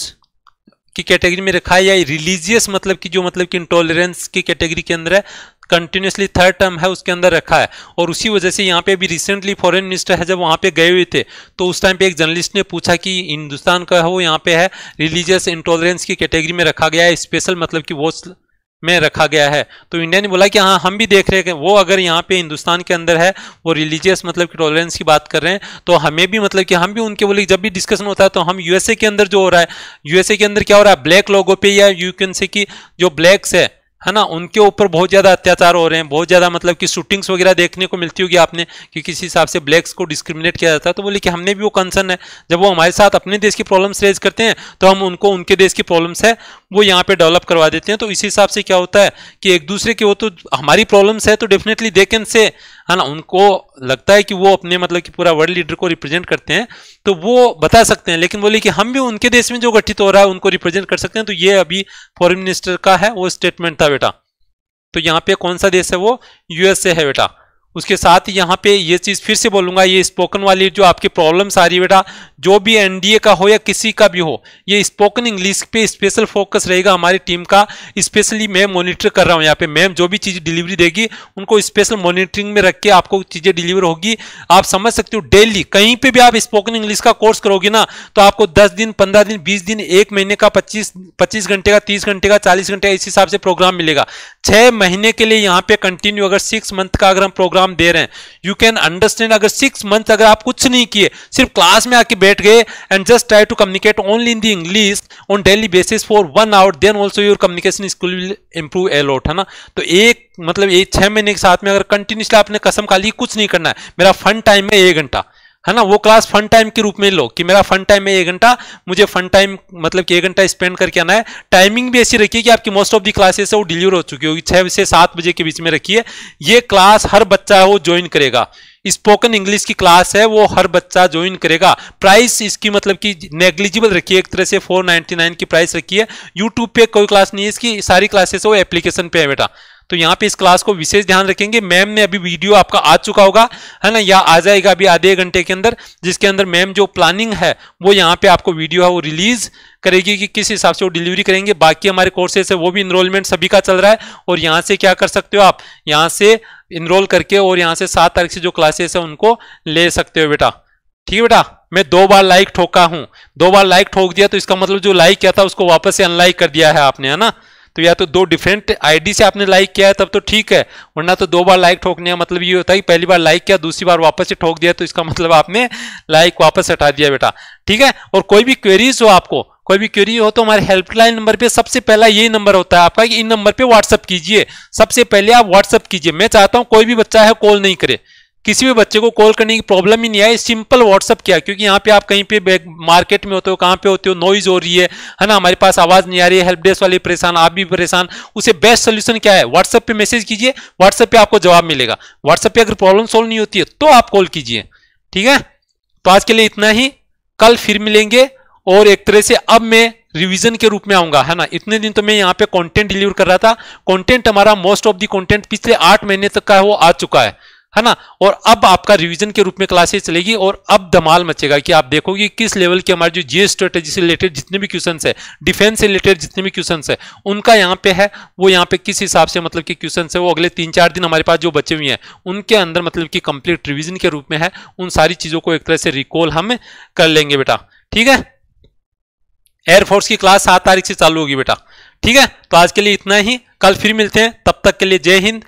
की कैटेगरी में रखा है या रिलीजियस मतलब कि जो मतलब कि इंटॉलरेंस की कैटेगरी के अंदर है कंटिन्यूसली थर्ड टर्म है उसके अंदर रखा है और उसी वजह से यहाँ पे अभी रिसेंटली फॉरेन मिनिस्टर है जब वहाँ पे गए हुए थे तो उस टाइम पे एक जर्नलिस्ट ने पूछा कि हिंदुस्तान का है वो यहाँ पे है रिलीजियस इंटॉलरेंस की कैटेगरी में रखा गया है स्पेशल मतलब कि वॉच में रखा गया है तो इंडिया ने बोला कि हाँ हम भी देख रहे हैं वो अगर यहाँ पे हिंदुस्तान के अंदर है वो रिलीजियस मतलब कि टॉलरेंस की बात कर रहे हैं तो हमें भी मतलब कि हम भी उनके बोले जब भी डिस्कशन होता है तो हम यूएसए के अंदर जो हो रहा है यूएसए के अंदर क्या हो रहा है ब्लैक लोगों पर या यू कैन से कि जो ब्लैक्स है है ना उनके ऊपर बहुत ज़्यादा अत्याचार हो रहे हैं बहुत ज़्यादा मतलब कि शूटिंग्स वगैरह देखने को मिलती होगी आपने कि किसी हिसाब से ब्लैक्स को डिस्क्रिमिनेट किया जाता है तो बोले कि हमने भी वो कंसर्न है जब वो हमारे साथ अपने देश की प्रॉब्लम्स रेज करते हैं तो हम उनको उनके देश की प्रॉब्लम्स है वो यहाँ पर डेवलप करवा देते हैं तो इसी हिसाब से क्या होता है कि एक दूसरे की वो तो हमारी प्रॉब्लम्स है तो डेफिनेटली दे कैन से है ना उनको लगता है कि वो अपने मतलब कि पूरा वर्ल्ड लीडर को रिप्रेजेंट करते हैं तो वो बता सकते हैं लेकिन बोले कि हम भी उनके देश में जो गठित हो रहा है उनको रिप्रेजेंट कर सकते हैं तो ये अभी फॉरन मिनिस्टर का है वो स्टेटमेंट था बेटा तो यहाँ पे कौन सा देश है वो यूएसए है बेटा उसके साथ ही यहाँ पे ये चीज़ फिर से बोलूँगा ये स्पोकन वाली जो आपकी प्रॉब्लम्स आ रही है बेटा जो भी एनडीए का हो या किसी का भी हो ये स्पोकन इंग्लिश पे स्पेशल फोकस रहेगा हमारी टीम का स्पेशली मैं मॉनिटर कर रहा हूँ यहाँ पे मैम जो भी चीज़ डिलीवरी देगी उनको स्पेशल मॉनिटरिंग में रख के आपको चीज़ें डिलीवर होगी आप समझ सकते हो डेली कहीं पर भी आप स्पोकन इंग्लिश का कोर्स करोगे ना तो आपको दस दिन पंद्रह दिन बीस दिन एक महीने का पच्चीस पच्चीस घंटे का तीस घंटे का चालीस घंटे का इस हिसाब से प्रोग्राम मिलेगा छः महीने के लिए यहाँ पे कंटिन्यू अगर सिक्स मंथ का अगर हम प्रोग्राम एग्जाम दे रहे हैं यू कैन अंडरस्टैंड अगर सिक्स मंथ अगर आप कुछ नहीं किए सिर्फ क्लास में आके बैठ गए and just try to communicate only in the English on daily basis for one hour then also your communication skill will improve a lot है ना तो एक मतलब एक छह महीने के साथ में अगर कंटिन्यूसली आपने कसम खा ली कुछ नहीं करना है मेरा फन टाइम है एक घंटा है ना वो क्लास फन टाइम के रूप में लो कि मेरा फन टाइम है एक घंटा मुझे फन टाइम मतलब कि एक घंटा स्पेंड करके आना है टाइमिंग भी ऐसी रखिए कि आपकी मोस्ट ऑफ दी क्लासेस है वो डिलीवर हो चुकी होगी छः से सात बजे के बीच में रखिए ये क्लास हर बच्चा है वो ज्वाइन करेगा स्पोकन इंग्लिश की क्लास है वो हर बच्चा ज्वाइन करेगा प्राइस इसकी मतलब कि नेग्लिजिबल रखिए एक तरह से 499 की प्राइस रखी है यूट्यूब पे कोई क्लास नहीं है इसकी सारी क्लासेस वो एप्लीकेशन पे है बेटा तो यहाँ पे इस क्लास को विशेष ध्यान रखेंगे मैम ने अभी वीडियो आपका आ चुका होगा है ना या आ जाएगा अभी आधे घंटे के अंदर जिसके अंदर मैम जो प्लानिंग है वो यहाँ पे आपको वीडियो है वो रिलीज करेगी कि किस हिसाब से वो डिलीवरी करेंगे बाकी हमारे कोर्सेज है वो भी इनरोलमेंट सभी का चल रहा है और यहाँ से क्या कर सकते हो आप यहाँ से इनरोल करके और यहाँ से सात तारीख से जो क्लासेस है उनको ले सकते हो बेटा ठीक है बेटा मैं दो बार लाइक ठोका हूं दो बार लाइक ठोक दिया तो इसका मतलब जो लाइक किया था उसको वापस से अनलाइक कर दिया है आपने है ना तो या तो दो डिफरेंट आईडी से आपने लाइक किया है तब तो ठीक है वरना तो दो बार लाइक ठोकने का मतलब ये होता है कि पहली बार लाइक किया दूसरी बार वापस से ठोक दिया तो इसका मतलब आपने लाइक वापस हटा दिया बेटा ठीक है और कोई भी क्वेरीज हो आपको कोई भी क्वेरी हो तो हमारे हेल्पलाइन नंबर पे सबसे पहला यही नंबर होता है आपका कि इन नंबर पे व्हाट्सअप कीजिए सबसे पहले आप व्हाट्सअप कीजिए मैं चाहता हूं कोई भी बच्चा है कॉल नहीं करे किसी भी बच्चे को कॉल करने की प्रॉब्लम ही नहीं आई सिंपल व्हाट्सअप किया क्योंकि यहाँ पे आप कहीं पे मार्केट में होते हो कहाँ पे होते हो नॉइज हो रही है है ना हमारे पास आवाज नहीं आ रही है हेल्प डेस्क वाले परेशान आप भी परेशान उसे बेस्ट सोल्यूशन क्या है व्हाट्सएप पे मैसेज कीजिए व्हाट्सएप पे आपको जवाब मिलेगा व्हाट्सएप पे अगर प्रॉब्लम सोल्व नहीं होती है तो आप कॉल कीजिए ठीक है तो आज के लिए इतना ही कल फिर मिलेंगे और एक तरह से अब मैं रिवीजन के रूप में आऊंगा है ना इतने दिन तो मैं यहाँ पे कंटेंट डिलीवर कर रहा था कंटेंट हमारा मोस्ट ऑफ दी कंटेंट पिछले आठ महीने तक का है वो आ चुका है है ना और अब आपका रिवीजन के रूप में क्लासेस चलेगी और अब धमाल मचेगा कि आप देखोगे किस लेवल के हमारे जो जीएस स्ट्रेटेजी से रिलेटेड जितने भी क्वेश्चन है डिफेंस से रिलेटेड जितने भी क्वेश्चन है उनका यहाँ पे है वो यहाँ पे किस हिसाब से मतलब कि क्वेश्चन है वो अगले तीन चार दिन हमारे पास जो बचे हुए हैं उनके अंदर मतलब कि कंप्लीट रिविजन के रूप में है उन सारी चीज़ों को एक तरह से रिकॉल हम कर लेंगे बेटा ठीक है एयरफोर्स की क्लास सात तारीख से चालू होगी बेटा ठीक है तो आज के लिए इतना ही कल फिर मिलते हैं तब तक के लिए जय हिंद